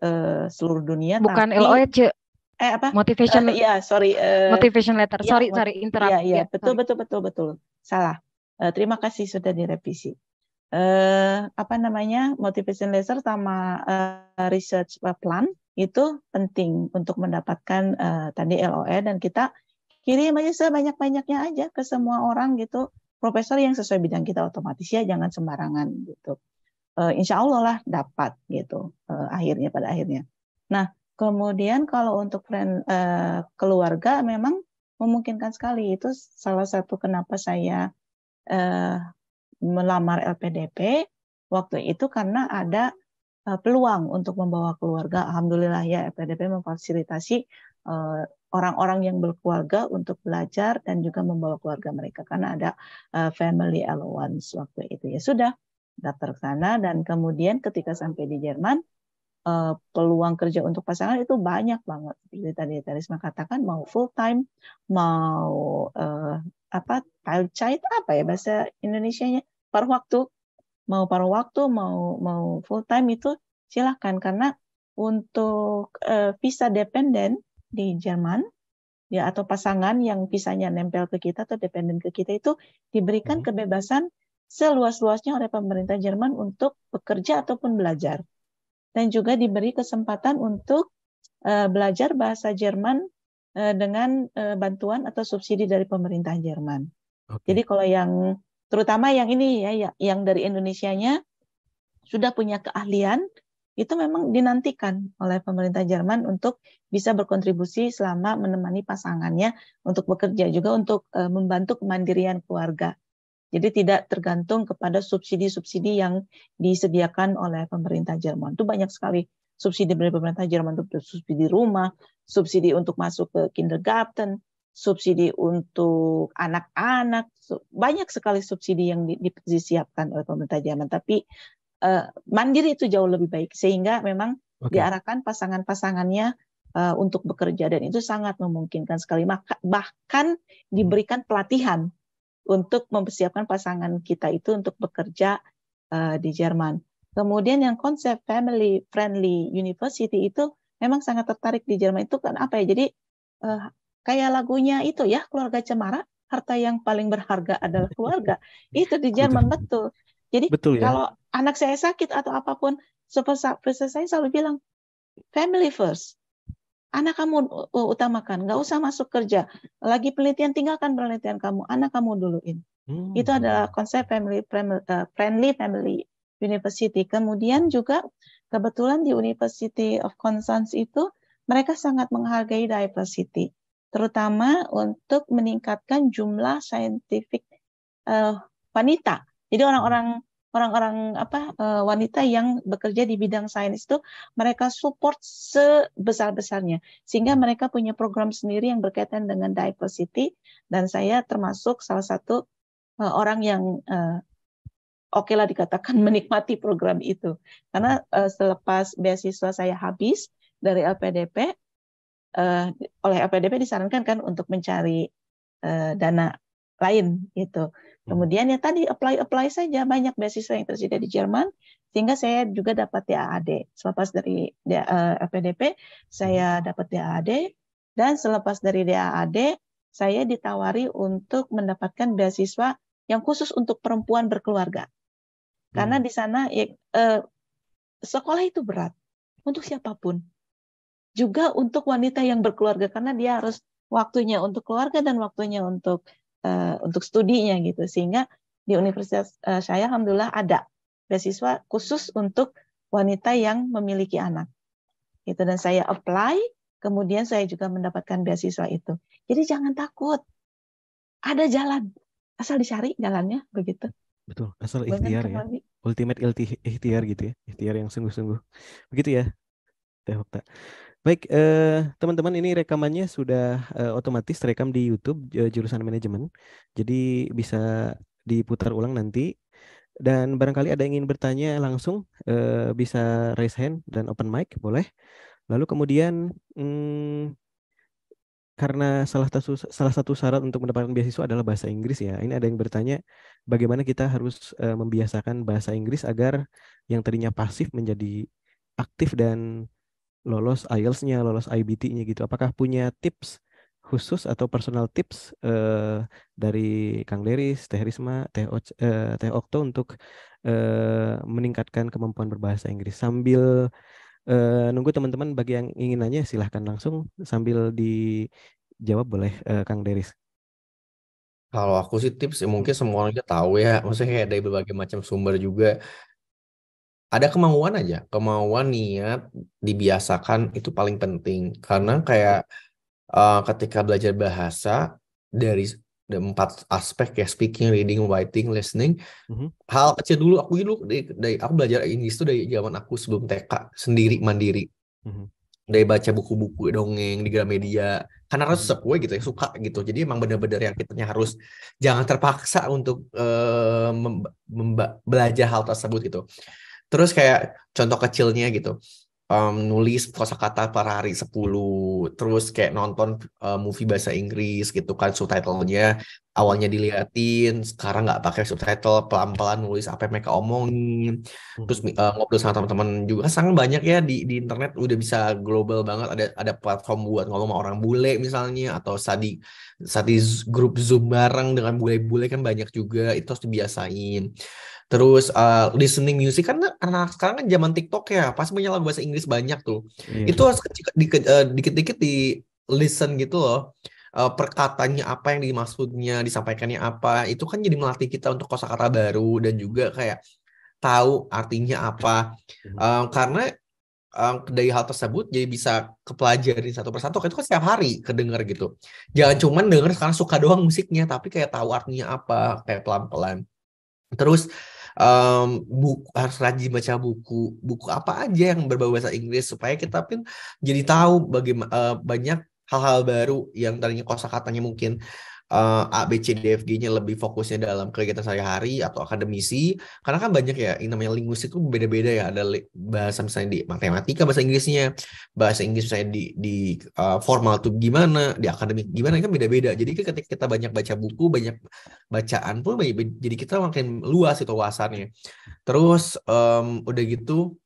uh, seluruh dunia. Bukan tapi, LOE, cek, Eh apa? Motivation. Uh, ya, sorry. Uh, motivation letter. Iya, sorry, ya, sorry interrupt. Iya, ya, ya, betul sorry. betul betul betul. Salah. Eh, terima kasih sudah direvisi. Eh, apa namanya motivation laser sama eh, research plan itu penting untuk mendapatkan tadi LOE dan kita kirim aja sebanyak-banyaknya aja ke semua orang gitu profesor yang sesuai bidang kita otomatis ya jangan sembarangan gitu insya Allah lah dapat gitu akhirnya pada akhirnya nah kemudian kalau untuk friend keluarga memang memungkinkan sekali itu salah satu kenapa saya Eh, melamar LPDP waktu itu karena ada eh, peluang untuk membawa keluarga. Alhamdulillah ya LPDP memfasilitasi eh, orang-orang yang berkeluarga untuk belajar dan juga membawa keluarga mereka karena ada family allowance waktu itu ya sudah daftar ke sana dan kemudian ketika sampai di Jerman peluang kerja untuk pasangan itu banyak banget Jadi tadi Tarisma katakan mau full time mau apa itu apa ya bahasa Indonesia-nya paruh waktu mau paruh waktu mau mau full time itu silahkan karena untuk uh, visa dependent di Jerman ya atau pasangan yang visanya nempel ke kita atau dependent ke kita itu diberikan hmm. kebebasan seluas-luasnya oleh pemerintah Jerman untuk bekerja ataupun belajar dan juga diberi kesempatan untuk uh, belajar bahasa Jerman Eh, dengan eh, bantuan atau subsidi dari pemerintah Jerman. Okay. Jadi kalau yang terutama yang ini ya, ya yang dari Indonesia-nya sudah punya keahlian itu memang dinantikan oleh pemerintah Jerman untuk bisa berkontribusi selama menemani pasangannya untuk bekerja juga untuk eh, membantu kemandirian keluarga. Jadi tidak tergantung kepada subsidi-subsidi yang disediakan oleh pemerintah Jerman. Itu banyak sekali subsidi dari pemerintah Jerman untuk subsidi rumah, subsidi untuk masuk ke kindergarten, subsidi untuk anak-anak, banyak sekali subsidi yang disiapkan oleh pemerintah Jerman. Tapi eh, mandiri itu jauh lebih baik sehingga memang okay. diarahkan pasangan-pasangannya uh, untuk bekerja dan itu sangat memungkinkan sekali. Maka, bahkan diberikan pelatihan untuk mempersiapkan pasangan kita itu untuk bekerja uh, di Jerman Kemudian yang konsep family friendly university itu memang sangat tertarik di Jerman itu kan apa ya? Jadi uh, kayak lagunya itu ya keluarga cemara harta yang paling berharga adalah keluarga. itu di Jerman betul. Jadi betul, ya? kalau anak saya sakit atau apapun, supervisor saya selalu bilang family first. Anak kamu utamakan, nggak usah masuk kerja. Lagi penelitian tinggalkan penelitian kamu, anak kamu duluin. Hmm. Itu adalah konsep family eh, friendly family University. Kemudian juga kebetulan di University of Constance itu mereka sangat menghargai diversity, terutama untuk meningkatkan jumlah scientific uh, wanita. Jadi orang-orang orang-orang apa uh, wanita yang bekerja di bidang sains itu mereka support sebesar-besarnya sehingga mereka punya program sendiri yang berkaitan dengan diversity dan saya termasuk salah satu uh, orang yang uh, oke lah dikatakan menikmati program itu. Karena uh, selepas beasiswa saya habis dari LPDP, uh, eh, oleh LPDP disarankan kan untuk mencari uh, dana lain gitu. Hmm. Kemudian ya tadi apply apply saja banyak beasiswa yang tersedia di Jerman sehingga saya juga dapat DAAD. Selepas dari LPDP saya hmm. dapat DAAD dan selepas dari DAAD saya ditawari untuk mendapatkan beasiswa yang khusus untuk perempuan berkeluarga. Karena hmm. di sana ya, eh, sekolah itu berat untuk siapapun. Juga untuk wanita yang berkeluarga karena dia harus waktunya untuk keluarga dan waktunya untuk eh, untuk studinya gitu. Sehingga di universitas eh, saya alhamdulillah ada beasiswa khusus untuk wanita yang memiliki anak. Gitu dan saya apply, kemudian saya juga mendapatkan beasiswa itu. Jadi jangan takut. Ada jalan. Asal dicari jalannya begitu. Betul, asal ikhtiar ya. Kembali. Ultimate ikhtiar gitu ya. Ikhtiar yang sungguh-sungguh. Begitu ya, Teh Okta. Baik, eh, teman-teman ini rekamannya sudah eh, otomatis rekam di YouTube eh, jurusan manajemen. Jadi bisa diputar ulang nanti. Dan barangkali ada yang ingin bertanya langsung eh, bisa raise hand dan open mic boleh. Lalu kemudian hmm, karena salah satu salah satu syarat untuk mendapatkan beasiswa adalah bahasa Inggris ya. Ini ada yang bertanya bagaimana kita harus uh, membiasakan bahasa Inggris agar yang tadinya pasif menjadi aktif dan lolos IELTS-nya, lolos IBT-nya gitu. Apakah punya tips khusus atau personal tips uh, dari Kang Deris, Teh Risma, Teh, o uh, eh, Teh Okto untuk uh, meningkatkan kemampuan berbahasa Inggris sambil Uh, nunggu teman-teman bagi yang ingin nanya silahkan langsung sambil dijawab boleh uh, Kang Deris. Kalau aku sih tips mungkin semua orang juga tahu ya, maksudnya kayak dari berbagai macam sumber juga. Ada kemauan aja, kemauan niat dibiasakan itu paling penting karena kayak uh, ketika belajar bahasa dari the empat aspek ya speaking, reading, writing, listening. Mm-hmm. Hal kecil dulu aku dulu dari, aku belajar Inggris itu dari zaman aku sebelum TK sendiri mandiri. Mm-hmm. Dari baca buku-buku dongeng di Gramedia. Karena harus resep mm-hmm. gue gitu ya suka gitu. Jadi emang benar-benar yang kita harus jangan terpaksa untuk uh, belajar hal tersebut gitu. Terus kayak contoh kecilnya gitu um, nulis kosakata per hari 10 terus kayak nonton uh, movie bahasa Inggris gitu kan subtitlenya awalnya diliatin sekarang nggak pakai subtitle pelan-pelan nulis apa yang mereka omongin terus hmm. uh, ngobrol sama teman-teman juga kan sangat banyak ya di di internet udah bisa global banget ada ada platform buat ngomong sama orang bule misalnya atau sadi sadi grup zoom bareng dengan bule-bule kan banyak juga itu harus dibiasain Terus uh, listening music kan anak sekarang kan zaman TikTok ya, pas punya lagu bahasa Inggris banyak tuh. Hmm. Itu harus eh, dikit-dikit di listen gitu loh. Uh, perkatanya apa yang dimaksudnya, disampaikannya apa, itu kan jadi melatih kita untuk kosakata baru dan juga kayak tahu artinya apa. Um, karena um, dari hal tersebut jadi bisa kepelajari satu persatu. Itu kan setiap hari kedenger gitu. Jangan cuma denger sekarang suka doang musiknya, tapi kayak tahu artinya apa, kayak pelan-pelan. Terus um, mmm, buku, harus rajin baca buku buku apa aja yang berbau bahasa Inggris supaya kita pun jadi tahu bagaimana uh, banyak hal-hal baru yang tadinya kosakatanya mungkin uh, A, B, C, D, F, G-nya lebih fokusnya dalam kegiatan sehari-hari atau akademisi. Karena kan banyak ya, yang namanya linguistik itu beda-beda ya. Ada bahasa misalnya di matematika, bahasa Inggrisnya, bahasa Inggris misalnya di, di uh, formal tuh gimana, di akademik gimana, kan beda-beda. Jadi kan ketika kita banyak baca buku, banyak bacaan pun, banyak, jadi kita makin luas itu wawasannya. Terus um, udah gitu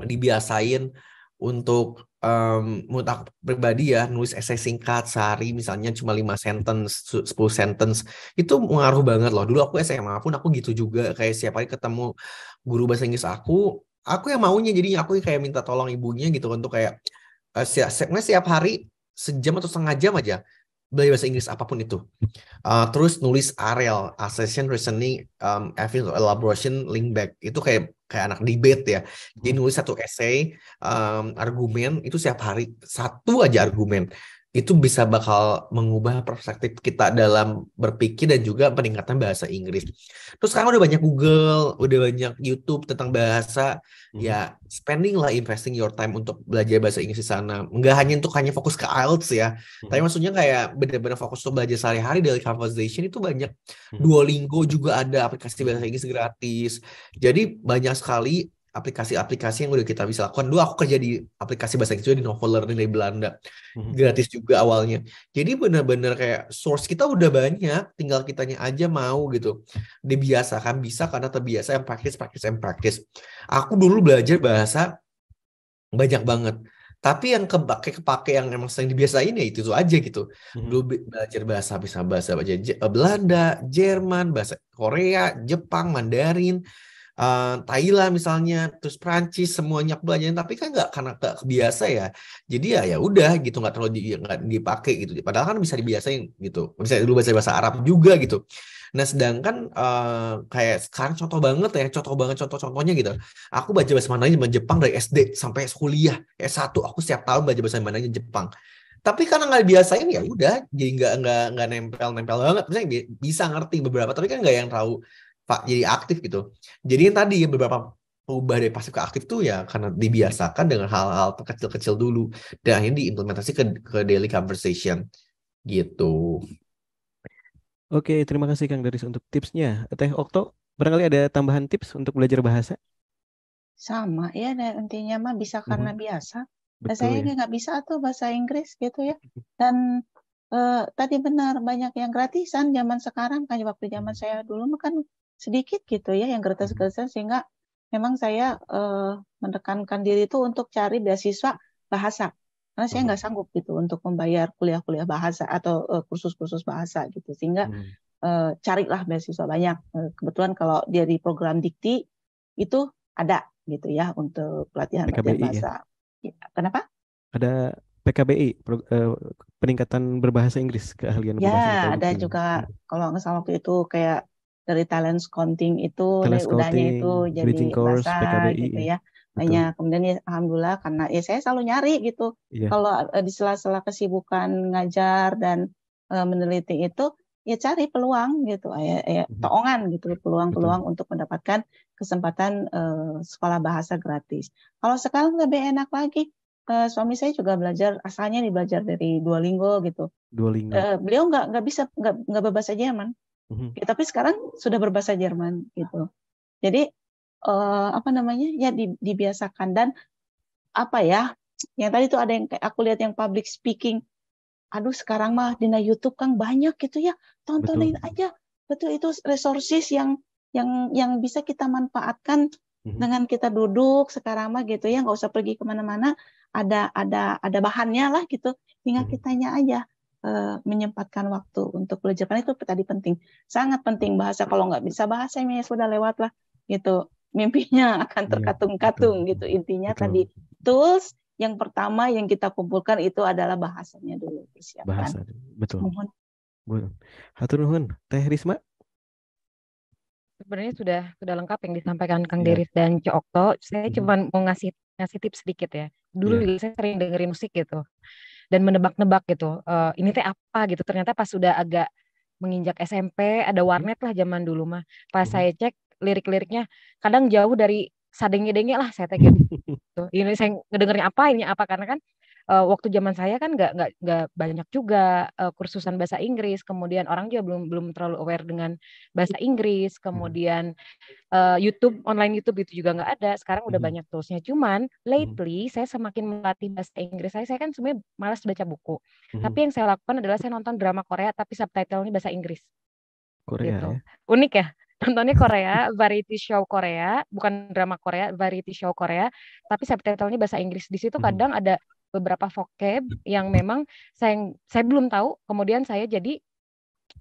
dibiasain untuk um, menurut aku pribadi ya nulis esai singkat sehari misalnya cuma 5 sentence 10 sentence itu mengaruh banget loh dulu aku SMA pun aku gitu juga kayak siapa hari ketemu guru bahasa Inggris aku aku yang maunya jadi aku kayak minta tolong ibunya gitu kan untuk kayak uh, eh, setiap, setiap hari sejam atau setengah jam aja belajar bahasa Inggris apapun itu. Uh, terus nulis Arial, assessment Reasoning, um, Elaboration, Link Back. Itu kayak kayak anak debate ya. Dia hmm. nulis satu esai um, mmm, argumen itu setiap hari satu aja argumen itu bisa bakal mengubah perspektif kita dalam berpikir dan juga peningkatan bahasa Inggris. Terus sekarang udah banyak Google, udah banyak YouTube tentang bahasa, hmm. ya mm-hmm. spending lah investing your time untuk belajar bahasa Inggris di sana. Enggak hanya untuk hanya fokus ke IELTS ya, hmm. tapi mm-hmm. maksudnya kayak benar-benar fokus untuk belajar sehari-hari dari conversation itu banyak. Hmm. Duolingo juga ada aplikasi bahasa Inggris gratis. Jadi banyak sekali aplikasi-aplikasi yang udah kita bisa lakukan. Dulu aku kerja di aplikasi bahasa Inggris juga di Novel Learning dari Belanda. Mhm. Gratis juga awalnya. Jadi benar-benar kayak source kita udah banyak, tinggal kitanya aja mau gitu. Dibiasakan bisa karena terbiasa yang praktis, praktis, yang praktis. Aku dulu belajar bahasa banyak banget. Tapi yang kepake kepake yang emang sering dibiasain ya itu tuh aja gitu. Mhm. Dulu belajar bahasa bisa bahasa, bahasa Belanda, Jerman, bahasa Korea, Jepang, Mandarin, Eh, Thailand misalnya, terus Prancis semuanya kebelanjaan, tapi kan nggak karena nggak kebiasa ya. Jadi ya ya udah gitu nggak terlalu di, dipakai gitu. Padahal kan bisa dibiasain gitu. Bisa dulu bahasa bahasa Arab juga gitu. Nah sedangkan uh, kayak sekarang contoh banget ya, contoh banget contoh-contohnya gitu. Aku baca bahasa Mandarin Jepang dari SD sampai kuliah S1 aku setiap tahun baca bahasa Mandarin Jepang tapi karena nggak biasain ya udah jadi nggak nggak nggak nempel nempel banget misalnya bisa ngerti beberapa tapi kan nggak yang tahu jadi aktif gitu. Jadi yang tadi beberapa ubah dari pasif ke aktif tuh ya karena dibiasakan dengan hal-hal kecil-kecil dulu dan akhirnya diimplementasi ke, ke daily conversation gitu. Oke, terima kasih Kang Daris untuk tipsnya. Teh Okto, barangkali ada tambahan tips untuk belajar bahasa? Sama ya, intinya mah bisa karena mm hmm. biasa. Betul, saya ya. nggak bisa tuh bahasa Inggris gitu ya. Mhm. Dan eh, tadi benar banyak yang gratisan zaman sekarang kan waktu zaman mhm. saya dulu kan sedikit gitu ya yang gratis-gratisan hmm. sehingga memang saya uh, menekankan diri itu untuk cari beasiswa bahasa karena saya nggak hmm. sanggup gitu untuk membayar kuliah-kuliah bahasa atau kursus eh, kursus-kursus bahasa gitu sehingga uh, carilah beasiswa banyak uh, kebetulan kalau dia di program dikti itu ada gitu ya untuk pelatihan PKBI, pelatihan ya? bahasa ya? kenapa ada PKBI peningkatan berbahasa Inggris keahlian ya berbahasa Inggris. ada juga kalau nggak salah waktu itu kayak dari talent scouting itu talent dari udahnya itu jadi bahasa, iya. gitu ya. Hanya nah, kemudian ya alhamdulillah karena ya saya selalu nyari gitu. Yeah. Kalau uh, di sela-sela kesibukan ngajar dan uh, meneliti itu ya cari peluang gitu ah, ya, ya mhm. toongan gitu peluang-peluang untuk mendapatkan kesempatan uh, sekolah bahasa gratis. Kalau sekarang lebih enak lagi. Uh, suami saya juga belajar asalnya dibelajar dari dua linggo gitu. linggo Uh, beliau nggak nggak bisa nggak nggak aja, Jerman hmm Ya, tapi sekarang sudah berbahasa Jerman gitu. Jadi uh, apa namanya ya di, dibiasakan dan apa ya yang tadi itu ada yang aku lihat yang public speaking aduh sekarang mah di YouTube kan banyak gitu ya tontonin betul. aja betul itu resources yang yang yang bisa kita manfaatkan mm-hmm. dengan kita duduk sekarang mah gitu ya nggak usah pergi kemana-mana ada ada ada bahannya lah gitu tinggal mm-hmm. kitanya aja Eh, menyempatkan waktu untuk belajar karena itu tadi penting sangat penting bahasa kalau nggak bisa bahasa ya, ya sudah lewat lah gitu mimpinya akan iya, terkatung-katung gitu intinya Betul. tadi tools yang pertama yang kita kumpulkan itu adalah bahasanya dulu persiapan bahasa betul Mohon. Hatur nuhun Teh Risma sebenarnya sudah sudah lengkap yang disampaikan Kang yeah. Deris dan Cokto saya hmm. cuma mau ngasih ngasih tips sedikit ya dulu yeah. saya sering dengerin musik gitu dan menebak-nebak gitu uh, ini teh apa gitu ternyata pas sudah agak menginjak SMP ada hmm. warnet lah zaman dulu mah pas hmm. saya cek lirik-liriknya kadang jauh dari sadengnya dengnya lah saya teh gitu ini saya ngedengernya apa ini apa karena kan uh, waktu zaman saya kan nggak nggak nggak banyak juga uh, kursusan bahasa Inggris kemudian orang juga belum belum terlalu aware dengan bahasa Inggris hmm. kemudian uh, YouTube online YouTube itu juga nggak ada sekarang udah hmm. banyak toolsnya cuman hmm. lately saya semakin melatih bahasa Inggris saya saya kan sebenarnya malas baca buku tapi yang saya lakukan adalah saya nonton drama Korea tapi subtitlenya bahasa Inggris Korea gitu. ya? unik ya nontonnya Korea, variety show Korea, bukan drama Korea, variety show Korea, tapi subtitlenya bahasa Inggris. Di situ kadang ada beberapa vocab iya. yang memang saya saya belum tahu kemudian saya jadi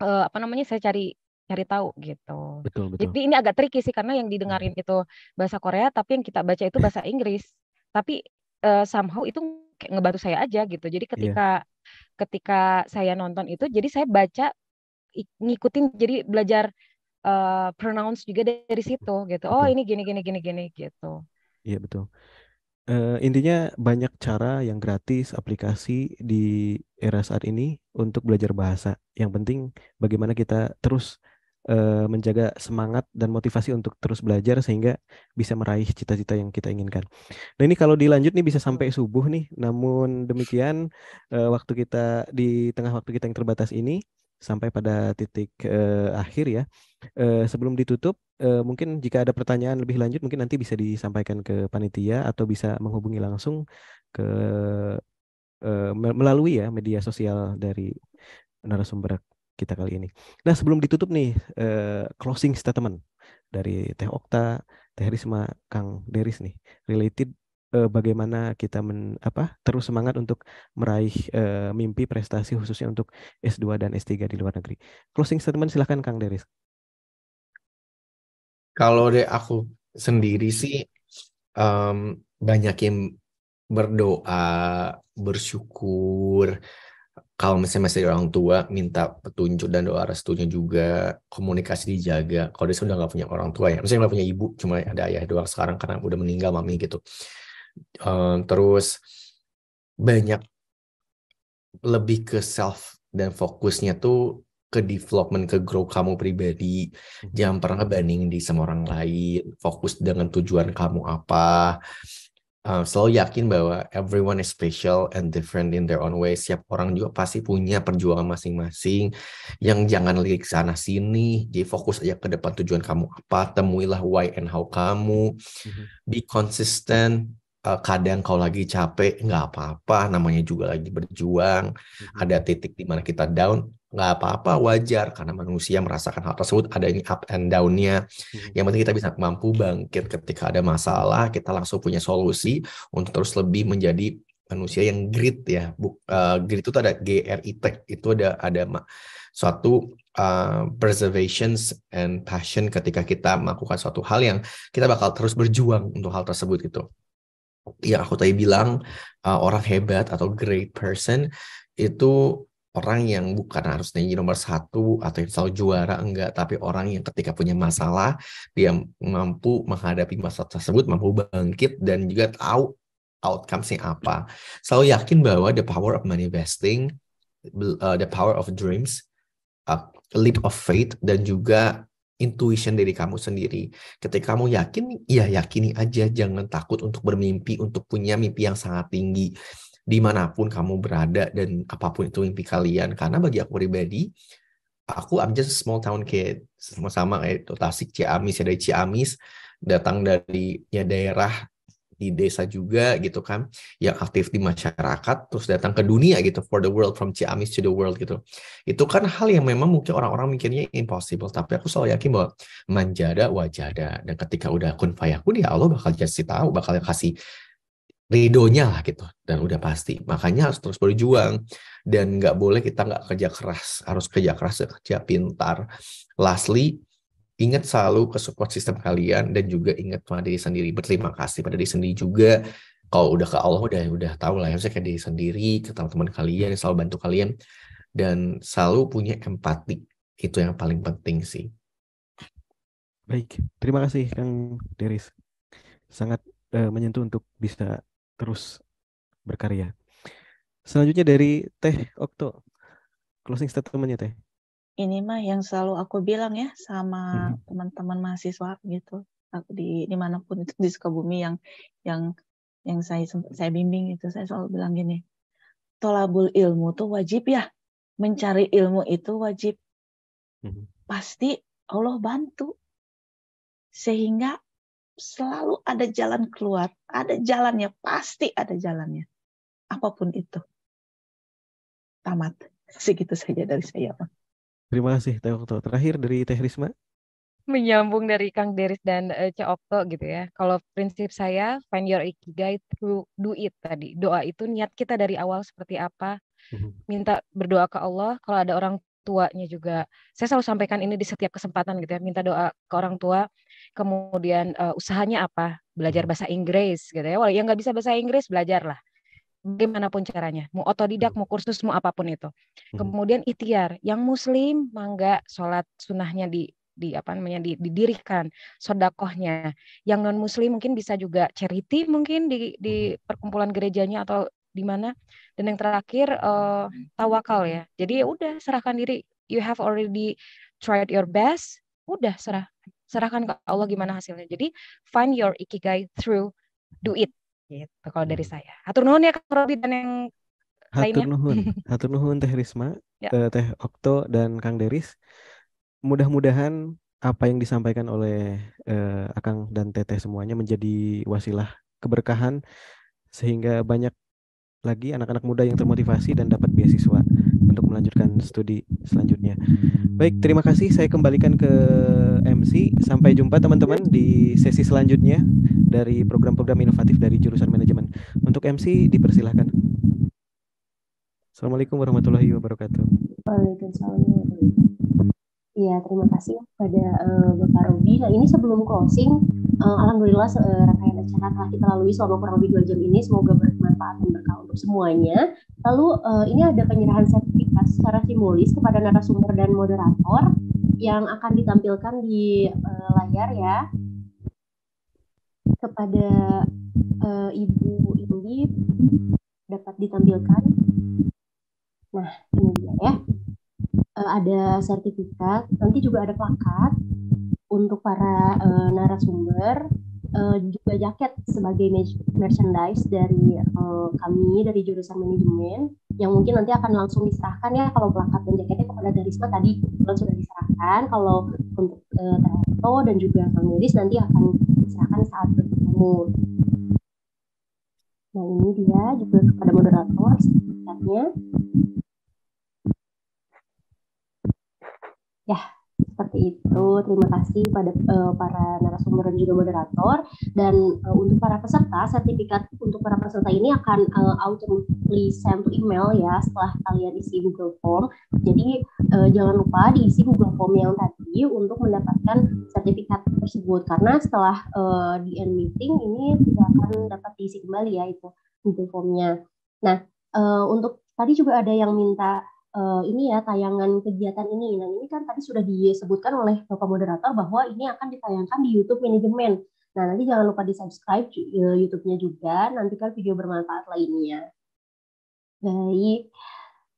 uh, apa namanya saya cari cari tahu gitu. Betul, betul. Jadi ini agak tricky sih karena yang didengarin hmm. itu bahasa Korea tapi yang kita baca itu bahasa Inggris. Tapi uh, somehow itu kayak ngebantu saya aja gitu. Jadi iya. ketika yeah. ketika saya nonton itu jadi saya baca ngikutin jadi belajar uh, eh, pronounce juga dari situ gitu. Oh, betul. Oh, ini gini gini gini gini gitu. Iya, betul. Uh, intinya banyak cara yang gratis aplikasi di era saat ini untuk belajar bahasa. Yang penting bagaimana kita terus uh, menjaga semangat dan motivasi untuk terus belajar sehingga bisa meraih cita-cita yang kita inginkan. Nah ini kalau dilanjut nih bisa sampai subuh nih. Namun demikian uh, waktu kita di tengah waktu kita yang terbatas ini sampai pada titik uh, akhir ya. Uh, sebelum ditutup, uh, mungkin jika ada pertanyaan lebih lanjut, mungkin nanti bisa disampaikan ke panitia atau bisa menghubungi langsung ke uh, melalui ya media sosial dari narasumber kita kali ini. Nah sebelum ditutup nih eh, closing statement dari Teh Okta, Teh Risma, Kang Deris nih related eh, bagaimana kita men, apa terus semangat untuk meraih eh, mimpi prestasi khususnya untuk S2 dan S3 di luar negeri. Closing statement silahkan Kang Deris. Kalau deh aku sendiri sih um, banyak yang berdoa, bersyukur, kalau misalnya masih orang tua minta petunjuk dan doa restunya juga komunikasi dijaga kalau dia sudah nggak punya orang tua ya misalnya nggak punya ibu cuma ada ayah doang sekarang karena udah meninggal mami gitu um, terus banyak lebih ke self dan fokusnya tuh ke development, ke grow kamu pribadi. Hmm. Jangan pernah banding di sama orang lain. Fokus dengan tujuan kamu apa. Uh, selalu yakin bahwa everyone is special and different in their own way. Siap orang juga pasti punya perjuangan masing-masing. Yang jangan lirik sana sini. Jadi fokus aja ke depan tujuan kamu apa. Temuilah why and how kamu. Hmm. Be consistent Eh, kadang kau lagi capek nggak apa-apa namanya juga lagi berjuang ada titik di mana kita down nggak apa-apa wajar karena manusia merasakan hal tersebut ada ini up and downnya hmm. yang penting kita bisa mampu bangkit ketika ada masalah kita langsung punya solusi untuk terus lebih menjadi manusia yang grit ya Buk, uh, eh, grit itu ada G itu ada ada suatu uh, eh, preservation and passion ketika kita melakukan suatu hal yang kita bakal terus berjuang untuk hal tersebut gitu yang aku tadi bilang uh, orang hebat atau great person itu orang yang bukan harus tinggi nomor satu atau yang selalu juara enggak tapi orang yang ketika punya masalah dia mampu menghadapi masalah tersebut mampu bangkit dan juga tahu outcome-nya apa selalu yakin bahwa the power of manifesting uh, the power of dreams uh, leap of faith dan juga intuition dari kamu sendiri. Ketika kamu yakin, ya yakini aja. Jangan takut untuk bermimpi, untuk punya mimpi yang sangat tinggi. Dimanapun kamu berada dan apapun itu mimpi kalian. Karena bagi aku pribadi, aku I'm just a small town kid. Sama-sama kayak Tasik, Ciamis, ya dari Ciamis. Datang dari ya daerah di desa juga gitu kan yang aktif di masyarakat terus datang ke dunia gitu for the world from Ciamis to the world gitu itu kan hal yang memang mungkin orang-orang mikirnya impossible tapi aku selalu yakin bahwa manjada wajada dan ketika udah kun fayakun ya Allah bakal kasih tahu bakal kasih ridonya lah gitu dan udah pasti makanya harus terus berjuang dan nggak boleh kita nggak kerja keras harus kerja keras kerja pintar lastly ingat selalu ke support system kalian dan juga ingat pada diri sendiri berterima kasih pada diri sendiri juga kalau udah ke Allah udah udah tahu lah ya kayak diri sendiri ke teman-teman kalian yang selalu bantu kalian dan selalu punya empati itu yang paling penting sih baik terima kasih Kang Deris sangat uh, menyentuh untuk bisa terus berkarya selanjutnya dari Teh Okto closing statementnya Teh ini mah yang selalu aku bilang ya sama hmm. teman-teman mahasiswa gitu di dimanapun itu di Sukabumi yang yang yang saya saya bimbing itu saya selalu bilang gini tolabul ilmu tuh wajib ya mencari ilmu itu wajib hmm. pasti Allah bantu sehingga selalu ada jalan keluar ada jalannya pasti ada jalannya apapun itu tamat segitu saja dari saya Pak. Terima kasih Teh Okto. Terakhir dari Teh Risma. Menyambung dari Kang Deris dan uh, eh, Cek Okto gitu ya. Kalau prinsip saya find your ikigai through do it tadi. Doa itu niat kita dari awal seperti apa. Mhm. Minta berdoa ke Allah kalau ada orang tuanya juga. Saya selalu sampaikan ini di setiap kesempatan gitu ya, minta doa ke orang tua. Kemudian uh, usahanya apa? Belajar mhm. bahasa Inggris gitu ya. Walau yang nggak bisa bahasa Inggris belajarlah bagaimanapun caranya, mau otodidak, hmm. mau kursus, mau apapun itu. Hmm. Kemudian ikhtiar, yang muslim mangga sholat sunnahnya di di apa namanya di, didirikan sodakohnya yang non muslim mungkin bisa juga charity mungkin di di hmm. perkumpulan gerejanya atau di mana dan yang terakhir uh, tawakal ya jadi ya udah serahkan diri you have already tried your best udah serah serahkan ke Allah gimana hasilnya jadi find your ikigai through do it Gitu kalau dari hmm. saya. Atur nuhun ya Kang Robi dan yang Hatur nuhun. Hatur nuhun Teh Risma, ya. Eh, Teh Okto dan Kang Deris. Mudah-mudahan apa yang disampaikan oleh eh, Akang dan Teteh semuanya menjadi wasilah keberkahan sehingga banyak lagi anak-anak muda yang termotivasi dan dapat beasiswa untuk melanjutkan studi selanjutnya. Hmm. Baik, terima kasih. Saya kembalikan ke MC. Sampai jumpa teman-teman di sesi selanjutnya dari program-program inovatif dari jurusan manajemen. Untuk MC dipersilahkan. Assalamualaikum warahmatullahi wabarakatuh. Waalaikumsalam Iya, terima kasih kepada uh, Bapak Robi. Nah, ini sebelum closing, uh, alhamdulillah uh, rangkaian acara telah kita lalui selama kurang lebih dua jam ini. Semoga bermanfaat dan berkah semuanya. Lalu uh, ini ada penyerahan sertifikat secara simbolis kepada narasumber dan moderator yang akan ditampilkan di uh, layar ya kepada uh, Ibu Indi dapat ditampilkan. Nah, ini dia ya. Uh, ada sertifikat, nanti juga ada plakat untuk para uh, narasumber uh, juga jaket sebagai merchandise dari uh, kami dari jurusan manajemen yang mungkin nanti akan langsung diserahkan ya kalau pelakat dan jaketnya kepada Darisma tadi kebetulan sudah diserahkan kalau untuk uh, eh, Tato dan juga Kang Iris nanti akan diserahkan saat bertemu. Nah ini dia juga kepada moderator sertifikatnya. Ya seperti itu. Terima kasih pada uh, para narasumber dan juga moderator. Dan uh, untuk para peserta, sertifikat untuk para peserta ini akan uh, automatically send to email ya setelah kalian isi Google Form. Jadi uh, jangan lupa diisi Google Form yang tadi untuk mendapatkan sertifikat tersebut karena setelah uh, di end meeting ini tidak akan dapat diisi kembali ya itu Google Formnya. Nah uh, untuk tadi juga ada yang minta uh, ini ya tayangan kegiatan ini. Nah ini kan tadi sudah disebutkan oleh Bapak moderator bahwa ini akan ditayangkan di YouTube manajemen. Nah nanti jangan lupa di subscribe eh, YouTube-nya juga. Nantikan video bermanfaat lainnya. Baik.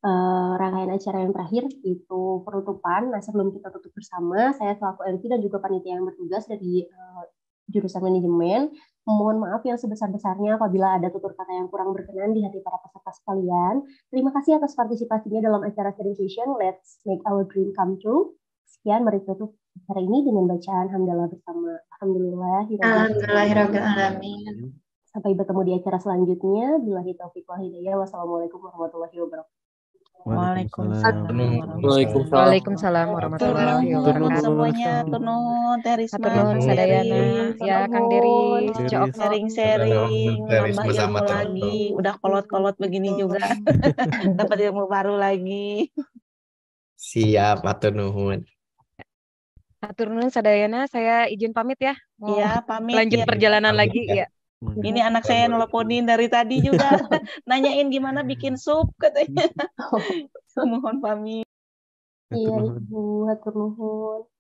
Uh, rangkaian acara yang terakhir itu penutupan. Nah sebelum kita tutup bersama, saya selaku MC dan juga panitia yang bertugas dari uh, jurusan manajemen Mohon maaf yang sebesar-besarnya apabila ada tutur kata yang kurang berkenan di hati para peserta sekalian. Terima kasih atas partisipasinya dalam acara sharing session Let's Make Our Dream Come True. Sekian, mari tutup acara ini dengan bacaan hamdalah bersama. Alhamdulillah. Sampai bertemu di acara selanjutnya. Bila hitam wal hidayah. Wassalamualaikum warahmatullahi wabarakatuh. Waalaikumsalam. Waalaikumsalam. Waalaikumsalam warahmatullahi wabarakatuh. Semuanya tenun, terisma, tenun, sadayana, ya Kang Deris, Cok sharing-sharing, ya, nambah ilmu lagi. Udah kolot-kolot begini juga. Dapat ilmu baru lagi. Siap, atur nuhun. Atur nuhun sadayana, saya izin pamit ya. Iya, pamit. Lanjut iya, perjalanan lagi ya. Iya. Ini anak saya nelponin dari tadi juga nanyain gimana bikin sup katanya. Mohon pamit. Iya, iya Ibu, hatur nuhun.